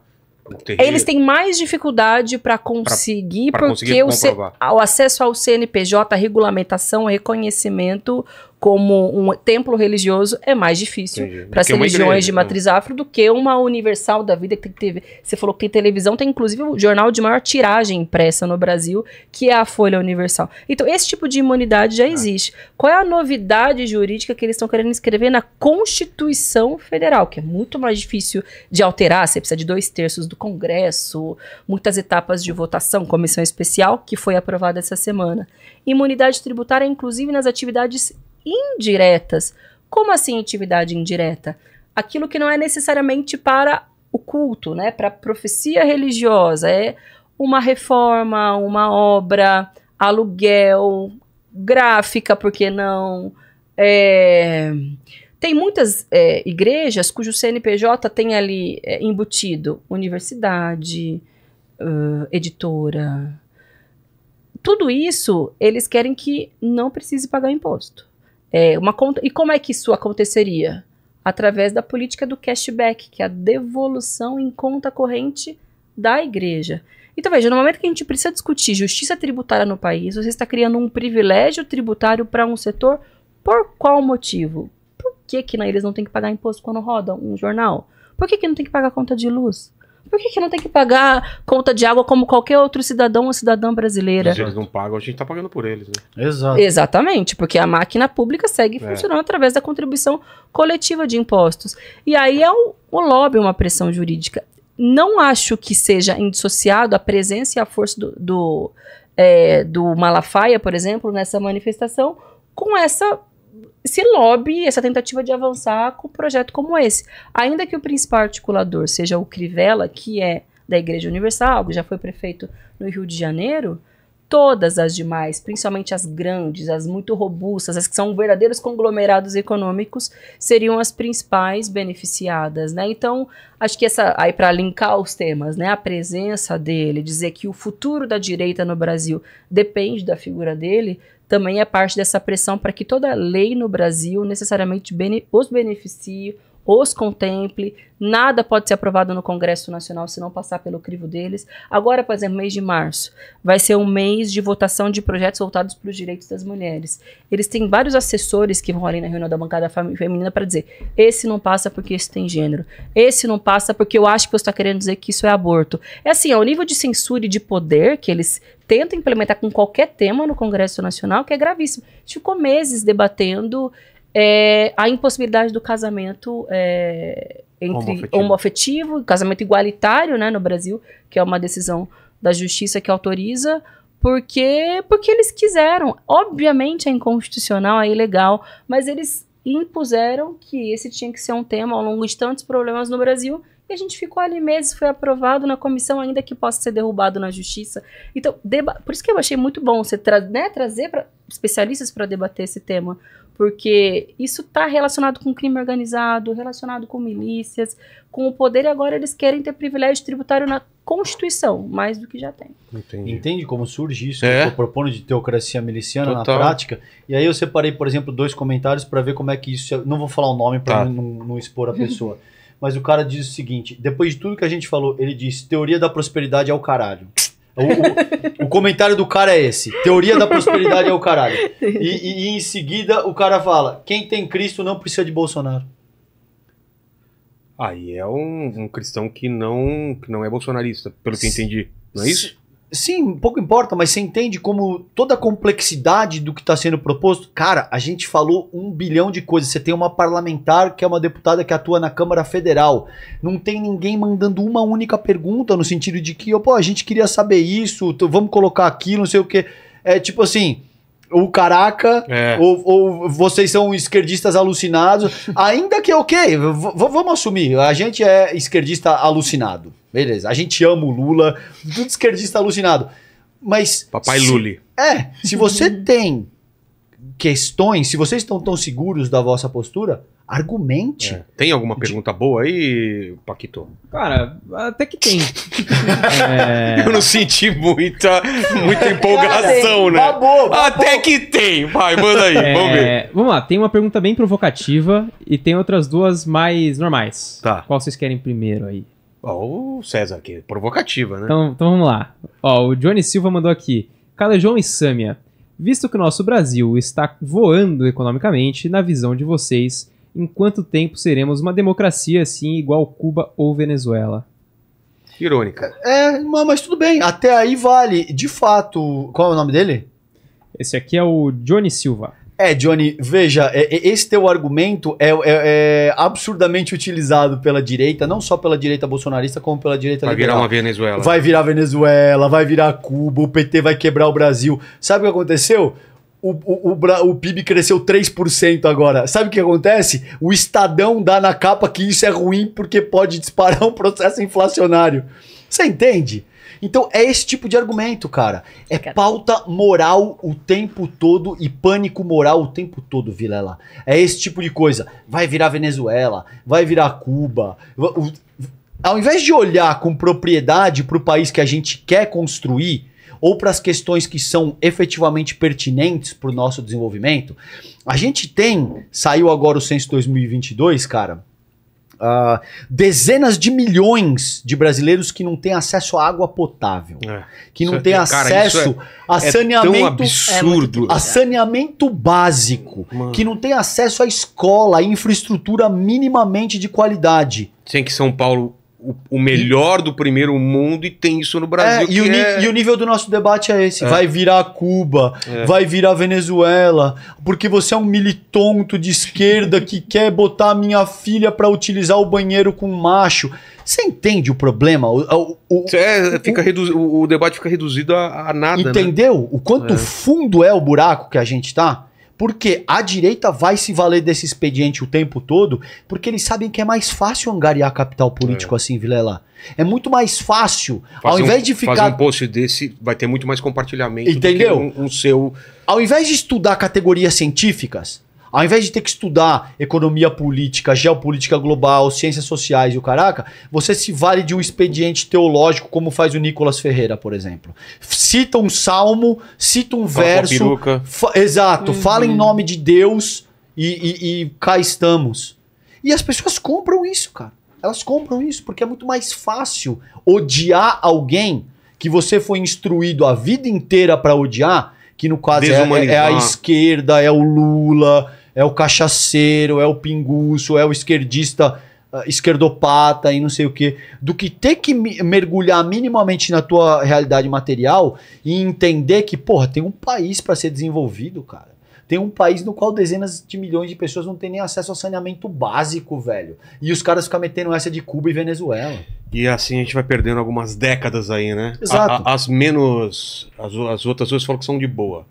Eles têm
mais dificuldade para conseguir, pra, pra porque conseguir o, C, o, acesso ao CNPJ, regulamentação, reconhecimento, como um templo religioso é mais difícil para as religiões igreja, de né? matriz afro do que uma universal da vida que tem TV. Você falou que tem televisão, tem inclusive o jornal de maior tiragem impressa no Brasil, que é a Folha Universal. Então, esse tipo de imunidade já ah. existe. Ah. Qual é a novidade jurídica que eles estão querendo escrever na Constituição Federal, que é muito mais difícil de alterar, você precisa de dois terços do Congresso, muitas etapas de votação, comissão especial, que foi aprovada essa semana. Imunidade tributária, inclusive nas atividades indiretas. Como assim intimidade indireta? Aquilo que não é necessariamente para o culto, né? Para a profecia religiosa, é uma reforma, uma obra, aluguel, gráfica, por que não? É... Tem muitas é, igrejas cujo CNPJ tem ali é, embutido universidade, uh, editora. Tudo isso eles querem que não precise pagar imposto. É, uma conta, e como é que isso aconteceria? Através da política do cashback, que é a devolução em conta corrente da igreja. Então, veja, no momento que a gente precisa discutir justiça tributária no país, você está criando um privilégio tributário para um setor por qual motivo? Por que, que né, eles não têm que pagar imposto quando roda um jornal? Por que, que não tem que pagar conta de luz? Por que, que não tem que pagar conta de água como qualquer outro cidadão ou cidadã brasileira? Se eles
não pagam, a gente está pagando por eles. Né? Exato. Exatamente,
porque a máquina pública segue é. funcionando através da contribuição coletiva de impostos. E aí é o, o lobby é uma pressão jurídica. Não acho que seja indissociado a presença e a força do, do, é, do Malafaia, por exemplo, nessa manifestação, com essa se lobby essa tentativa de avançar com um projeto como esse. Ainda que o principal articulador seja o Crivella, que é da Igreja Universal, que já foi prefeito no Rio de Janeiro, todas as demais, principalmente as grandes, as muito robustas, as que são verdadeiros conglomerados econômicos, seriam as principais beneficiadas, né? Então, acho que essa aí para linkar os temas, né, a presença dele, dizer que o futuro da direita no Brasil depende da figura dele, também é parte dessa pressão para que toda lei no Brasil necessariamente bene os beneficie os contemple. Nada pode ser aprovado no Congresso Nacional se não passar pelo crivo deles. Agora, por exemplo, mês de março vai ser um mês de votação de projetos voltados para os direitos das mulheres. Eles têm vários assessores que vão ali na reunião da bancada feminina para dizer: esse não passa porque esse tem gênero, esse não passa porque eu acho que você está querendo dizer que isso é aborto. É assim, é o nível de censura e de poder que eles tentam implementar com qualquer tema no Congresso Nacional que é gravíssimo. A gente ficou meses debatendo é, a impossibilidade do casamento é, entre homoafetivo. casamento igualitário, né, no Brasil, que é uma decisão da justiça que autoriza, porque porque eles quiseram. Obviamente é inconstitucional, é ilegal, mas eles impuseram que esse tinha que ser um tema ao longo de tantos problemas no Brasil e a gente ficou ali meses, foi aprovado na comissão, ainda que possa ser derrubado na justiça. Então, deba por isso que eu achei muito bom você tra né, trazer pra especialistas para debater esse tema, porque isso está relacionado com crime organizado, relacionado com milícias, com o poder, e agora eles querem ter privilégio tributário na Constituição, mais do que
já tem. Entendi. Entende como surge isso? É. Que eu propondo de teocracia miliciana Total. na prática. E aí eu separei, por exemplo, dois comentários para ver como é que isso. É, não vou falar o nome para tá. não, não, expor a pessoa mas o cara diz o seguinte: depois de tudo que a gente falou, ele diz: teoria da prosperidade é o caralho. O, o, o comentário do cara é esse: teoria da prosperidade é o caralho. E, e, e em seguida o cara fala: quem tem Cristo não precisa de Bolsonaro.
Aí é um, um cristão que não, que não é bolsonarista, pelo que eu entendi. Não é
isso? Sim, pouco importa, mas você entende como toda a complexidade do que está sendo proposto. Cara, a gente falou um bilhão de coisas. Você tem uma parlamentar que é uma deputada que atua na Câmara Federal. Não tem ninguém mandando uma única pergunta no sentido de que, pô, a gente queria saber isso, vamos colocar aquilo, não sei o quê. É tipo assim ou caraca, é. ou, ou, vocês são esquerdistas alucinados. Ainda que, ok, vamos assumir, a gente é esquerdista alucinado. Beleza, a gente ama o Lula, tudo esquerdista alucinado. Mas. Papai se, Lully. É, se você tem questões, se vocês estão tão seguros da vossa postura, argumente. É.
Tem alguma pergunta de... boa aí, Paquito?
Cara, até que tem.
é... Eu
não
senti muita, muita empolgação, né? Babou, tá babou. Tá até que tem. Vai, manda
aí, é... vamos ver.
Vamos lá, tem uma pergunta bem provocativa e tem outras duas mais normais. Tá. Qual vocês querem primeiro aí? Ó, o César aqui, provocativa, né? Então, então vamos lá. Ó, o Johnny Silva mandou aqui. Calejão e Sâmia, Visto que o nosso Brasil está voando economicamente, na visão de vocês, em quanto tempo seremos uma democracia assim igual Cuba ou Venezuela?
Irônica.
É, mas tudo bem, até aí vale. De fato, qual é o nome dele? Esse aqui é o Johnny Silva. É, Johnny, veja, é, é, esse teu argumento é, é, é, absurdamente utilizado pela direita, não só pela direita bolsonarista, como pela direita vai liberal. Vai virar uma Venezuela. Vai virar Venezuela, vai virar Cuba, o PT vai quebrar o Brasil. Sabe o que aconteceu? O, o, o, o PIB cresceu 3% agora. Sabe o que acontece? O Estadão dá na capa que isso é ruim porque pode disparar um processo inflacionário. Você entende? Então é esse tipo de argumento, cara. É pauta moral o tempo todo e pânico moral o tempo todo, Vilela. É esse tipo de coisa. Vai virar Venezuela, vai virar Cuba. Ao invés de olhar com propriedade para o país que a gente quer construir, ou para as questões que são efetivamente pertinentes para o nosso desenvolvimento, a gente tem, saiu agora o censo 2022, cara, Uh, dezenas de milhões de brasileiros que não têm acesso à água potável, é. que não é- têm é, acesso é, a saneamento, é tão absurdo. É a saneamento básico, Mano. que não têm acesso à escola, à infraestrutura minimamente de qualidade.
Sem que São Paulo o, o melhor do primeiro mundo e tem isso no Brasil. É, e, o é... e, o
nível do nosso debate é esse: é. vai virar Cuba, é. vai virar Venezuela, porque você é um militonto de esquerda que quer botar minha filha para utilizar o banheiro com macho. Você entende o problema? O, o, é, fica o, reduzi- o,
debate fica reduzido a, a nada. Né? Entendeu?
Né? O quanto é. fundo é o buraco que a gente tá? Porque a direita vai se valer desse expediente o tempo todo, porque eles sabem que é mais fácil angariar capital político é. assim, Vilela. É muito mais fácil, fazer ao invés um, de ficar. Fazer um
post desse vai ter muito mais compartilhamento Entendeu? Um,
um seu. Ao invés de estudar categorias científicas, ao invés de ter que estudar economia política, geopolítica global, ciências sociais e o caraca, você se vale de um expediente teológico, como faz o Nicolas Ferreira, por exemplo. Cita um salmo, cita um verso. Fa exato, uhum. fala em nome de Deus e, e, e cá estamos. E as pessoas compram isso, cara. Elas compram isso porque é muito mais fácil odiar alguém que você foi instruído a vida inteira para odiar, que no caso é, é, é a esquerda, é o Lula, é o cachaceiro, é o pinguço, é o esquerdista uh, esquerdopata e não sei o que, do que ter que mergulhar minimamente na tua realidade material e entender que, porra, tem um país para ser desenvolvido, cara. Tem um país no qual dezenas de milhões de pessoas não têm nem acesso ao saneamento básico, velho. E os caras ficam metendo essa de Cuba e Venezuela.
E assim a gente vai perdendo algumas décadas aí, né? Exato. A, a, as menos. As, as outras duas falam que são de boa.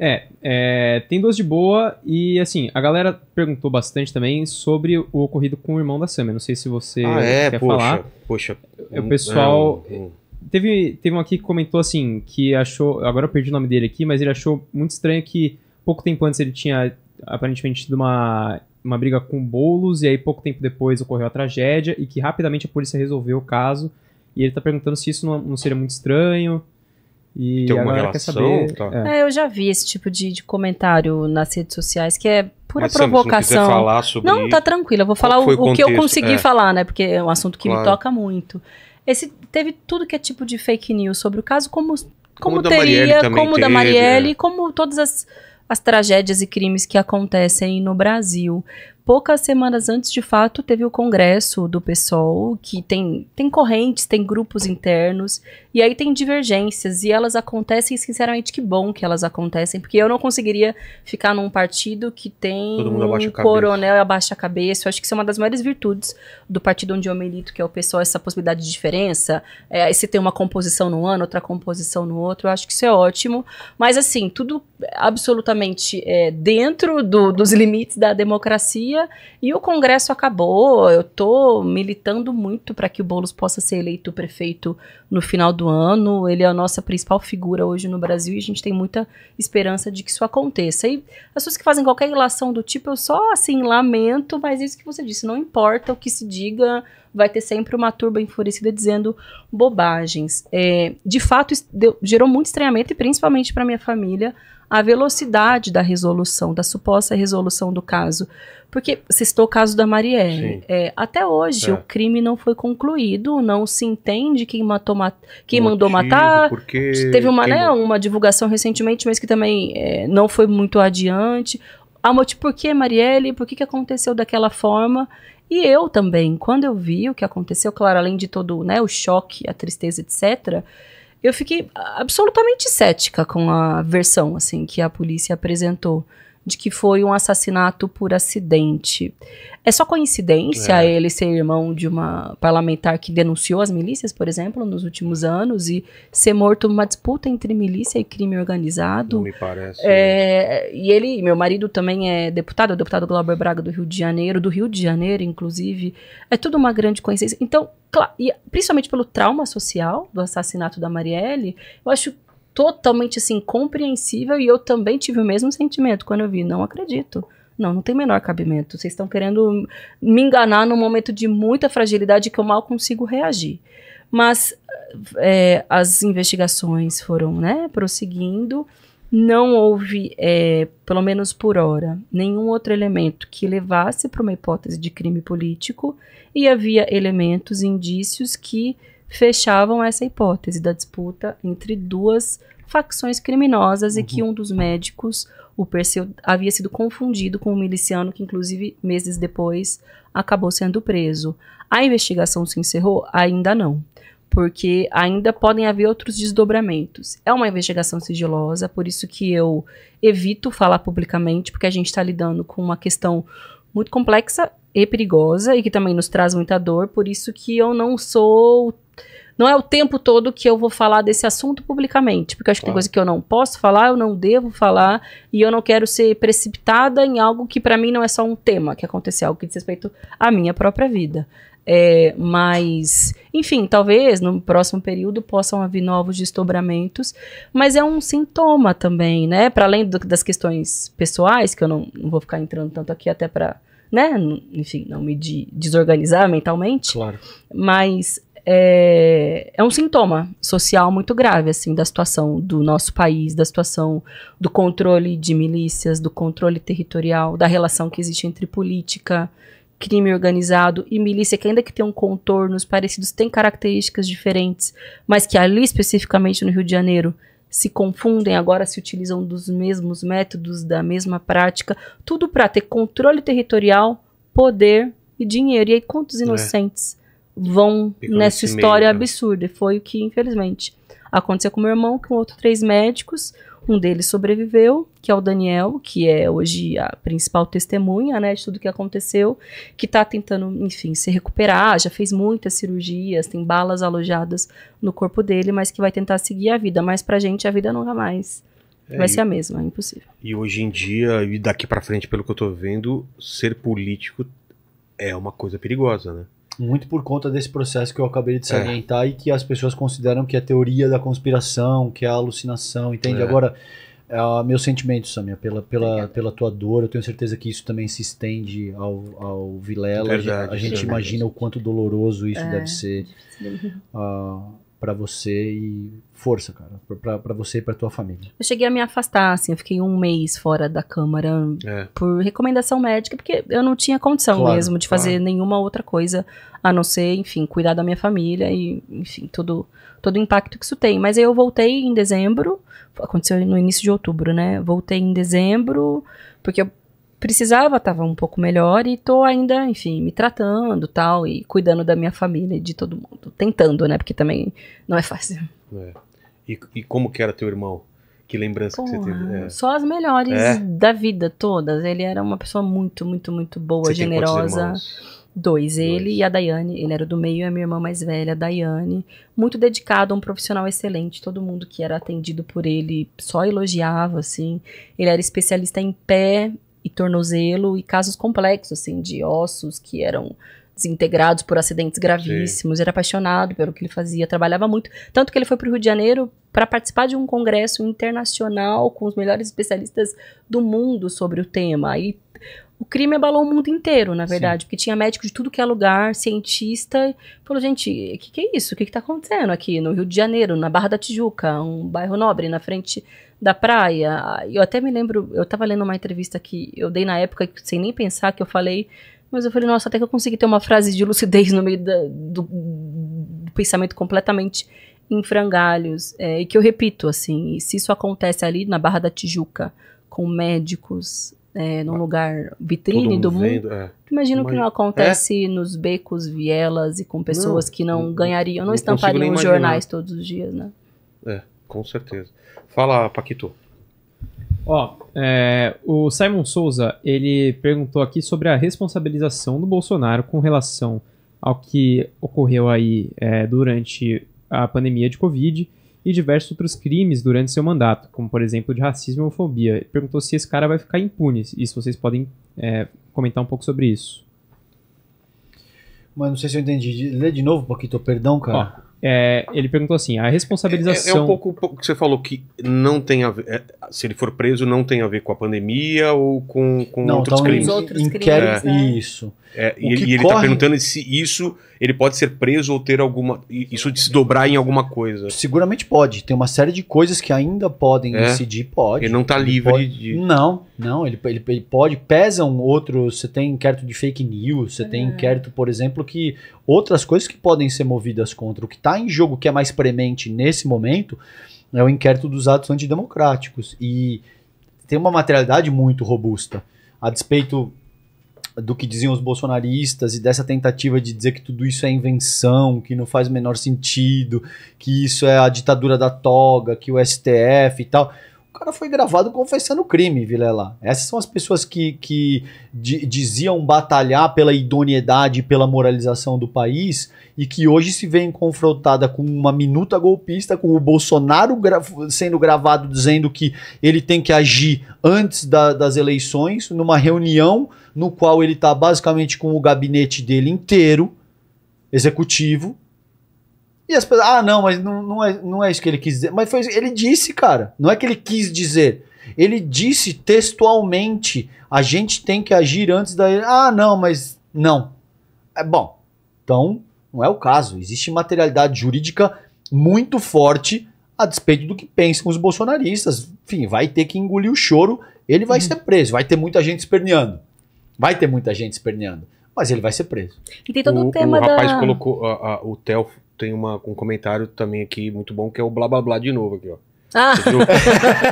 É,
é, tem duas de boa e assim, a galera perguntou bastante também sobre o ocorrido com o irmão da Sam. Eu não sei se você ah, é, quer poxa, falar. Poxa, o pessoal teve teve um aqui que comentou assim que achou, agora eu perdi o nome dele aqui, mas ele achou muito estranho que pouco tempo antes ele tinha aparentemente tido uma uma briga com bolos e aí pouco tempo depois ocorreu a tragédia e que rapidamente a polícia resolveu o caso. E ele tá perguntando se isso não, não seria muito estranho. E tem uma relação, quer saber, tá. é.
É, eu já vi esse tipo de, de, comentário nas redes sociais que é pura Mas, provocação. Sam, falar sobre não, tá tranquilo, eu vou falar o, o, o que eu consegui é. falar, né? Porque é um assunto que claro. me toca muito. Esse teve tudo que é tipo de fake news sobre o caso, como como, como teria, como teve, da Marielle, é. como todas as as tragédias e crimes que acontecem no Brasil poucas semanas antes, de fato, teve o congresso do PSOL, que tem, tem correntes, tem grupos internos, e aí tem divergências, e elas acontecem, e sinceramente, que bom que elas acontecem, porque eu não conseguiria ficar num partido que tem um coronel abaixa a cabeça. Eu acho que isso é uma das maiores virtudes do partido onde eu milito, que é o PSOL, essa possibilidade de diferença. É, se tem uma composição num ano, outra composição no outro, eu acho que isso é ótimo. Mas, assim, tudo absolutamente é, dentro do, dos limites da democracia e o Congresso acabou. Eu estou militando muito para que o Boulos possa ser eleito prefeito no final do ano. Ele é a nossa principal figura hoje no Brasil e a gente tem muita esperança de que isso aconteça. E as pessoas que fazem qualquer ilação do tipo, eu só assim lamento, mas é isso que você disse, não importa o que se diga, vai ter sempre uma turba enfurecida dizendo bobagens. É, de fato, deu, gerou muito estranhamento e principalmente para minha família a velocidade da resolução, da suposta resolução do caso. Porque se estou o caso da Marielle. É, até hoje é. o crime não foi concluído, não se entende quem, matou, quem Motivo, mandou matar. Teve uma, né, uma divulgação recentemente, mas que também é, não foi muito adiante. A motivo, por que Marielle? Por que, que aconteceu daquela forma? E eu também, quando eu vi o que aconteceu, claro, além de todo né, o choque, a tristeza, etc., eu fiquei absolutamente cética com a versão assim que a polícia apresentou de que foi um assassinato por acidente. É só coincidência é. ele ser irmão de uma parlamentar que denunciou as milícias, por exemplo, nos últimos anos, e ser morto numa disputa entre milícia e crime organizado? Não me parece. É, e ele, meu marido também é deputado, é o deputado Glauber Braga do Rio de Janeiro, do Rio de Janeiro, inclusive. É tudo uma grande coincidência. Então, claro, e principalmente pelo trauma social do assassinato da Marielle, eu acho totalmente assim compreensível e eu também tive o mesmo sentimento quando eu vi, não acredito. Não, não tem menor cabimento. Vocês estão querendo me enganar num momento de muita fragilidade que eu mal consigo reagir. Mas é, as investigações foram né, prosseguindo. Não houve, é, pelo menos por hora, nenhum outro elemento que levasse para uma hipótese de crime político e havia elementos, indícios que fechavam essa hipótese da disputa entre duas facções criminosas uhum. e que um dos médicos, o Perseu, havia sido confundido com um miliciano que, inclusive, meses depois acabou sendo preso. A investigação se encerrou? Ainda não. Porque ainda podem haver outros desdobramentos. É uma investigação sigilosa, por isso que eu evito falar publicamente, porque a gente está lidando com uma questão muito complexa e perigosa e que também nos traz muita dor, por isso que eu não sou não é o tempo todo que eu vou falar desse assunto publicamente, porque eu acho que claro. tem coisa que eu não posso falar, eu não devo falar, e eu não quero ser precipitada em algo que para mim não é só um tema que aconteceu, algo que diz respeito à minha própria vida. É, mas, enfim, talvez no próximo período possam haver novos desdobramentos, mas é um sintoma também, né? Para além do, das questões pessoais, que eu não, não vou ficar entrando tanto aqui, até para né? Enfim, não me de desorganizar mentalmente. Claro. Mas é, é um sintoma social muito grave, assim, da situação do nosso país, da situação do controle de milícias, do controle territorial, da relação que existe entre política, crime organizado e milícia, que ainda que tenham contornos parecidos, têm características diferentes, mas que ali, especificamente no Rio de Janeiro, se confundem, agora se utilizam dos mesmos métodos, da mesma prática, tudo para ter controle territorial, poder e dinheiro. E aí, quantos é. inocentes? É vão Ficou nessa história meio, então. e absurda. Foi o que, infelizmente, aconteceu com meu irmão, com outros três médicos. Um deles sobreviveu, que é o Daniel, que é hoje a principal testemunha, né, de tudo que aconteceu, que está tentando, enfim, se recuperar, já fez muitas cirurgias, tem balas alojadas no corpo dele, mas que vai tentar seguir a vida, mas a gente a vida nunca mais é, vai ser a mesma, é impossível.
E hoje em dia, e daqui para frente, pelo que eu estou vendo, ser político é uma coisa perigosa, né?
Muito por conta desse processo que eu acabei de é. salientar é. e que as pessoas consideram que é teoria da conspiração, que é alucinação, entende? É. Agora, é, meus sentimentos, Samia, pela, pela, pela tua dor, eu tenho certeza que isso também se estende ao, ao Vilela. Verdade, a gente imagina o quanto doloroso isso é. deve ser uh, ah, para você e força, cara, para você e pra tua família.
Eu cheguei a me afastar, assim, eu fiquei um mês fora da Câmara é. por recomendação médica, porque eu não tinha condição claro, mesmo de fazer nenhuma outra coisa a não ser, enfim, cuidar da minha família e, enfim, todo, todo o impacto que isso tem. Mas aí eu voltei em dezembro, aconteceu no início de outubro, né? Voltei em dezembro, porque eu precisava, tava um pouco melhor e tô ainda, enfim, me tratando tal e cuidando da minha família e de todo mundo. Tentando, né? Porque também não é fácil.
É. E, e como que era teu irmão? Que lembrança Porra, que você teve? É. Só as melhores é?
da vida, todas. Ele era uma pessoa muito, muito, muito boa, você generosa. Dois, Dois, ele e a Daiane. Ele era do meio e a minha irmã mais velha, a Daiane. Muito dedicado, um profissional excelente. Todo mundo que era atendido por ele só elogiava, assim. Ele era especialista em pé e tornozelo e casos complexos, assim, de ossos que eram desintegrados por acidentes gravíssimos, Sim. era apaixonado pelo que ele fazia, trabalhava muito. Tanto que ele foi para o Rio de Janeiro para participar de um congresso internacional com os melhores especialistas do mundo sobre o tema. Aí o crime abalou o mundo inteiro, na verdade, Sim. porque tinha médico de tudo que é lugar, cientista. Falou, gente, o que, que, é isso? O que está acontecendo aqui no Rio de Janeiro, na Barra da Tijuca, um bairro nobre na frente da praia? Eu até me lembro, eu estava lendo uma entrevista que eu dei na época, sem nem pensar, que eu falei mas eu falei, nossa, até que eu consegui ter uma frase de lucidez no meio da, do, do, pensamento completamente em frangalhos. É, e que eu repito, assim, se isso acontece ali na Barra da Tijuca, com médicos, é, num ah, lugar vitrine do mundo, é. imagino que não acontece é? nos becos, vielas e com pessoas não, que não, não ganhariam, não, não estampariam os jornais todos os dias, né?
É, com certeza. Fala, Paquito.
Ó, é, o Simon Souza, ele perguntou aqui sobre a responsabilização do Bolsonaro com relação ao que ocorreu aí é, durante a pandemia de Covid e diversos outros crimes durante seu mandato, como por exemplo de racismo e homofobia. Ele perguntou se esse cara vai ficar impune e se vocês podem é, comentar um pouco sobre isso.
Mas não sei se eu entendi. Lê de novo, Paquito, perdão, cara.
Ó, é, ele perguntou assim: a responsabilização. É, é, é um pouco,
o que você falou que não tem a ver. É, se ele for preso, não tem a ver com a pandemia ou com, com não, outros então crimes. Outros crimes. Inquérito, Isso. É, e ele está corre... perguntando é se isso ele pode ser preso ou ter alguma. Isso de se dobrar em alguma coisa.
Seguramente pode. Tem uma série de coisas que ainda podem é. decidir, pode. Ele não está livre pode... de. Não, não, ele, ele, ele pode. Pesam um outro. Você tem inquérito de fake news, você é. tem uhum. inquérito, por exemplo, que outras coisas que podem ser movidas contra. O que está em jogo que é mais premente nesse momento é o inquérito dos atos antidemocráticos. E tem uma materialidade muito robusta. A despeito do que diziam os bolsonaristas e dessa tentativa de dizer que tudo isso é invenção, que não faz o menor sentido, que isso é a ditadura da toga, que o STF e tal. O cara foi gravado confessando crime, Vilela. Essas são as pessoas que, que diziam batalhar pela idoneidade, pela moralização do país e que hoje se veem confrontada com uma minuta golpista, com o Bolsonaro gra sendo gravado dizendo que ele tem que agir antes da, das eleições, numa reunião no qual ele está basicamente com o gabinete dele inteiro, executivo, e as pessoas, ah, não, mas não, não, é, não é isso que ele quis dizer. Mas foi ele disse, cara. Não é que ele quis dizer. Ele disse textualmente: a gente tem que agir antes da. Ah, não, mas não. É bom. Então, não é o caso. Existe materialidade jurídica muito forte a despeito do que pensam os bolsonaristas. Enfim, vai ter que engolir o choro, ele vai uhum. ser preso. Vai ter muita gente esperneando. Vai ter muita gente esperneando. Mas ele vai ser preso.
E tem todo o, o tema o
rapaz da... colocou, o Theo tem uma, um comentário também aqui muito bom que é o blá blá blá de novo aqui, ó. Ah.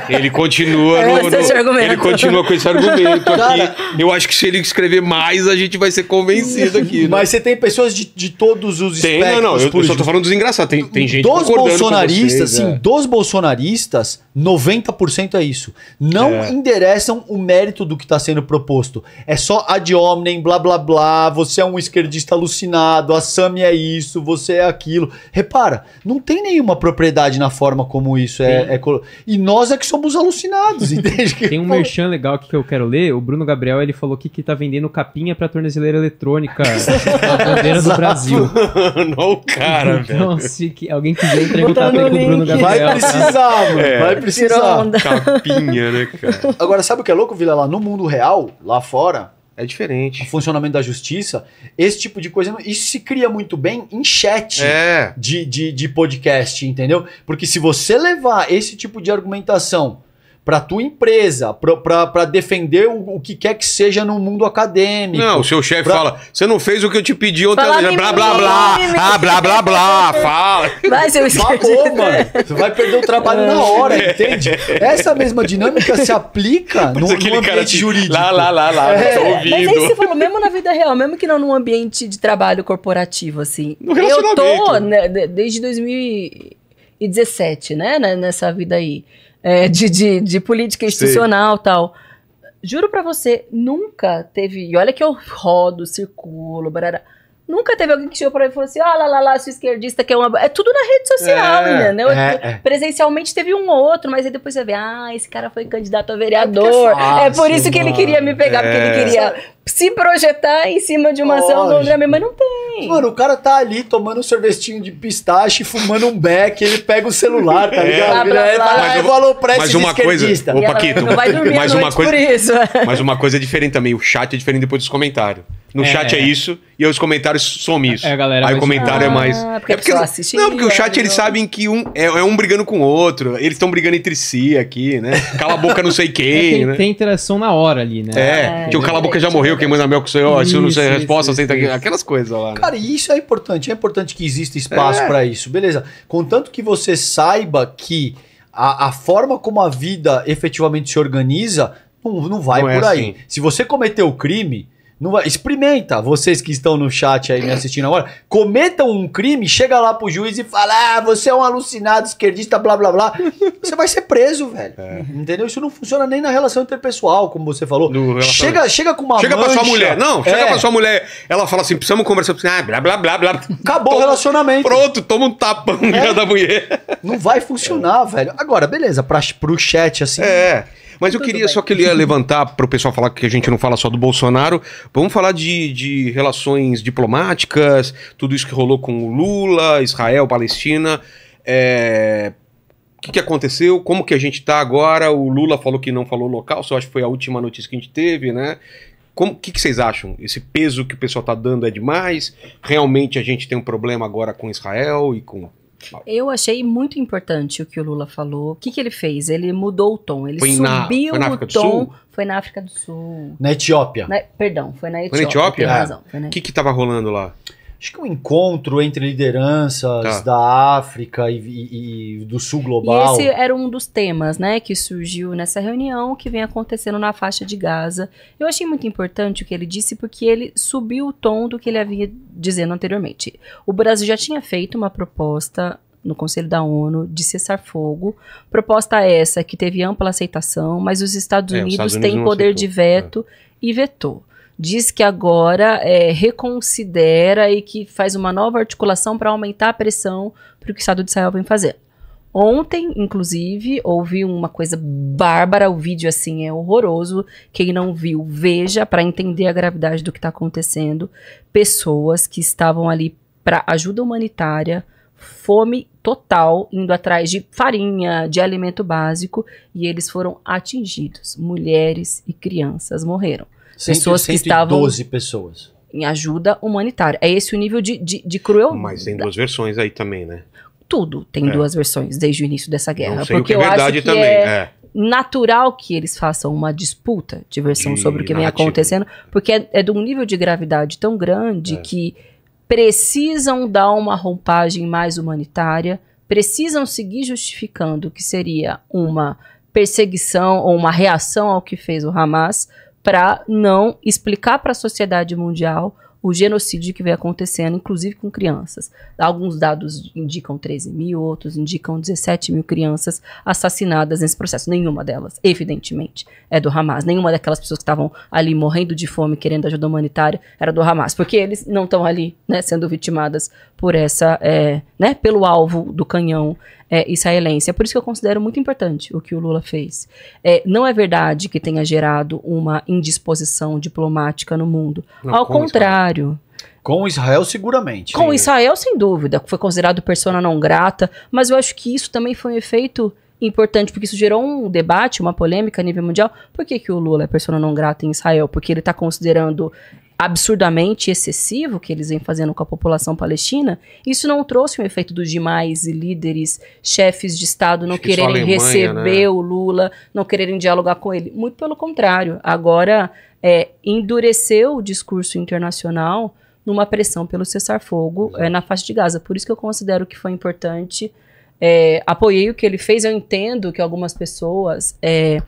Ele continua é no, é no ele continua com esse argumento aqui. Eu acho que se ele escrever mais, a gente vai ser convencido aqui. Né? Mas você tem pessoas de, de todos os tem, espectros. Não, não, eu, eu só tô falando dos engraçados. Tem, tem gente dos bolsonaristas, vocês, é. sim, é.
dos bolsonaristas, 90% é isso. Não é. endereçam o mérito do que está sendo proposto. É só ad hominem, blá blá blá, você é um esquerdista alucinado, a Sami é isso, você é aquilo. Repara, não tem nenhuma propriedade na forma como isso é é colo... E nós é que somos alucinados, entende?
Tem um merchan legal aqui que eu quero ler. O Bruno Gabriel ele falou que, que tá vendendo capinha pra tornozeleira eletrônica a bandeira do Brasil. Não, cara, então, velho. Então, se que alguém quiser, entrega o contato com o Bruno Gabriel. Vai precisar, mano. É. Vai precisar. Capinha,
né, cara? Agora, sabe o que é louco, Vila? Lá no mundo real, lá fora, é diferente. O funcionamento da justiça, esse tipo de coisa. Isso se cria muito bem em chat é. de, de, de podcast, entendeu? Porque se você levar esse tipo de argumentação para tua empresa, para defender o, o, que quer que seja no mundo acadêmico. Não, o seu chefe pra... fala,
você não fez o que eu te pedi ontem, blá, blá, blá, blá, ah, blá, blá, blá, fala.
Vai, seu Babou, mano. Você vai perder o trabalho na hora, entende? Essa mesma dinâmica se aplica no, no ambiente cara assim, jurídico. Lá, lá, lá, lá, é. tô ouvindo. Mas aí você
falou, mesmo na vida real, mesmo que não num ambiente de trabalho corporativo, assim. No eu tô, né, desde 2017, né, né, nessa vida aí é, de, de, de, política institucional Sim. tal. Juro para você, nunca teve. E olha que eu rodo, circulo, barará. Nunca teve alguém que chegou pra mim e falou assim: ah, lá, lá, lá, esquerdista, que é uma. É tudo na rede social, é, entendeu? É, tipo, é. Presencialmente teve um outro, mas aí depois você vê: ah, esse cara foi candidato a vereador. É, fácil, é por isso que mano. ele queria me pegar, porque ele é. queria
se projetar em cima de uma Lógico. ação do André, mas não tem. Mano, o cara tá ali tomando um sorvetinho de pistache, fumando um beck, ele pega o celular, tá é. ligado? É. Mas, eu, é mas uma coisa, o Paquito, mais uma coisa,
mas uma coisa é diferente também, o chat é diferente depois dos comentários. No é, chat é, é isso e os comentários somem é, isso. É, galera, Aí o comentário é ah, é mais. Porque é porque assiste não, porque o chat eles sabem que um é, um brigando com o outro, eles estão brigando entre si aqui, né? Cala a boca não sei quem, tem, né? Tem
interação na hora ali, né?
É, é que o cala a boca já morreu, o que é mais na que sou eu, isso, se eu não sei a resposta, isso, aqui. aquelas coisas lá. Né?
Cara, isso é importante, é importante que exista espaço é. para isso, beleza. Contanto que você saiba que a, a forma como a vida efetivamente se organiza não, não vai não é por é aí. Assim. Se você cometeu o crime, não vai, experimenta, vocês que estão no chat aí me assistindo agora, cometam um crime, chega lá pro juiz e fala: ah, você é um alucinado esquerdista, blá blá blá. Você vai ser preso, velho. É. Entendeu? Isso não funciona nem na relação interpessoal, como você falou. Chega, chega com uma Chega mancha, pra sua mulher. Não, chega é. pra sua
mulher. Ela fala assim: precisamos conversar, ah, blá blá blá
blá. Acabou toma, o relacionamento. Pronto, toma um tapão é. da mulher. Não vai funcionar, é. velho. Agora, beleza, pra, pro chat assim. É. Mas eu queria, bem. só queria levantar para o pessoal falar
que a gente não fala só do Bolsonaro. Vamos falar de, de relações diplomáticas, tudo isso que rolou com o Lula, Israel, Palestina. É, o que, que, aconteceu, como que a gente está agora, o Lula falou que não falou local, só acho que foi a última notícia que a gente teve, né? O que, que, vocês acham? Esse peso que o pessoal está dando é demais? Realmente a gente tem um problema agora com Israel e com
eu achei muito importante o que o Lula falou. O que, que ele fez? Ele mudou o tom. Ele foi subiu na, o tom. Foi na África do Sul.
Na Etiópia.
Na, perdão, foi na Etiópia. Foi
na Etiópia? O que estava rolando lá? acho que um encontro entre lideranças tá. da África e, e, e, do Sul global. E esse
era um dos temas, né, que surgiu nessa reunião que vem acontecendo na faixa de Gaza. Eu achei muito importante o que ele disse porque ele subiu o tom do que ele havia dizendo anteriormente. O Brasil já tinha feito uma proposta no Conselho da ONU de cessar fogo. Proposta essa que teve ampla aceitação, mas os Estados é, Unidos os Estados Unidos têm poder aceitou. de é. veto é. e vetou diz que agora é, reconsidera e que faz uma nova articulação para aumentar a pressão para o que o Estado de Israel vem fazer. Ontem, inclusive, houve uma coisa bárbara, o vídeo assim é horroroso. Quem não viu, veja para entender a gravidade do que está acontecendo. Pessoas que estavam ali para ajuda humanitária, fome total, indo atrás de farinha, de alimento básico, e eles foram atingidos. Mulheres e crianças morreram pessoas 112 que estavam. pessoas. Em ajuda humanitária. É esse o nível de, de, de crueldade. Mas
tem duas versões aí também, né?
Tudo tem é. duas versões desde o início dessa guerra. porque é eu acho que também, é, é, natural que eles façam uma disputa de versão de sobre o que vem acontecendo, porque é, é de um nível de gravidade tão grande é. que precisam dar uma roupagem mais humanitária, precisam seguir justificando que seria uma perseguição ou uma reação ao que fez o Hamas, para não explicar para a sociedade mundial o genocídio que vem acontecendo, inclusive com crianças. Alguns dados indicam 13 mil, outros indicam 17 mil crianças assassinadas nesse processo. Nenhuma delas, evidentemente, é do Hamas. Nenhuma daquelas pessoas que estavam ali morrendo de fome, querendo ajuda humanitária, era do Hamas, porque eles não estão ali, né, sendo vitimadas por essa, é, né, pelo alvo do canhão é, israelense. É por isso que eu considero muito importante o que o Lula fez. É, não é verdade que tenha gerado uma indisposição diplomática no mundo. Não, Ao contrário.
Com Israel, seguramente. Com
Israel, sem dúvida. Foi considerado persona não grata, mas eu acho que isso também foi um efeito importante, porque isso gerou um debate, uma polêmica a nível mundial. Por que, que o Lula é persona não grata em Israel? Porque ele está considerando absurdamente excessivo que eles vêm fazendo com a população palestina, isso não trouxe um efeito dos demais líderes, chefes de Estado não Acho quererem Alemanha, né? receber né? o Lula, não quererem dialogar com ele. Muito pelo contrário, agora é, endureceu o discurso internacional numa pressão pelo cessar-fogo é, na faixa de Gaza. Por isso que eu considero que foi importante. É, apoiei o que ele fez. Eu entendo que algumas pessoas é,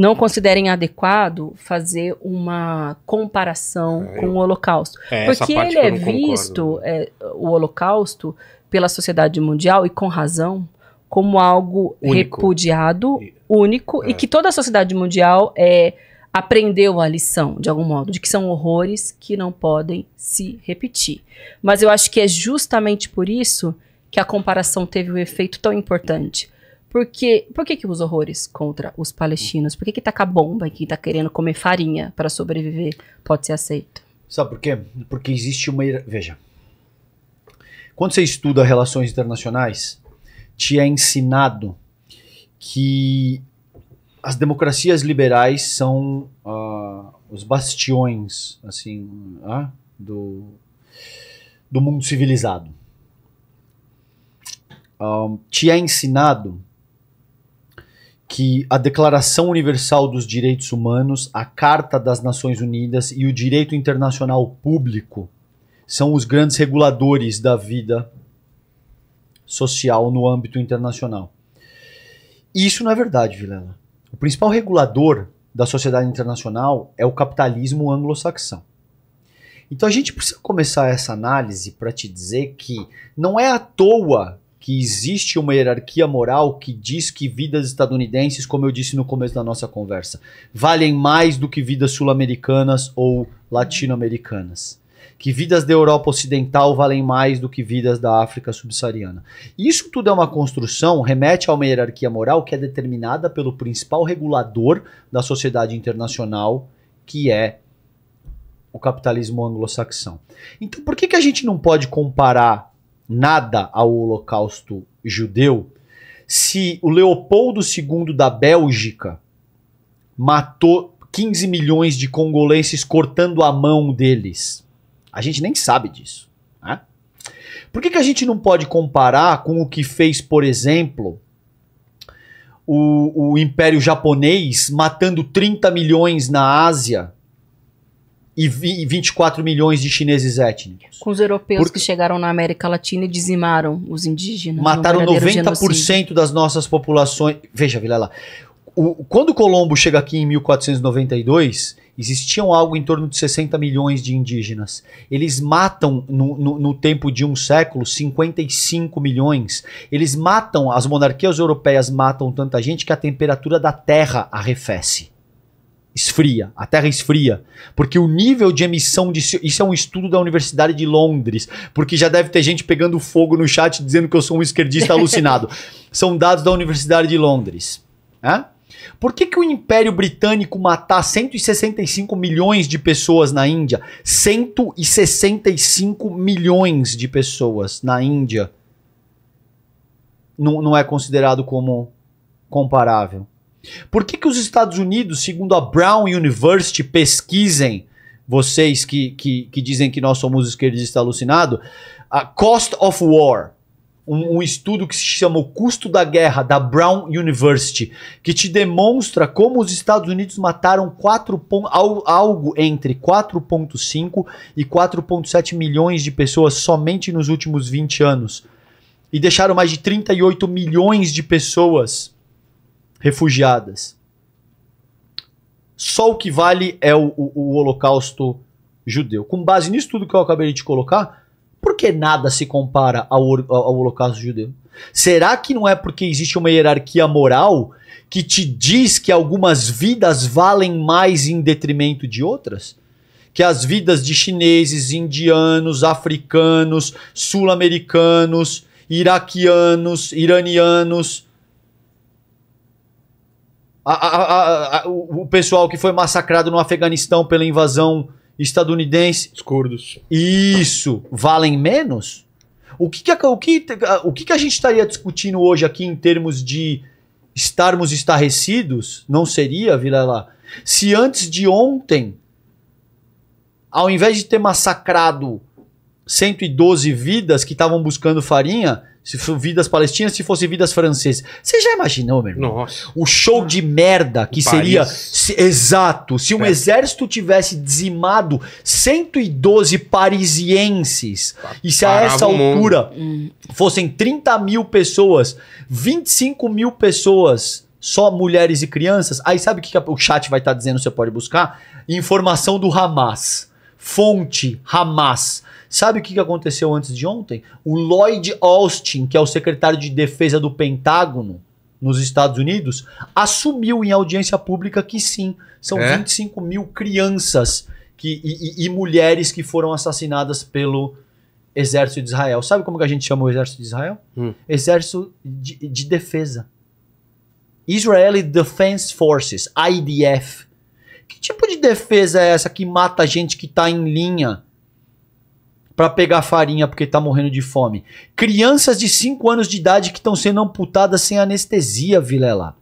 não considerem adequado fazer uma comparação é, com o Holocausto. É, porque ele é visto, é, o Holocausto, pela sociedade mundial, e com razão, como algo único. repudiado, único, e é. que toda a sociedade mundial é, aprendeu a lição, de algum modo, de que são horrores que não podem se repetir. Mas eu acho que é justamente por isso que a comparação teve um efeito tão importante porque, por que, que os horrores contra os palestinos? Por que, que tacar tá bomba e quem tá querendo comer farinha para
sobreviver pode ser aceito? Sabe por quê? Porque existe uma. Veja. Quando você estuda relações internacionais, te é ensinado que as democracias liberais são uh, os bastiões assim uh, do, do mundo civilizado. Um, ah, te é ensinado que a Declaração Universal dos Direitos Humanos, a Carta das Nações Unidas e o direito internacional público são os grandes reguladores da vida social no âmbito internacional. Isso não é verdade, Vilela. O principal regulador da sociedade internacional é o capitalismo anglo-saxão. Então a gente precisa começar essa análise para te dizer que não é à toa que existe uma hierarquia moral que diz que vidas estadunidenses, como eu disse no começo da nossa conversa, valem mais do que vidas sul-americanas ou latino-americanas. Que vidas da Europa Ocidental valem mais do que vidas da África subsaariana. Isso tudo é uma construção, remete a uma hierarquia moral que é determinada pelo principal regulador da sociedade internacional, que é o capitalismo anglo-saxão. Então, por que, que a gente não pode comparar nada ao Holocausto judeu, se o Leopoldo II da Bélgica matou 15 milhões de congolenses cortando a mão deles? A gente nem sabe disso. Né? Por que, que a gente não pode comparar com o que fez, por exemplo, o, o Império Japonês matando 30 milhões na Ásia e 24 milhões de chineses étnicos.
Com os europeus Porque que chegaram na América Latina e dizimaram os indígenas. Mataram 90% genocídio.
das nossas populações. Veja, Vilela, o, quando Colombo chega aqui em 1492, existiam algo em torno de 60 milhões de indígenas. Eles matam, no, no, no, tempo de um século, 55 milhões. Eles matam, as monarquias europeias matam tanta gente que a temperatura da terra arrefece esfria, a Terra esfria, porque o nível de emissão de isso é um estudo da Universidade de Londres, porque já deve ter gente pegando fogo no chat dizendo que eu sou um esquerdista alucinado. São dados da Universidade de Londres, né? Por que, que o Império Britânico matar 165 milhões de pessoas na Índia? 165 milhões de pessoas na Índia não, não é considerado como comparável. Por que, que os Estados Unidos, segundo a Brown University, pesquisem, vocês que, que, que dizem que nós somos esquerdistas alucinado, a Cost of War, um, um, estudo que se chama O Custo da Guerra, da Brown University, que te demonstra como os Estados Unidos mataram 4, algo entre 4,5 e 4,7 milhões de pessoas somente nos últimos 20 anos. E deixaram mais de 38 milhões de pessoas refugiadas. Só o que vale é o, o, o holocausto judeu. Com base nisso tudo que eu acabei de colocar, por que nada se compara ao, ao holocausto judeu? Será que não é porque existe uma hierarquia moral que te diz que algumas vidas valem mais em detrimento de outras? Que as vidas de chineses, indianos, africanos, sul-americanos, iraquianos, iranianos, a, a, a, o pessoal que foi massacrado no Afeganistão pela invasão estadunidense. Os curdos. Isso. Valem menos? O que, que, o que, o que, que a gente estaria discutindo hoje aqui em termos de estarmos estarrecidos? Não seria, lá Se antes de ontem, ao invés de ter massacrado 112 vidas que estavam buscando farinha, se fosse vidas palestinas, se fosse vidas francesas. Você já imaginou, meu irmão? Nossa. O show de merda que o seria. Se, exato. Se um é. exército tivesse dizimado 112 parisienses e se a essa altura hum. fossem 30 mil pessoas, 25 mil pessoas só mulheres e crianças. Aí sabe o que, que o chat vai estar tá dizendo? Você pode buscar informação do Hamas. Fonte, Hamas. Sabe o que aconteceu antes de ontem? O Lloyd Austin, que é o secretário de defesa do Pentágono nos Estados Unidos, assumiu em audiência pública que sim, são é? 25 mil crianças que, e, e, e mulheres que foram assassinadas pelo Exército de Israel. Sabe como que a gente chama o Exército de Israel? Hum. Exército de, de Defesa. Israeli Defense Forces, IDF. Que tipo de defesa é essa que mata gente que tá em linha para pegar farinha porque tá morrendo de fome? Crianças de 5 anos de idade que estão sendo amputadas sem anestesia, Vilela.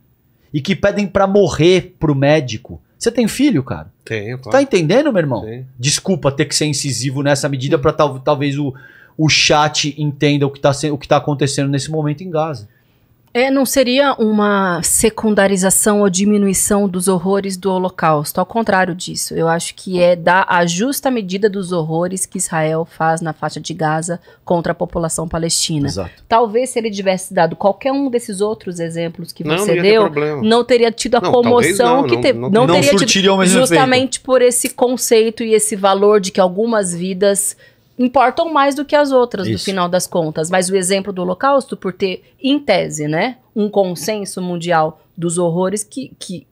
E que pedem para morrer pro médico. Você tem filho, cara? Tenho, claro. Tá entendendo, meu irmão? Tenho. Desculpa ter que ser incisivo nessa medida para tal, talvez o, o chat entenda o que, tá, o que tá acontecendo nesse momento em Gaza.
É, não seria uma secundarização ou diminuição dos horrores do Holocausto. Ao contrário disso, eu acho que é dar a justa medida dos horrores que Israel faz na faixa de Gaza contra a população palestina. Exato. Talvez se ele tivesse dado qualquer um desses outros exemplos que você não deu, não teria tido a não, comoção que teve. Não, teria tido justamente efeito. por esse conceito e esse valor de que algumas vidas importam mais do que as outras, Isso. no final das contas. Mas o exemplo do Holocausto, por ter, em tese, né, um consenso mundial dos horrores que, que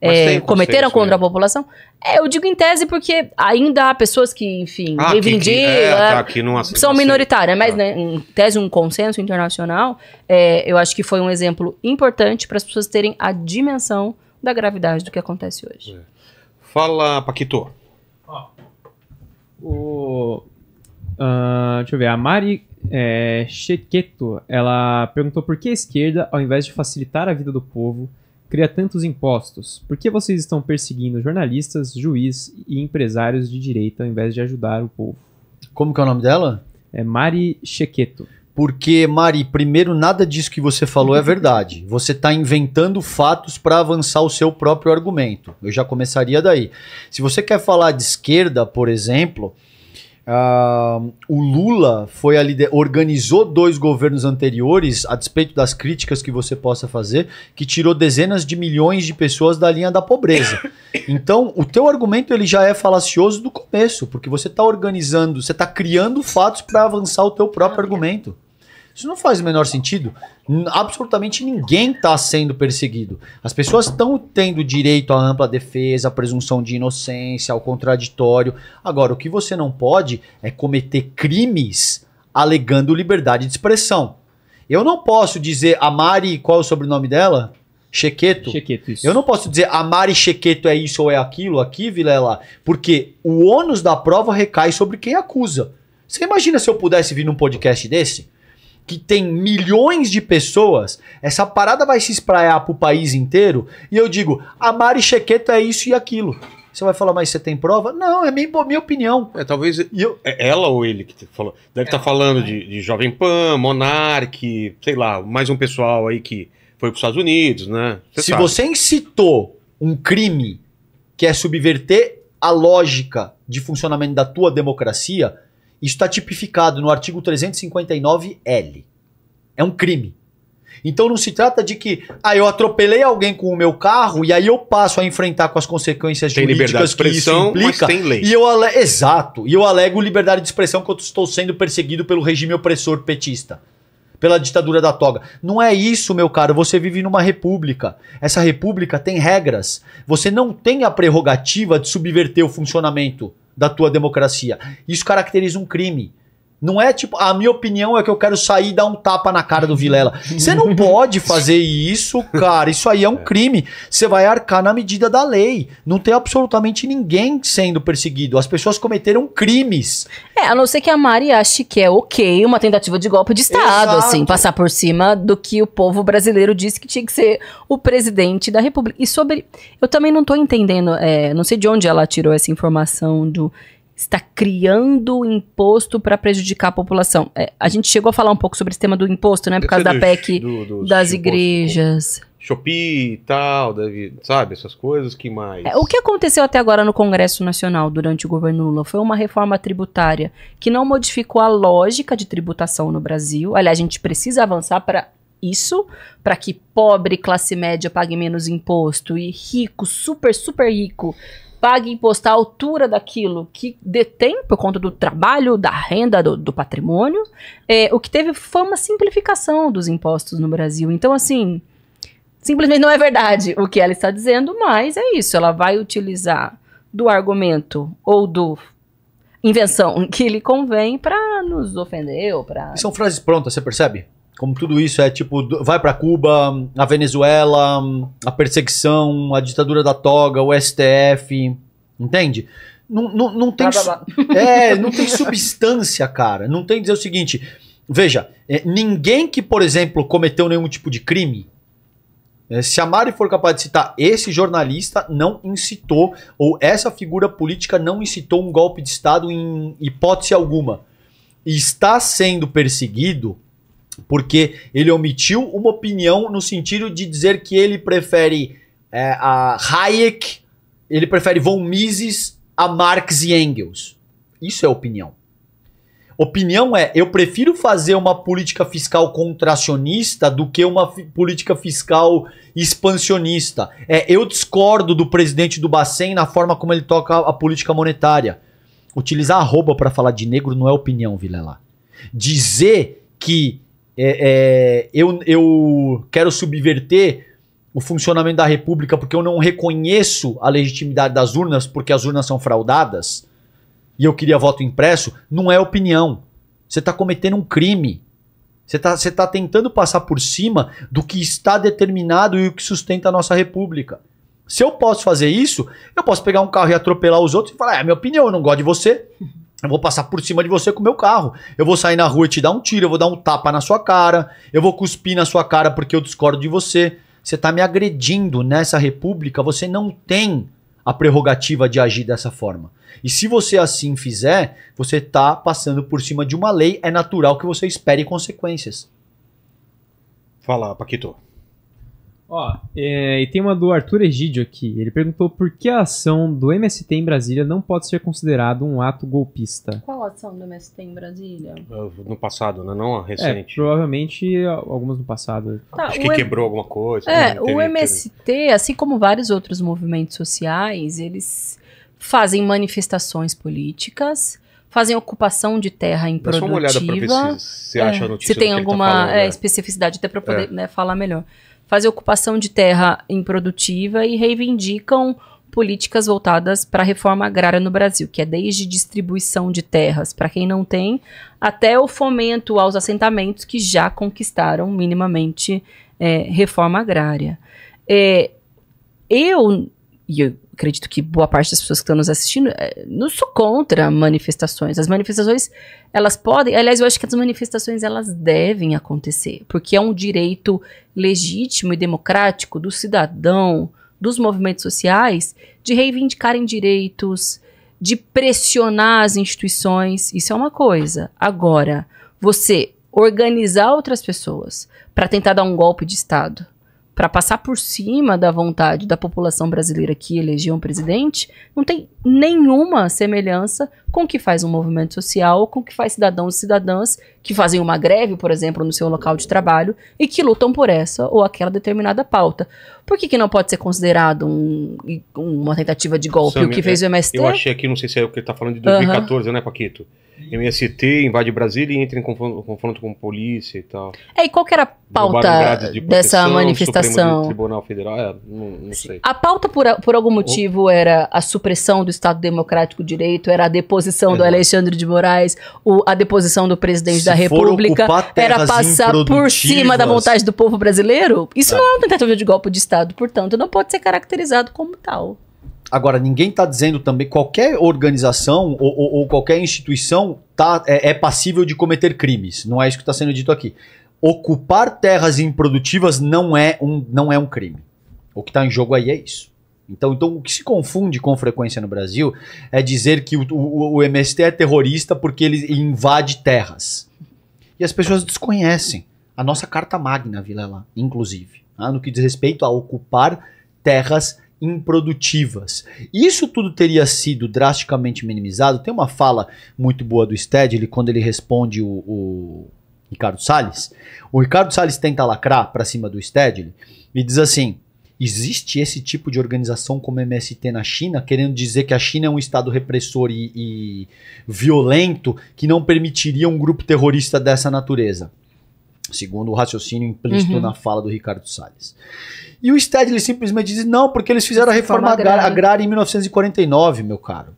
é, cometeram contra a população. É, eu digo em tese porque ainda há pessoas que, enfim, ah, reivindicam, é, é, tá, são assim. minoritárias, mas tá. né, em tese um consenso internacional, é, eu acho que foi um exemplo importante para as pessoas terem a dimensão da gravidade do que acontece hoje. É.
Fala, Paquito.
O, uh, deixa eu ver, a Mari é, Chequeto, ela perguntou por que a esquerda, ao invés de facilitar a vida do povo, cria tantos impostos? Por que vocês estão perseguindo jornalistas, juiz e empresários de direita ao invés de ajudar o povo? Como que é o nome dela?
É Mari Chequeto. Porque, Mari, primeiro, nada disso que você falou é verdade. Você está inventando fatos para avançar o seu próprio argumento. Eu já começaria daí. Se você quer falar de esquerda, por exemplo, uh, o Lula foi ali organizou dois governos anteriores, a despeito das críticas que você possa fazer, que tirou dezenas de milhões de pessoas da linha da pobreza. Então, o teu argumento ele já é falacioso do começo, porque você está organizando, você está criando fatos para avançar o teu próprio argumento. Isso não faz o menor sentido. Absolutamente ninguém está sendo perseguido. As pessoas estão tendo direito à ampla defesa, à presunção de inocência, ao contraditório. Agora, o que você não pode é cometer crimes alegando liberdade de expressão. Eu não posso dizer a Mari, qual é o sobrenome dela? Chequeto? Chequeto, isso. Eu não posso dizer amar e chequeto é isso ou é aquilo aqui, Vilela, porque o ônus da prova recai sobre quem acusa. Você imagina se eu pudesse vir num podcast desse? Que tem milhões de pessoas, essa parada vai se espraiar pro país inteiro, e eu digo, amar e chequeto é isso e aquilo. Você vai falar, mas você tem prova? Não, é minha, minha opinião.
É, talvez eu... é ela ou ele que falou. Deve estar é. tá falando é. de, de Jovem Pan, Monarque, sei lá, mais um pessoal aí que foi para os Estados Unidos, né? Se sabe. você
incitou um crime que é subverter a lógica de funcionamento da tua democracia, isso está tipificado no artigo 359L. É um crime. Então não se trata de que, ah, eu atropelei alguém com o meu carro e aí eu passo a enfrentar com as consequências tem jurídicas que isso implica. tem lei. E eu ale... Exato. E eu alego liberdade de expressão quando estou sendo perseguido pelo regime opressor petista pela ditadura da toga. Não é isso, meu caro. Você vive numa república. Essa república tem regras. Você não tem a prerrogativa de subverter o funcionamento da tua democracia. Isso caracteriza um crime. Não é tipo, a minha opinião é que eu quero sair e dar um tapa na cara do Vilela. Você não pode fazer isso, cara. Isso aí é um é. crime. Você vai arcar na medida da lei. Não tem absolutamente ninguém sendo perseguido. As pessoas cometeram crimes.
É, a não ser que a Mari ache que é ok uma tentativa de golpe de Estado, Exato. assim, passar por cima do que o povo brasileiro disse que tinha que ser o presidente da República. E sobre. Eu também não tô entendendo, é, não sei de onde ela tirou essa informação do está criando imposto para prejudicar a população. É, a gente chegou a falar um pouco sobre esse tema do imposto, né? Por causa da é PEC do, das igrejas.
Shopee e tal, sabe? Essas coisas, que mais? É,
o que aconteceu até agora no Congresso Nacional durante o governo Lula foi uma reforma tributária que não modificou a lógica de tributação no Brasil. Aliás, a gente precisa avançar para isso, para que pobre classe média pague menos imposto e rico, super, super rico, pague imposto à altura daquilo que detém por conta do trabalho, da renda, do, do patrimônio. É, o que teve foi uma simplificação dos impostos no Brasil. Então, assim, simplesmente não é verdade o que ela está dizendo, mas é isso. Ela vai utilizar do argumento ou do invenção que lhe convém para nos ofender ou para.
São frases prontas, você percebe? como tudo isso é tipo, vai para Cuba, a Venezuela, a perseguição, a ditadura da toga, o STF, entende? Não, não, não tem. É, não tem substância, cara. Não tem dizer o seguinte. Veja, é, ninguém que, por exemplo, cometeu nenhum tipo de crime, é, se a Mari for capaz de citar esse jornalista não incitou, ou essa figura política não incitou um golpe de Estado em hipótese alguma, e está sendo perseguido, porque ele omitiu uma opinião no sentido de dizer que ele prefere é, a Hayek, ele prefere von Mises a Marx e Engels. Isso é opinião. Opinião é, eu prefiro fazer uma política fiscal contracionista do que uma política fiscal expansionista. É, eu discordo do presidente do Bacen na forma como ele toca a política monetária. Utilizar arroba para falar de negro não é opinião, Vilela. Dizer que é, é, eu, eu quero subverter o funcionamento da República porque eu não reconheço a legitimidade das urnas porque as urnas são fraudadas e eu queria voto impresso, não é opinião. Você está cometendo um crime. Você está você tá tentando passar por cima do que está determinado e o que sustenta a nossa República. Se eu posso fazer isso, eu posso pegar um carro e atropelar os outros e falar: é, é minha opinião, eu não gosto de você. Eu vou passar por cima de você com o meu carro. Eu vou sair na rua e te dar um tiro, eu vou dar um tapa na sua cara, eu vou cuspir na sua cara porque eu discordo de você. Você está me agredindo nessa república, você não tem a prerrogativa de agir dessa forma. E se você assim fizer, você está passando por cima de uma lei, é natural que você espere consequências. Fala, Paquito. Ó,
é, e tem uma do Arthur Egídio aqui. Ele perguntou por que a ação do MST em Brasília não pode ser considerada um ato golpista.
Qual a ação do MST em Brasília? É,
no passado, né? não a é, recente.
É, provavelmente algumas no passado. Tá, Acho que M... quebrou alguma coisa. É, né? o
MST, assim como vários outros movimentos sociais, eles fazem manifestações políticas fazem ocupação de terra improdutiva. Dá só uma olhada para ver se, se acha a é, notícia. Se tem tá alguma tá falando, é, né? especificidade até para poder é. né, falar melhor fazem ocupação de terra improdutiva e reivindicam políticas voltadas para a reforma agrária no Brasil, que é desde distribuição de terras para quem não tem, até o fomento aos assentamentos que já conquistaram minimamente é, reforma agrária. É, eu, e eu acredito que boa parte das pessoas que estão nos assistindo, eh, não sou contra manifestações. As manifestações, elas podem. Aliás, eu acho que as manifestações elas devem acontecer, porque é um direito legítimo e democrático do cidadão, dos movimentos sociais, de reivindicarem direitos, de pressionar as instituições. Isso é uma coisa. Agora, você organizar outras pessoas para tentar dar um golpe de Estado para passar por cima da vontade da população brasileira que elegeu um presidente, não tem nenhuma semelhança com o que faz um movimento social ou com o que faz cidadãos e cidadãs que fazem uma greve, por exemplo, no seu local de trabalho e que lutam por essa ou aquela determinada pauta. Por que, que não pode ser considerado um, uma tentativa de golpe Sam, o que é, fez o MST? Eu achei
aqui, não sei se é o que está falando de 2014, uhum. né, Paquito? MST invade Brasília e entra em confronto, confronto com polícia e tal.
É, e qual que era a pauta de dessa manifestação?
Tribunal Federal, é, não, não, sei. A
pauta, por, por algum motivo, era a supressão do Estado Democrático Direito, era a deposição Exato. do Alexandre de Moraes, o, a deposição do
presidente Sim, da da República era passar por cima da vontade do
povo brasileiro? Isso é. não é uma tentativa de golpe de Estado, portanto, não pode ser caracterizado como tal.
Agora, ninguém está dizendo também, qualquer organização ou, ou, ou qualquer instituição tá, é, é passível de cometer crimes. Não é isso que está sendo dito aqui. Ocupar terras improdutivas não é um, não é um crime. O que está em jogo aí é isso. Então, então, o que se confunde com frequência no Brasil é dizer que o, o, o, MST é terrorista porque ele invade terras e as pessoas desconhecem. A nossa carta magna, Vilela, inclusive, né, no que diz respeito a ocupar terras improdutivas. Isso tudo teria sido drasticamente minimizado. Tem uma fala muito boa do Stead, quando ele responde o, o Ricardo Salles. O Ricardo Salles tenta lacrar para cima do Sted e diz assim: existe esse tipo de organização como MST na China, querendo dizer que a China é um estado repressor e, e violento que não permitiria um grupo terrorista dessa natureza. Segundo o raciocínio implícito uhum. na fala do Ricardo Salles. E o Stedley simplesmente diz: não, porque eles fizeram a reforma, agrária. agrária em 1949, meu caro.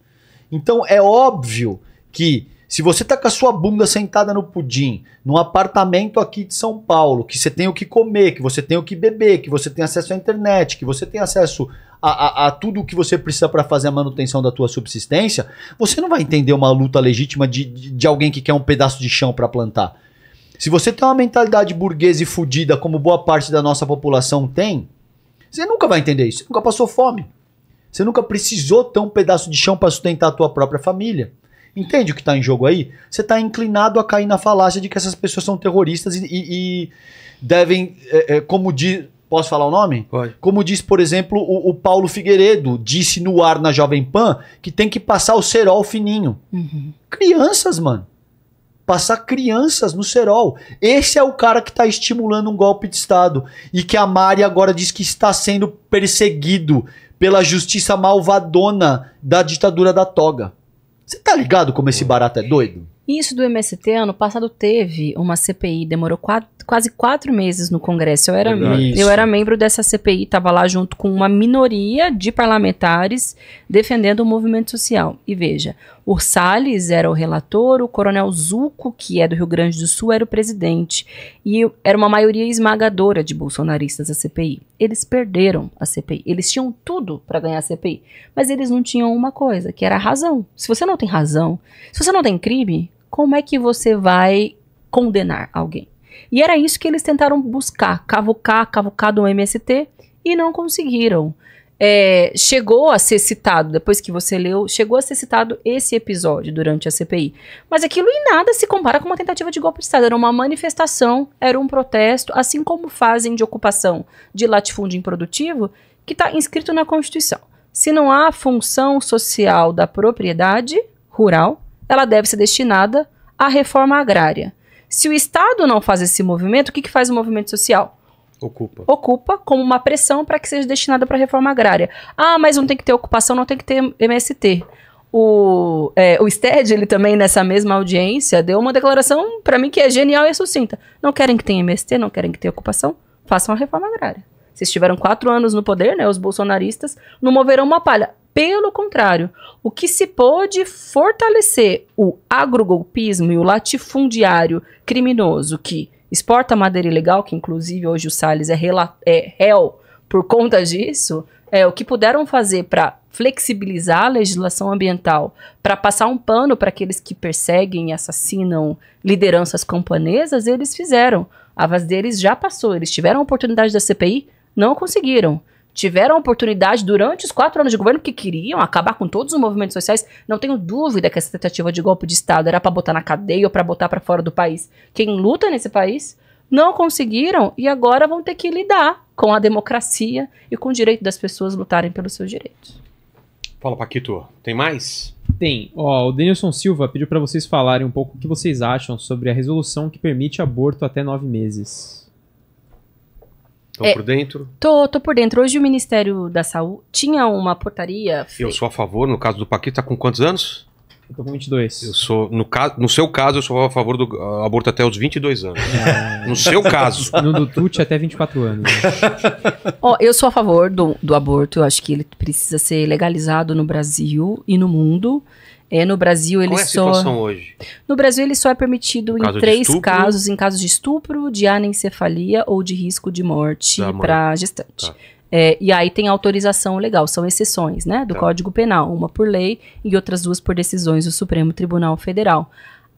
Então é óbvio que se você está com a sua bunda sentada no pudim, num apartamento aqui de São Paulo, que você tem o que comer, que você tem o que beber, que você tem acesso à internet, que você tem acesso a, a, a tudo o que você precisa para fazer a manutenção da tua subsistência, você não vai entender uma luta legítima de, de, de alguém que quer um pedaço de chão para plantar. Se você tem uma mentalidade burguesa e fodida, como boa parte da nossa população tem, você nunca vai entender isso. Você nunca passou fome. Você nunca precisou ter um pedaço de chão para sustentar a tua própria família. Entende o que está em jogo aí? Você está inclinado a cair na falácia de que essas pessoas são terroristas e, e, e devem, é, é, como diz. Posso falar o nome? Pode. Como diz, por exemplo, o, o, Paulo Figueiredo, disse no ar na Jovem Pan que tem que passar o cerol fininho. Uhum. Crianças, mano. Passar crianças no cerol. Esse é o cara que está estimulando um golpe de Estado. E que a Mari agora diz que está sendo perseguido pela justiça malvadona da ditadura da toga. Você tá ligado como esse barato é doido?
Isso do MST, ano passado teve uma CPI, demorou quatro, quase quatro meses no Congresso. Eu era, eu era membro dessa CPI, estava lá junto com uma minoria de parlamentares defendendo o movimento social. E veja, o Salles era o relator, o Coronel Zuco, que é do Rio Grande do Sul, era o presidente. E era uma maioria esmagadora de bolsonaristas a CPI. Eles perderam a CPI. Eles tinham tudo para ganhar a CPI, mas eles não tinham uma coisa, que era a razão. Se você não tem razão, se você não tem crime, como é que você vai condenar alguém? E era isso que eles tentaram buscar, cavocar, cavocar do MST e não conseguiram. É, chegou a ser citado, depois que você leu, chegou a ser citado esse episódio durante a CPI. Mas aquilo em nada se compara com uma tentativa de golpe de Estado. Era uma manifestação, era um protesto, assim como fazem de ocupação de latifúndio improdutivo, que está inscrito na Constituição. Se não há função social da propriedade rural, ela deve ser destinada à reforma agrária. Se o Estado não faz esse movimento, o que, que faz o movimento social? Ocupa. Ocupa como uma pressão para que seja destinada para a reforma agrária. Ah, mas não tem que ter ocupação, não tem que ter MST. O, é, o Sted, ele também, nessa mesma audiência, deu uma declaração para mim que é genial e é sucinta. Não querem que tenha MST, não querem que tenha ocupação, façam a reforma agrária. Vocês tiveram quatro anos no poder, né? Os bolsonaristas não moveram uma palha. Pelo contrário, o que se pôde fortalecer o agrogolpismo e o latifundiário criminoso que exporta madeira ilegal, que inclusive hoje o Salles é, é réu por conta disso, é, o que puderam fazer para flexibilizar a legislação ambiental, para passar um pano para aqueles que perseguem e assassinam lideranças camponesas, eles fizeram. A vaz deles já passou, eles tiveram a oportunidade da CPI, não conseguiram tiveram a oportunidade durante os quatro anos de governo que queriam acabar com todos os movimentos sociais. Não tenho dúvida que essa tentativa de golpe de Estado era para botar na cadeia ou para botar para fora do país. Quem luta nesse país não conseguiram e agora vão ter que lidar com a democracia e com o direito das pessoas lutarem pelos seus direitos.
Fala, Paquito, tem mais? Tem. Ó, o Denilson Silva pediu para vocês falarem um pouco o que vocês acham sobre a resolução que permite aborto até nove meses. Estão é, por dentro?
Tô, tô por dentro. Hoje o Ministério da Saúde tinha uma portaria.
Eu sou a favor,
no caso do Paquito, tá com quantos anos? Eu tô com 22. Eu sou, no, no seu caso, eu sou a favor do uh, aborto até os 22 anos. Ah. no seu caso. No do
Tucci, até 24 anos.
Ó, eu sou a favor do, do aborto. Eu acho que ele precisa ser legalizado no Brasil e no mundo. É, no Brasil ele Qual é a só. Situação hoje? No Brasil ele só é permitido em três casos, em casos de estupro, de anencefalia ou de risco de morte para gestante. Tá. É, e aí tem autorização legal, são exceções, né? Do tá. Código Penal, uma por lei e outras duas por decisões do Supremo Tribunal Federal.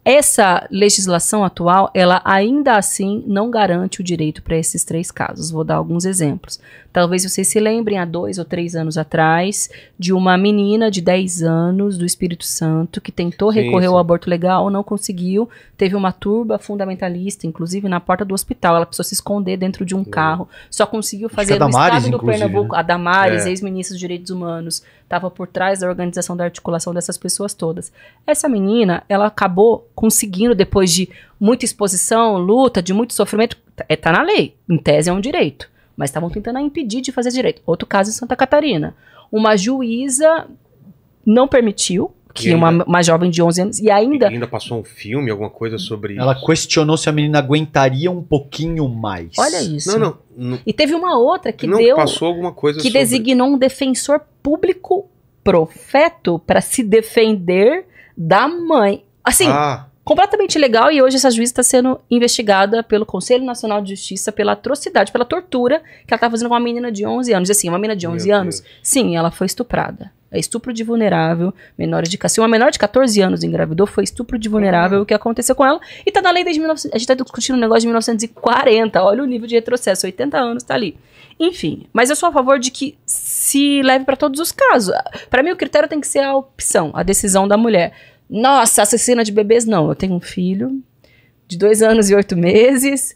Essa legislação atual, ela ainda assim não garante o direito para esses três casos. Vou dar alguns exemplos. Talvez vocês se lembrem, há dois ou três anos atrás, de uma menina de 10 anos do Espírito Santo que tentou recorrer sim. ao aborto legal, não conseguiu. Teve uma turba fundamentalista, inclusive na porta do hospital. Ela precisou se esconder dentro de um é. carro. Só conseguiu fazer no Damares, estado do Pernambuco. Né? A Damares, é. ex-ministra dos Direitos Humanos, estava por trás da organização da articulação dessas pessoas todas. Essa menina, ela acabou conseguindo, depois de muita exposição, luta, de muito sofrimento, está é, tá na lei. Em tese é um direito mas estavam tentando impedir de fazer direito. Outro caso em Santa Catarina. Uma juíza não permitiu que ainda, uma, uma jovem de 11 anos. E ainda.
ainda passou um filme, alguma coisa sobre. Ela isso. questionou se a menina aguentaria um pouquinho mais. Olha isso. Não, não. não
e teve uma outra que não, deu. Passou alguma coisa Que sobre... designou um defensor público profeto para se defender da mãe. Assim. Ah completamente legal e hoje essa juíza está sendo investigada pelo Conselho Nacional de Justiça pela atrocidade, pela tortura que ela estava fazendo com uma menina de 11 anos. Assim, uma menina de 11 Meu anos, Deus. sim, ela foi estuprada. É estupro de vulnerável, menor de se uma menor de 14 anos engravidou, foi estupro de vulnerável uhum. o que aconteceu com ela. E tá na lei desde 19... a gente tá discutindo um negócio de 1940. Olha o nível de retrocesso, 80 anos tá ali. Enfim, mas eu sou a favor de que se leve para todos os casos. Para mim o critério tem que ser a opção, a decisão da mulher. Nossa, assassina de bebês, não. Eu tenho um filho de dois anos e oito meses.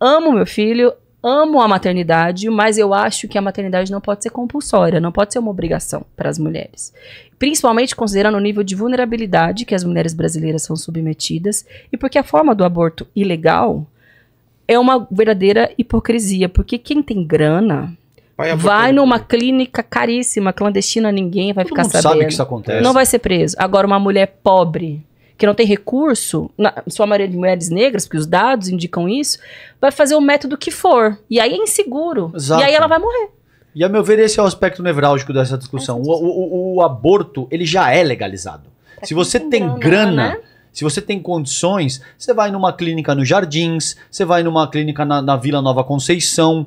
Amo meu filho, amo a maternidade, mas eu acho que a maternidade não pode ser compulsória, não pode ser uma obrigação para as mulheres. Principalmente considerando o nível de vulnerabilidade que as mulheres brasileiras são submetidas e porque a forma do aborto ilegal é uma verdadeira hipocrisia, porque quem tem grana Vai, vai numa clínica caríssima, clandestina, ninguém vai Todo ficar sabendo. sabe que isso acontece. Não vai ser preso. Agora, uma mulher pobre, que não tem recurso, na sua maioria de mulheres negras, porque os dados indicam isso, vai fazer o método que for. E aí é inseguro.
Exato. E aí ela vai morrer. E a meu ver, esse é o aspecto nevrálgico dessa discussão. O, o, o aborto, ele já é legalizado. Tá Se você tem grana, grana né? Se você tem condições, você vai numa clínica nos Jardins, você vai numa clínica na, na Vila Nova Conceição,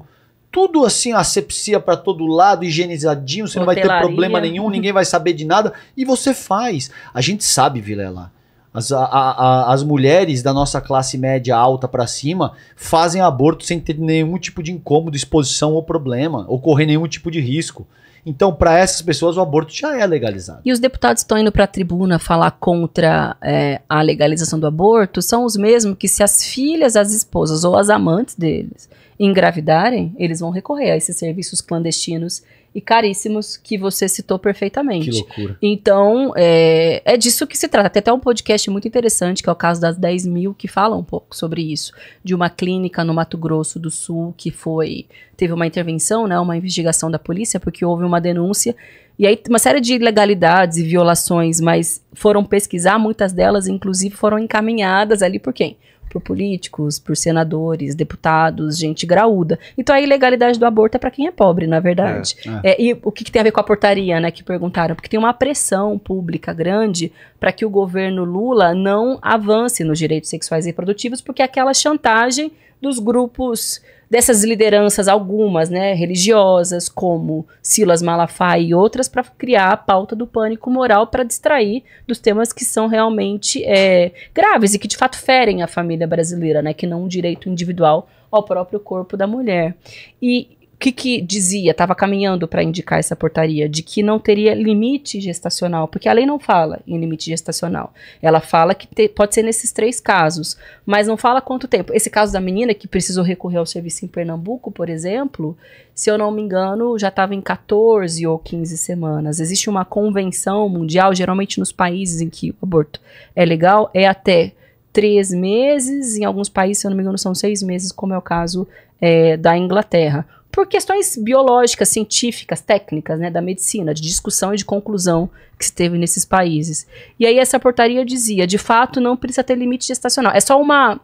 tudo assim, asepsia para todo lado, higienizadinho, você Hotelaria. não vai ter problema nenhum, ninguém vai saber de nada. E você faz. A gente sabe, Vilela. As, a, a, as mulheres da nossa classe média alta para cima fazem aborto sem ter nenhum tipo de incômodo, exposição ou problema, ou correr nenhum tipo de risco. Então, para essas pessoas, o aborto já é legalizado.
E os deputados estão indo para a tribuna falar contra é, a legalização do aborto são os mesmos que, se as filhas, as esposas ou as amantes deles engravidarem, eles vão recorrer a esses serviços clandestinos e caríssimos que você citou perfeitamente. Que loucura. Então, é, é disso que se trata. Tem até um podcast muito interessante, que é o caso das 10 mil, que fala um pouco sobre isso. De uma clínica no Mato Grosso do Sul que foi. Teve uma intervenção, né, uma investigação da polícia, porque houve uma denúncia. E aí, uma série de ilegalidades e violações, mas foram pesquisar, muitas delas, inclusive, foram encaminhadas ali por quem? por políticos, por senadores, deputados, gente graúda. Então a ilegalidade do aborto é para quem é pobre, na é verdade. É, é. É, e o que, que, tem a ver com a portaria, né, que perguntaram? Porque tem uma pressão pública grande para que o governo Lula não avance nos direitos sexuais e reprodutivos, porque é aquela chantagem dos grupos dessas lideranças, algumas, né, religiosas, como Silas Malafaia e outras, para criar a pauta do pânico moral para distrair dos temas que são realmente é, graves e que de fato ferem a família brasileira, né, que não o direito individual ao próprio corpo da mulher. E o que, que dizia, estava caminhando para indicar essa portaria, de que não teria limite gestacional, porque a lei não fala em limite gestacional. Ela fala que te, pode ser nesses três casos, mas não fala quanto tempo. Esse caso da menina que precisou recorrer ao serviço em Pernambuco, por exemplo, se eu não me engano, já estava em 14 ou 15 semanas. Existe uma convenção mundial, geralmente nos países em que o aborto é legal, é até três meses, em alguns países, se eu não me engano, são seis meses, como é o caso é, da Inglaterra por questões biológicas, científicas, técnicas, né, da medicina, de discussão e de conclusão que se teve nesses países. E aí essa portaria dizia, de fato, não precisa ter limite gestacional. É só uma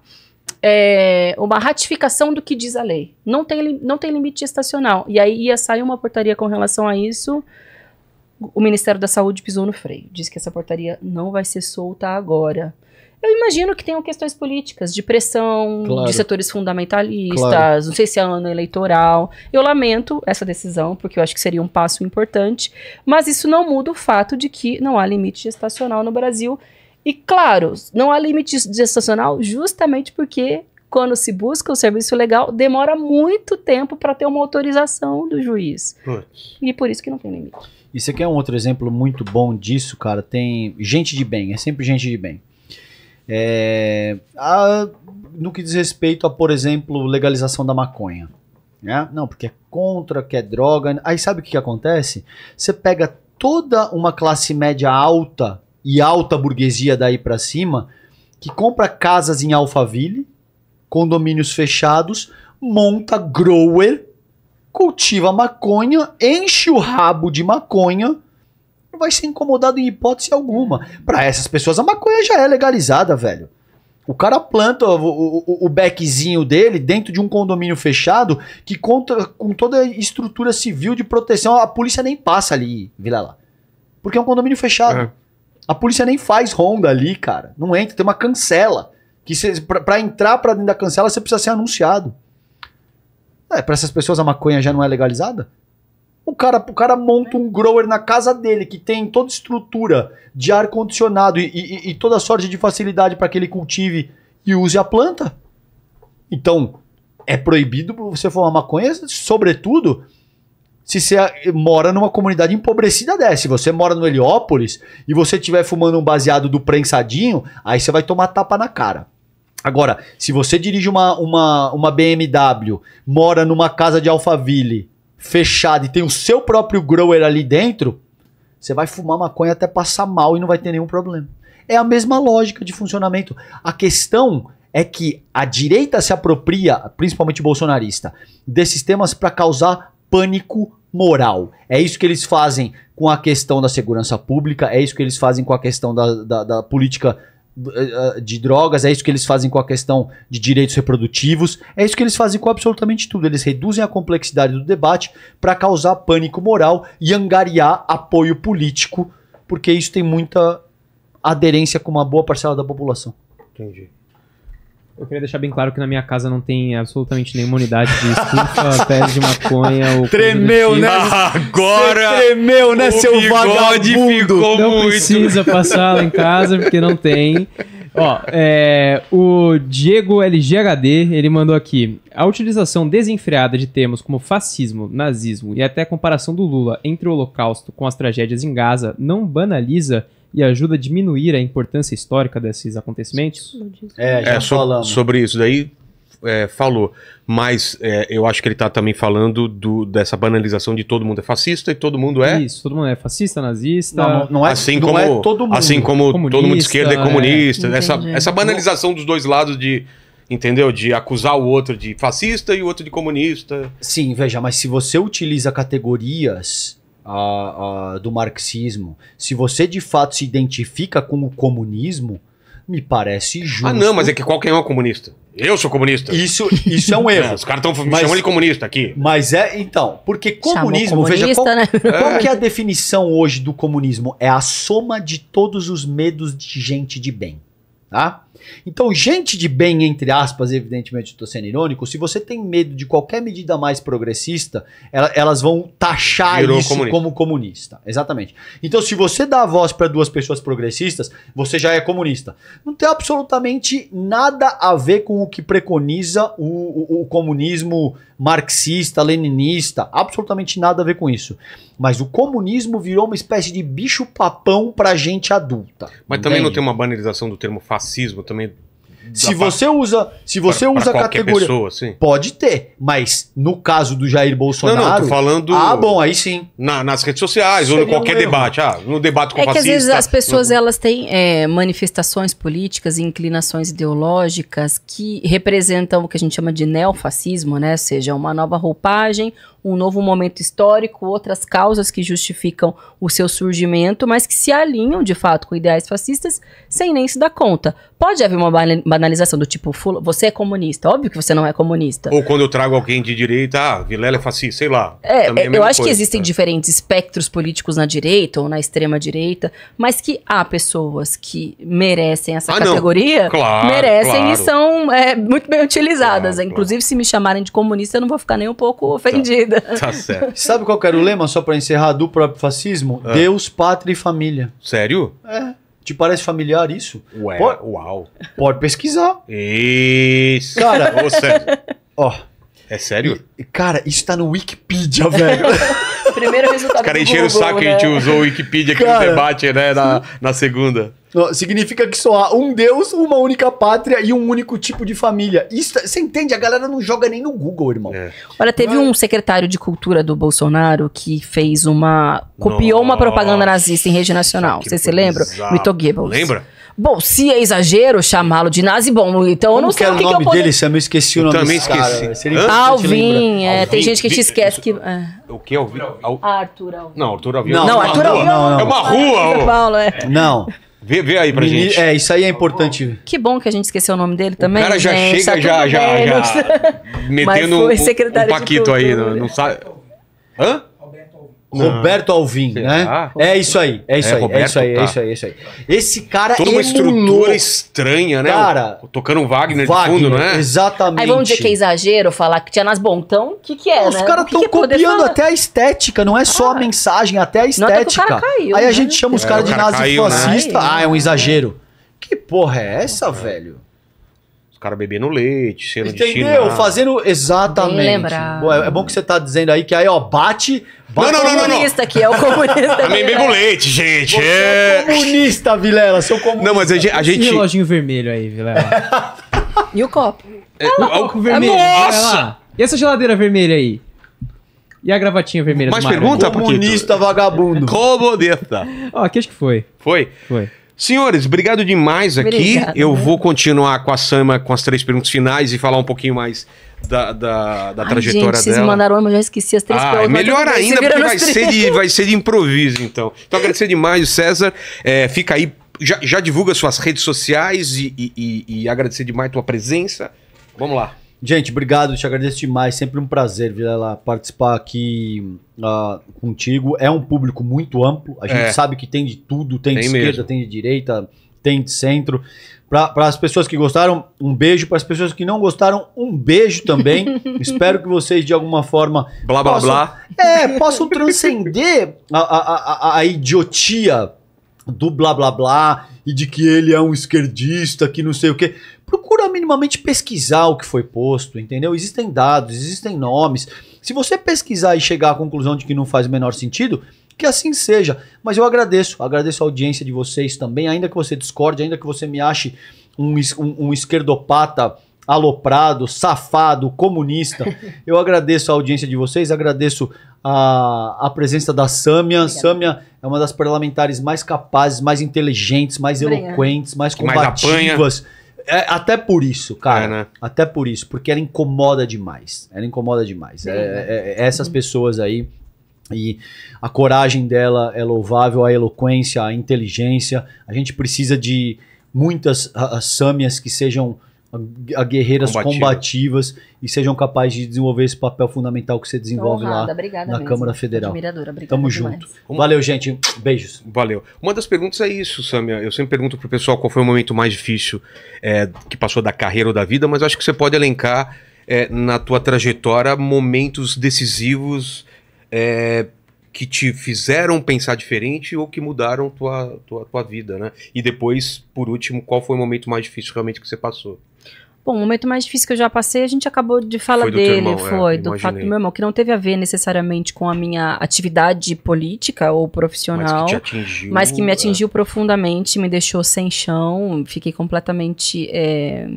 é, uma ratificação do que diz a lei. Não tem, não tem limite gestacional. E aí ia sair uma portaria com relação a isso. O Ministério da Saúde pisou no freio. Diz que essa portaria não vai ser solta agora. Eu imagino que tenham questões políticas, de pressão, claro. de setores fundamentalistas, claro. não sei se é ano eleitoral. Eu lamento essa decisão, porque eu acho que seria um passo importante, mas isso não muda o fato de que não há limite gestacional no Brasil. E claro, não há limite gestacional justamente porque quando se busca o serviço legal, demora muito tempo para ter uma autorização do juiz. E por isso que não tem limite.
E você quer um outro exemplo muito bom disso, cara? Tem gente de bem, é sempre gente de bem. É, a, no que diz respeito a, por exemplo, legalização da maconha. Né? Não, porque é contra, que é droga. Aí sabe o que, que acontece? Você pega toda uma classe média alta e alta burguesia daí para cima que compra casas em Alphaville, condomínios fechados, monta grower, cultiva maconha, enche o rabo de maconha vai ser incomodado em hipótese alguma. Para essas pessoas, a maconha já é legalizada, velho. O cara planta o, o, o beckzinho dele dentro de um condomínio fechado que conta com toda a estrutura civil de proteção. A polícia nem passa ali, lá Porque é um condomínio fechado. É. A polícia nem faz ronda ali, cara. Não entra, tem uma cancela. Que cê, pra, pra entrar pra dentro da cancela, você precisa ser anunciado. É, pra essas pessoas a maconha já não é legalizada? O cara, o cara monta um grower na casa dele, que tem toda estrutura de ar-condicionado e, e, e toda sorte de facilidade para que ele cultive e use a planta. Então, é proibido você fumar maconha, sobretudo se você mora numa comunidade empobrecida dessa. Se você mora no Heliópolis e você estiver fumando um baseado do prensadinho, aí você vai tomar tapa na cara. Agora, se você dirige uma, uma, uma BMW, mora numa casa de Alphaville fechada e tem o seu próprio grower ali dentro, você vai fumar maconha até passar mal e não vai ter nenhum problema. É a mesma lógica de funcionamento. A questão é que a direita se apropria, principalmente bolsonarista, desses temas para causar pânico moral. É isso que eles fazem com a questão da segurança pública, é isso que eles fazem com a questão da, da, da política eh, eh, de drogas, é isso que eles fazem com a questão de direitos reprodutivos, é isso que eles fazem com absolutamente tudo. Eles reduzem a complexidade do debate para causar pânico moral e angariar apoio político, porque isso tem muita aderência com uma boa parcela da população.
Entendi.
Eu queria deixar bem claro que na minha casa não tem absolutamente nenhuma unidade de estufa, pele de maconha ou. Tremeu, tipo. né? Ah, agora! Você tremeu, né, o seu vagabundo? não muito. precisa passar lá em casa, porque não tem. Ó, é, o Diego LGHD, ele mandou aqui. A utilização desenfreada de termos como fascismo, nazismo e até a comparação do Lula entre o Holocausto com as tragédias em Gaza não banaliza e ajuda a diminuir a importância histórica desses acontecimentos? É, já é,
so falamos. Sobre isso daí, é, falou. Mas é, eu acho que ele está também falando do, dessa banalização de todo mundo é fascista e todo mundo é.
Isso, todo mundo é fascista, nazista. Não, não,
não é, assim não como, é todo mundo. Assim como comunista, todo mundo de esquerda é, é comunista. essa, essa banalização dos dois lados de. Entendeu? De acusar o outro de fascista e o outro de comunista.
Sim, veja, mas se você utiliza categorias a, a, do marxismo, se você de fato se identifica com o comunismo, me parece ah, justo. Ah, não, mas é que qualquer um é comunista. Eu sou comunista. Isso, isso é um erro. É, os caras estão me chamando de comunista aqui. Mas é, então, porque comunismo, veja, qual, né? qual é a definição hoje do comunismo? É a soma de todos os medos de gente de bem, tá? Então, gente de bem, entre aspas, evidentemente estou sendo irônico, se você tem medo de qualquer medida mais progressista, ela, elas vão taxar Virou isso comunista. como comunista. Exatamente. Então, se você dá a voz para duas pessoas progressistas, você já é comunista. Não tem absolutamente nada a ver com o que preconiza o, o, o comunismo marxista, leninista, absolutamente nada a ver com isso. Mas o comunismo virou uma espécie de bicho papão para gente adulta. Mas entende? também não tem uma
banalização do termo fascismo também. Se você pra, usa,
se você pra, usa pra a categoria, pessoa, sim. pode ter, mas no caso do Jair Bolsonaro, não, não, tô falando. Ah, bom, aí
sim. Na, nas redes sociais Seria ou em qualquer um debate, ah, no debate com é fascista, que às vezes as pessoas no...
elas têm é, manifestações políticas, inclinações ideológicas que representam o que a gente chama de neofascismo, né? Ou seja, uma nova roupagem um novo momento histórico, outras causas que justificam o seu surgimento, mas que se alinham de fato com ideais fascistas sem nem se dar conta. Pode haver uma banalização do tipo, você é comunista, óbvio que você não é comunista. Ou quando
eu trago alguém de direita, ah, Vilela é fascista, sei lá. É, é eu acho coisa, que existem
né? diferentes espectros políticos na direita ou na extrema direita, mas que há pessoas que merecem essa ah, categoria, claro,
merecem claro. e
são é, muito bem utilizadas. Claro, Inclusive, se me chamarem de comunista, eu não vou ficar nem um pouco ofendido.
Tá vida. Tá certo. Sabe qual era o lema, só para encerrar, do próprio fascismo? Ah. Deus, pátria e família. Sério? É. Te parece familiar isso? Ué, pode, uau. Pode pesquisar. Isso. Cara, Ô, Sérgio. Ó. É sério? E, cara, isso tá no Wikipedia, velho. Primeiro resultado Os caras encheram o saco, né? a gente né? usou o Wikipedia aqui cara, no
debate, né, na, na segunda.
Significa que só há um Deus, uma única pátria e um único tipo de família. Isso, você entende? A galera não joga nem no Google, irmão. É. Olha,
teve um secretário de cultura do Bolsonaro que fez uma. copiou Nossa, uma propaganda nazista em rede nacional. Você se lembra? Mito Goebbels. Lembra? Bom, se é exagero chamá-lo de nazi, bom, então
Como eu não sei o que, que eu posso... dele, eu esqueci o nome também desse esqueci. cara.
Alvin,
é, Alvin, tem gente que te esquece que... É.
O que é Alvin? Arthur Alvin. Não, Arthur Alvin. É não, não Arthur Alvin. Não, não, não. É uma rua. São Paulo, é. Não. Vê, vê aí pra Mini, gente. É, isso aí é importante. Tá
que bom que a gente esqueceu o nome dele
também. O cara já gente, né? chega, já, já, já, metendo o foi paquito aí,
não, não sabe. Hã? Roberto Alvim, Será? né? É isso aí, é isso é, aí, Roberto, é isso aí, tá. é isso aí, é isso aí. Tá. Esse cara Toda uma emulou. estrutura estranha, né? Cara, o, tocando Wagner, Wagner de fundo, né?
Exatamente. Aí vamos dizer que é exagero falar que tinha nas Bontão, o que que é, Os né? caras estão copiando até
a estética, não é só ah, a mensagem, até a estética. cara caiu, aí né? a gente chama os é, caras de cara nazi fascista. Né? Ah, é um né? exagero. Que porra é essa, velho? cara bebendo leite, sendo Entendeu? De Fazendo exatamente. Bom, é, bom que você tá dizendo aí que aí, ó, bate. bate não, não, não, comunista que é o comunista. Também bebo né? leite, gente. Você é, é comunista, Vilela, seu comunista. Não, mas a gente. A gente... O reloginho vermelho aí, Vilela.
e o copo? É, o, copo vermelho. Nossa! E essa geladeira vermelha aí? E a gravatinha vermelha Mais pergunta, Comunista vagabundo. Comunista. Ó, aqui acho que
foi. Foi? Foi. Senhores, obrigado demais aqui. Obrigada. Eu né? vou continuar com a Sama com as três perguntas finais e falar um pouquinho mais da, da, da Ai, trajetória gente, vocês dela. Vocês
mandaram, mas eu já esqueci as três ah, perguntas. Melhor ainda, porque vai ser, de,
vai ser de improviso, então. Então, agradecer demais, César. É, fica aí, já, já divulga suas redes sociais e, e, e, e agradecer demais a tua
presença. Vamos lá. Gente, obrigado, te agradeço demais. Sempre um prazer, Vilela, participar aqui uh, contigo. É um público muito amplo. A gente é. sabe que tem de tudo: tem, tem de esquerda, mesmo. tem de direita, tem de centro. Para as pessoas que gostaram, um beijo. Para as pessoas que não gostaram, um beijo também. Espero que vocês, de alguma forma. Blá, blá, blá. É, possam transcender a, a, a, a idiotia do blá blá blá e de que ele é um esquerdista, que não sei o quê. Procura minimamente pesquisar o que foi posto, entendeu? Existem dados, existem nomes. Se você pesquisar e chegar à conclusão de que não faz o menor sentido, que assim seja. Mas eu agradeço, agradeço a audiência de vocês também, ainda que você discorde, ainda que você me ache um, um, um esquerdopata aloprado, safado, comunista. Eu agradeço a audiência de vocês, agradeço a, a presença da Sâmia. Obrigada. Sâmia é uma das parlamentares mais capazes, mais inteligentes, mais Obrigada. eloquentes, mais combativas. é, até por isso, cara. É, né? Até por isso, porque ela incomoda demais. Ela incomoda demais. É, é, é essas pessoas aí. E a coragem dela é louvável, a eloquência, a inteligência. A gente precisa de muitas sâmias que sejam a, guerreiras combativas. combativas e sejam capazes de desenvolver esse papel fundamental que você desenvolve lá obrigada na mesmo. Câmara Federal. Admiradora, obrigada Tamo demais. junto. Valeu, gente. Beijos. Valeu. Uma
das perguntas é isso, Samia. Eu sempre pergunto pro pessoal qual foi o momento mais difícil é, que passou da carreira ou da vida, mas acho que você pode elencar é, na tua trajetória momentos decisivos é, que te fizeram pensar diferente ou que mudaram tua, tua, tua vida, né? E depois, por último, qual foi o momento mais difícil realmente que você passou?
Bom, o momento mais difícil que eu já passei, a gente acabou de falar foi dele, irmão, é, foi, é, do imaginei. fato do meu irmão, que não teve a ver necessariamente com a minha atividade política ou profissional, mas que, atingiu, mas que me é. atingiu é. profundamente, me deixou sem chão, fiquei completamente. É...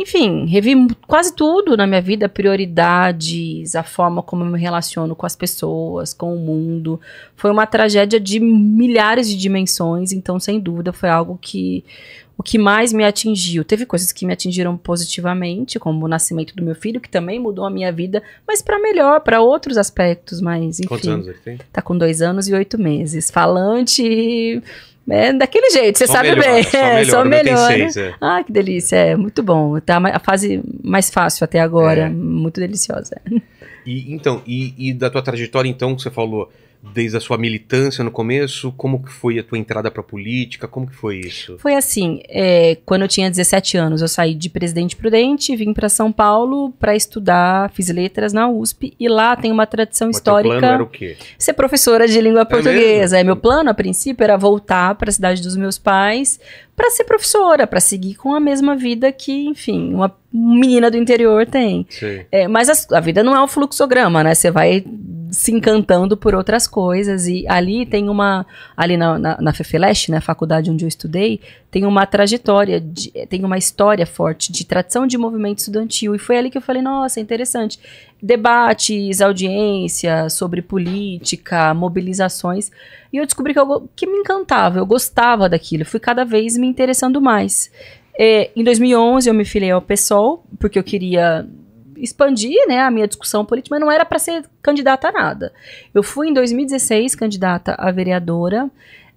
Enfim, revi quase tudo na minha vida, prioridades, a forma como eu me relaciono com as pessoas, com o mundo. Foi uma tragédia de milhares de dimensões, então, sem dúvida, foi algo que o que mais me atingiu. Teve coisas que me atingiram positivamente, como o nascimento do meu filho, que também mudou a minha vida, mas para melhor, para outros aspectos, mas enfim. Quantos anos ele tem? Tá com dois anos e oito meses. Falante. É, daquele jeito, você só sabe melhor, bem. Só melhor. É, só melhor. Seis, é. Ah, que delícia. É, muito bom. Tá a fase mais fácil até agora. É. Muito deliciosa.
E, então, e, e da tua trajetória, então, que você falou, desde a sua militância no começo? Como que foi a tua entrada para a política? Como que foi isso?
Foi assim, é, quando eu tinha 17 anos, eu saí de Presidente Prudente, vim para São Paulo para estudar, fiz letras na USP e lá tem uma tradição Mas histórica. Teu plano era o quê? Ser professora de língua é portuguesa. É, meu plano a princípio era voltar para a cidade dos meus pais para ser professora, para seguir com a mesma vida que, enfim, uma menina do interior tem. É, mas a, a vida não é um fluxograma, né? Você vai se encantando por outras coisas. E ali tem uma. Ali na, na, na Fefeleste, né, faculdade onde eu estudei, tem uma trajetória, de, eh, tem uma história forte de tradição de movimento estudantil. E foi ali que eu falei: nossa, interessante. Debates, audiências sobre política, mobilizações. E eu descobri que, eu, que me encantava, eu gostava daquilo. fui cada vez me interessando mais. É, em 2011 eu me filei ao PSOL, porque eu queria expandir né, a minha discussão política, mas não era para ser candidata a nada. Eu fui em 2016 candidata a vereadora.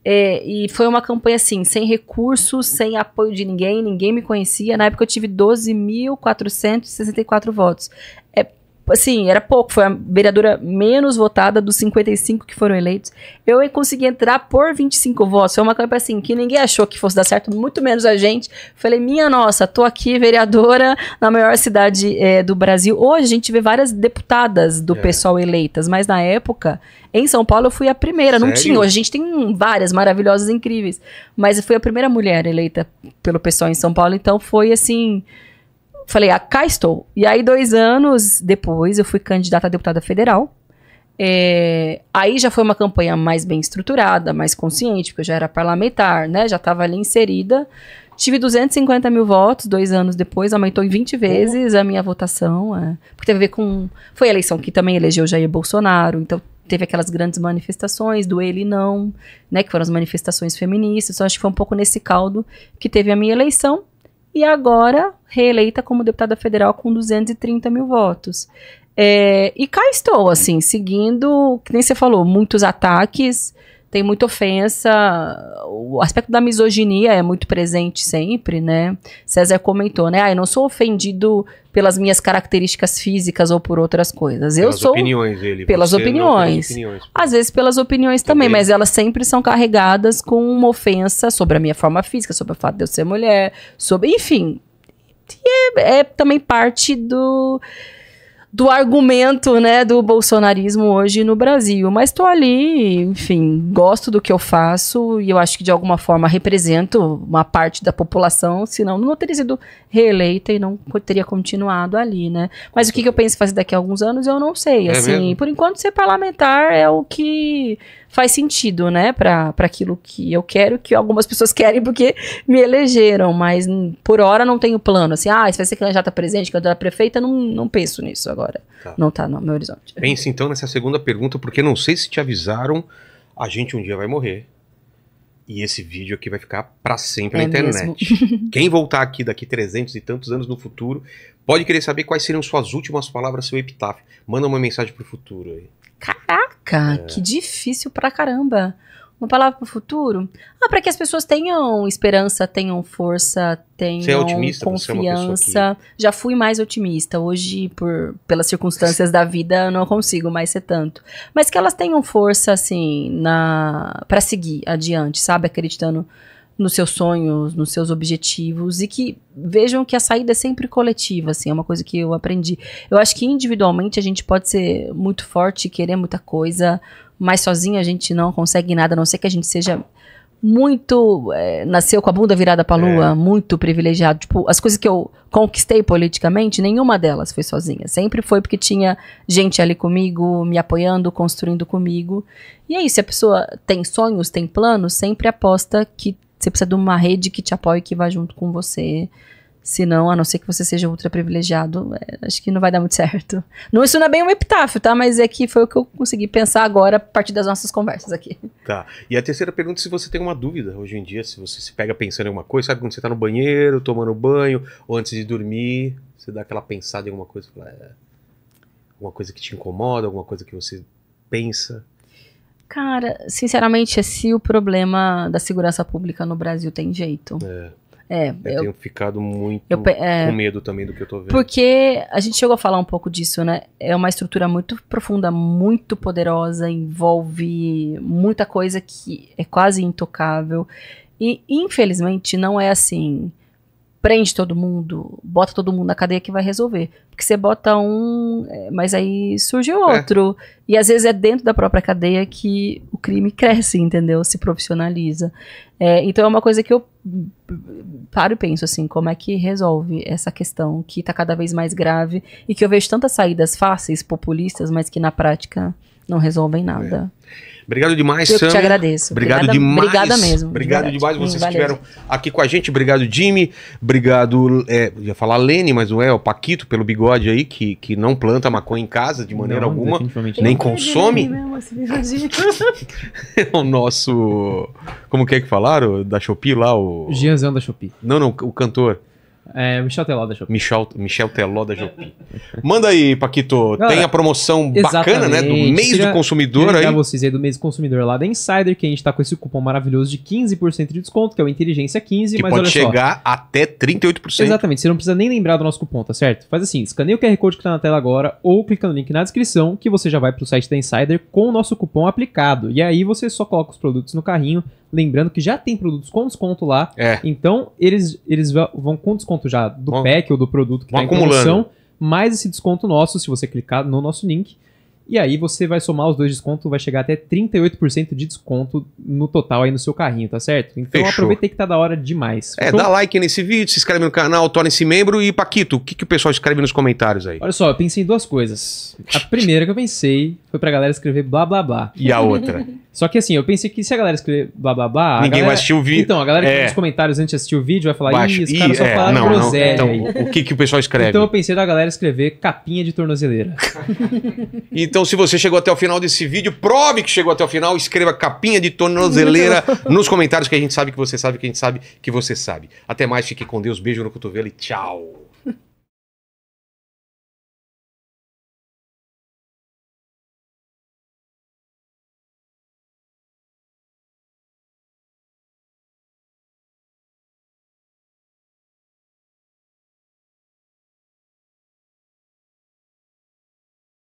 É, e foi uma campanha assim, sem recursos, sem apoio de ninguém, ninguém me conhecia. Na época eu tive 12.464 votos. É assim, era pouco, foi a vereadora menos votada dos 55 que foram eleitos. Eu consegui entrar por 25 votos. Foi uma campanha assim que ninguém achou que fosse dar certo, muito menos a gente. Falei, minha nossa, tô aqui vereadora na maior cidade é, do Brasil. Hoje a gente vê várias deputadas do é. pessoal eleitas, mas na época, em São Paulo, eu fui a primeira. Sério? Não tinha, hoje a gente tem várias maravilhosas, incríveis. Mas eu fui a primeira mulher eleita pelo pessoal em São Paulo, então foi assim Falei, ah, cá estou. E aí, dois anos depois, eu fui candidata a deputada federal. É, aí já foi uma campanha mais bem estruturada, mais consciente, porque eu já era parlamentar, né? Já estava ali inserida. Tive 250 mil votos dois anos depois, aumentou em 20 vezes a minha votação. É. Porque teve a ver com. Foi a eleição que também elegeu Jair Bolsonaro, então teve aquelas grandes manifestações do ele não, né? Que foram as manifestações feministas. Então acho que foi um pouco nesse caldo que teve a minha eleição e agora reeleita como deputada federal com 230 mil votos. É, e cá estou, assim, seguindo, que nem você falou, muitos ataques, tem muita ofensa, o aspecto da misoginia é muito presente sempre, né? César comentou, né? Ah, eu não sou ofendido pelas minhas características físicas ou por outras coisas. Eu pelas sou opiniões, ele, pelas opiniões. opiniões. Às vezes pelas opiniões também, também, mas elas sempre são carregadas com uma ofensa sobre a minha forma física, sobre o fato de eu ser mulher, sobre, enfim, é, é também parte do do argumento, né, do bolsonarismo hoje no Brasil. Mas estou ali, enfim, gosto do que eu faço e eu acho que de alguma forma represento uma parte da população, senão não teria sido reeleita e não teria continuado ali, né? Mas o que, que eu penso fazer daqui a alguns anos, eu não sei, é assim. Mesmo? Por enquanto ser parlamentar é o que faz sentido, né? Para aquilo que eu quero, que algumas pessoas querem porque me elegeram, mas por hora não tenho plano. Assim, ah, se vai ser candidata presente, candidata prefeita, não, não penso nisso agora. Tá. Não tá no meu horizonte. Pense então
nessa segunda pergunta, porque não sei se te avisaram, a gente um dia vai morrer. E esse vídeo aqui vai ficar para sempre é na internet. Quem voltar aqui daqui 300 e tantos anos no futuro, pode querer saber quais seriam suas últimas palavras, seu epitáfio. Manda uma mensagem pro futuro
aí. Caraca, é. que difícil pra caramba. Uma palavra pro futuro? Ah, para que as pessoas tenham esperança, tenham força, tenham você é otimista, confiança. É que... Já fui mais otimista. Hoje, por pelas circunstâncias da vida, não consigo mais ser tanto. Mas que elas tenham força, assim, na para seguir adiante, sabe? Acreditando nos seus sonhos, nos seus objetivos e que vejam que a saída é sempre coletiva, assim, é uma coisa que eu aprendi. Eu acho que individualmente a gente pode ser muito forte, querer muita coisa, mas sozinho a gente não consegue nada, a não ser que a gente seja muito é, nasceu com a bunda virada para a lua, é. muito privilegiado. Tipo, as coisas que eu conquistei politicamente, nenhuma delas foi sozinha. Sempre foi porque tinha gente ali comigo, me apoiando, construindo comigo. E aí, é se a pessoa tem sonhos, tem planos, sempre aposta que você precisa de uma rede que te apoie, que vá junto com você. Senão, a não ser que você seja ultra privilegiado, é, acho que não vai dar muito certo. Não, isso não é bem um epitáfio, tá? Mas é que foi o que eu consegui pensar agora a partir das nossas conversas aqui.
Tá. E a terceira pergunta é se você tem uma dúvida hoje em dia, se você se pega pensando em alguma coisa, sabe quando você tá no banheiro, tomando banho, ou antes de dormir, você dá aquela pensada em alguma coisa, fala, é, alguma coisa que te incomoda, alguma coisa que você pensa.
Cara, sinceramente, é se o problema da segurança pública no Brasil tem jeito. É. É, eu,
eu tenho ficado muito eu, é, com medo também do que eu tô vendo.
Porque a gente chegou a falar um pouco disso, né? É uma estrutura muito profunda, muito poderosa, envolve muita coisa que é quase intocável. E, infelizmente, não é assim prende todo mundo, bota todo mundo na cadeia que vai resolver. Porque você bota um, é, mas aí surge é. outro. É. E às vezes é dentro da própria cadeia que o crime cresce, entendeu? Se profissionaliza. É, então é uma coisa que eu paro e penso assim, como é que resolve essa questão que está cada vez mais grave e que eu vejo tantas saídas fáceis, populistas, mas que na prática não resolvem nada.
É. Obrigado demais, Eu te agradeço. Obrigado obrigada, demais. Obrigada mesmo. Obrigado de demais vocês Sim, que estiveram aqui com a gente. Obrigado, Jimmy. Obrigado, é, ia falar Lene, mas não é, o Paquito pelo bigode aí, que, que não planta maconha em casa de maneira não, alguma, nem consome.
é o nosso, como que é que falaram? Da Shopee lá, o... Gianzão da Shopee. Não, não, o cantor. É, Michel Teló da Jopi.
Michel, Michel Teló da Jopi. Manda aí, Paquito. Galera, tem a promoção bacana, né? Do mês do consumidor aí.
vocês aí do mês do consumidor lá da Insider, que a gente tá com esse cupom maravilhoso de 15% de desconto, que é o Inteligência 15. Que mas pode chegar
só. até 38%. Exatamente.
Você não precisa nem lembrar do nosso cupom, tá certo? Faz assim, escaneia o QR Code que tá na tela agora ou clica no link na descrição que você já vai pro site da Insider com o nosso cupom aplicado. E aí você só coloca os produtos no carrinho Lembrando que já tem produtos com desconto lá. É. Então, eles, eles vão com desconto já do vão, pack ou do produto que está em promoção, mais esse desconto nosso, se você clicar no nosso link. E aí você vai somar os dois descontos, vai chegar até 38% de desconto no total aí no seu carrinho, tá certo? Então Fechou. aproveitei que tá da hora demais. É, dá
like nesse vídeo, se inscreve no canal, torne-se membro e Paquito, o que, que o pessoal escreve nos comentários aí?
Olha só, eu pensei em duas coisas. A primeira que eu pensei foi pra galera escrever blá blá blá. E a outra? Só que assim, eu pensei que se a galera escrever bababá. Ninguém galera... vai assistir o vídeo. Então, a galera que é. nos comentários antes de assistir o vídeo vai falar, Baixo. cara só é, fala não, Não. Então, o que, que o pessoal escreve? Então eu pensei da galera escrever capinha de tornozeleira.
então, se você chegou até o final desse vídeo, prove que chegou até o final, escreva capinha de tornozeleira
nos comentários
que a gente sabe que você sabe, que a gente sabe que você sabe. Até mais, fique com Deus, beijo no cotovelo e tchau.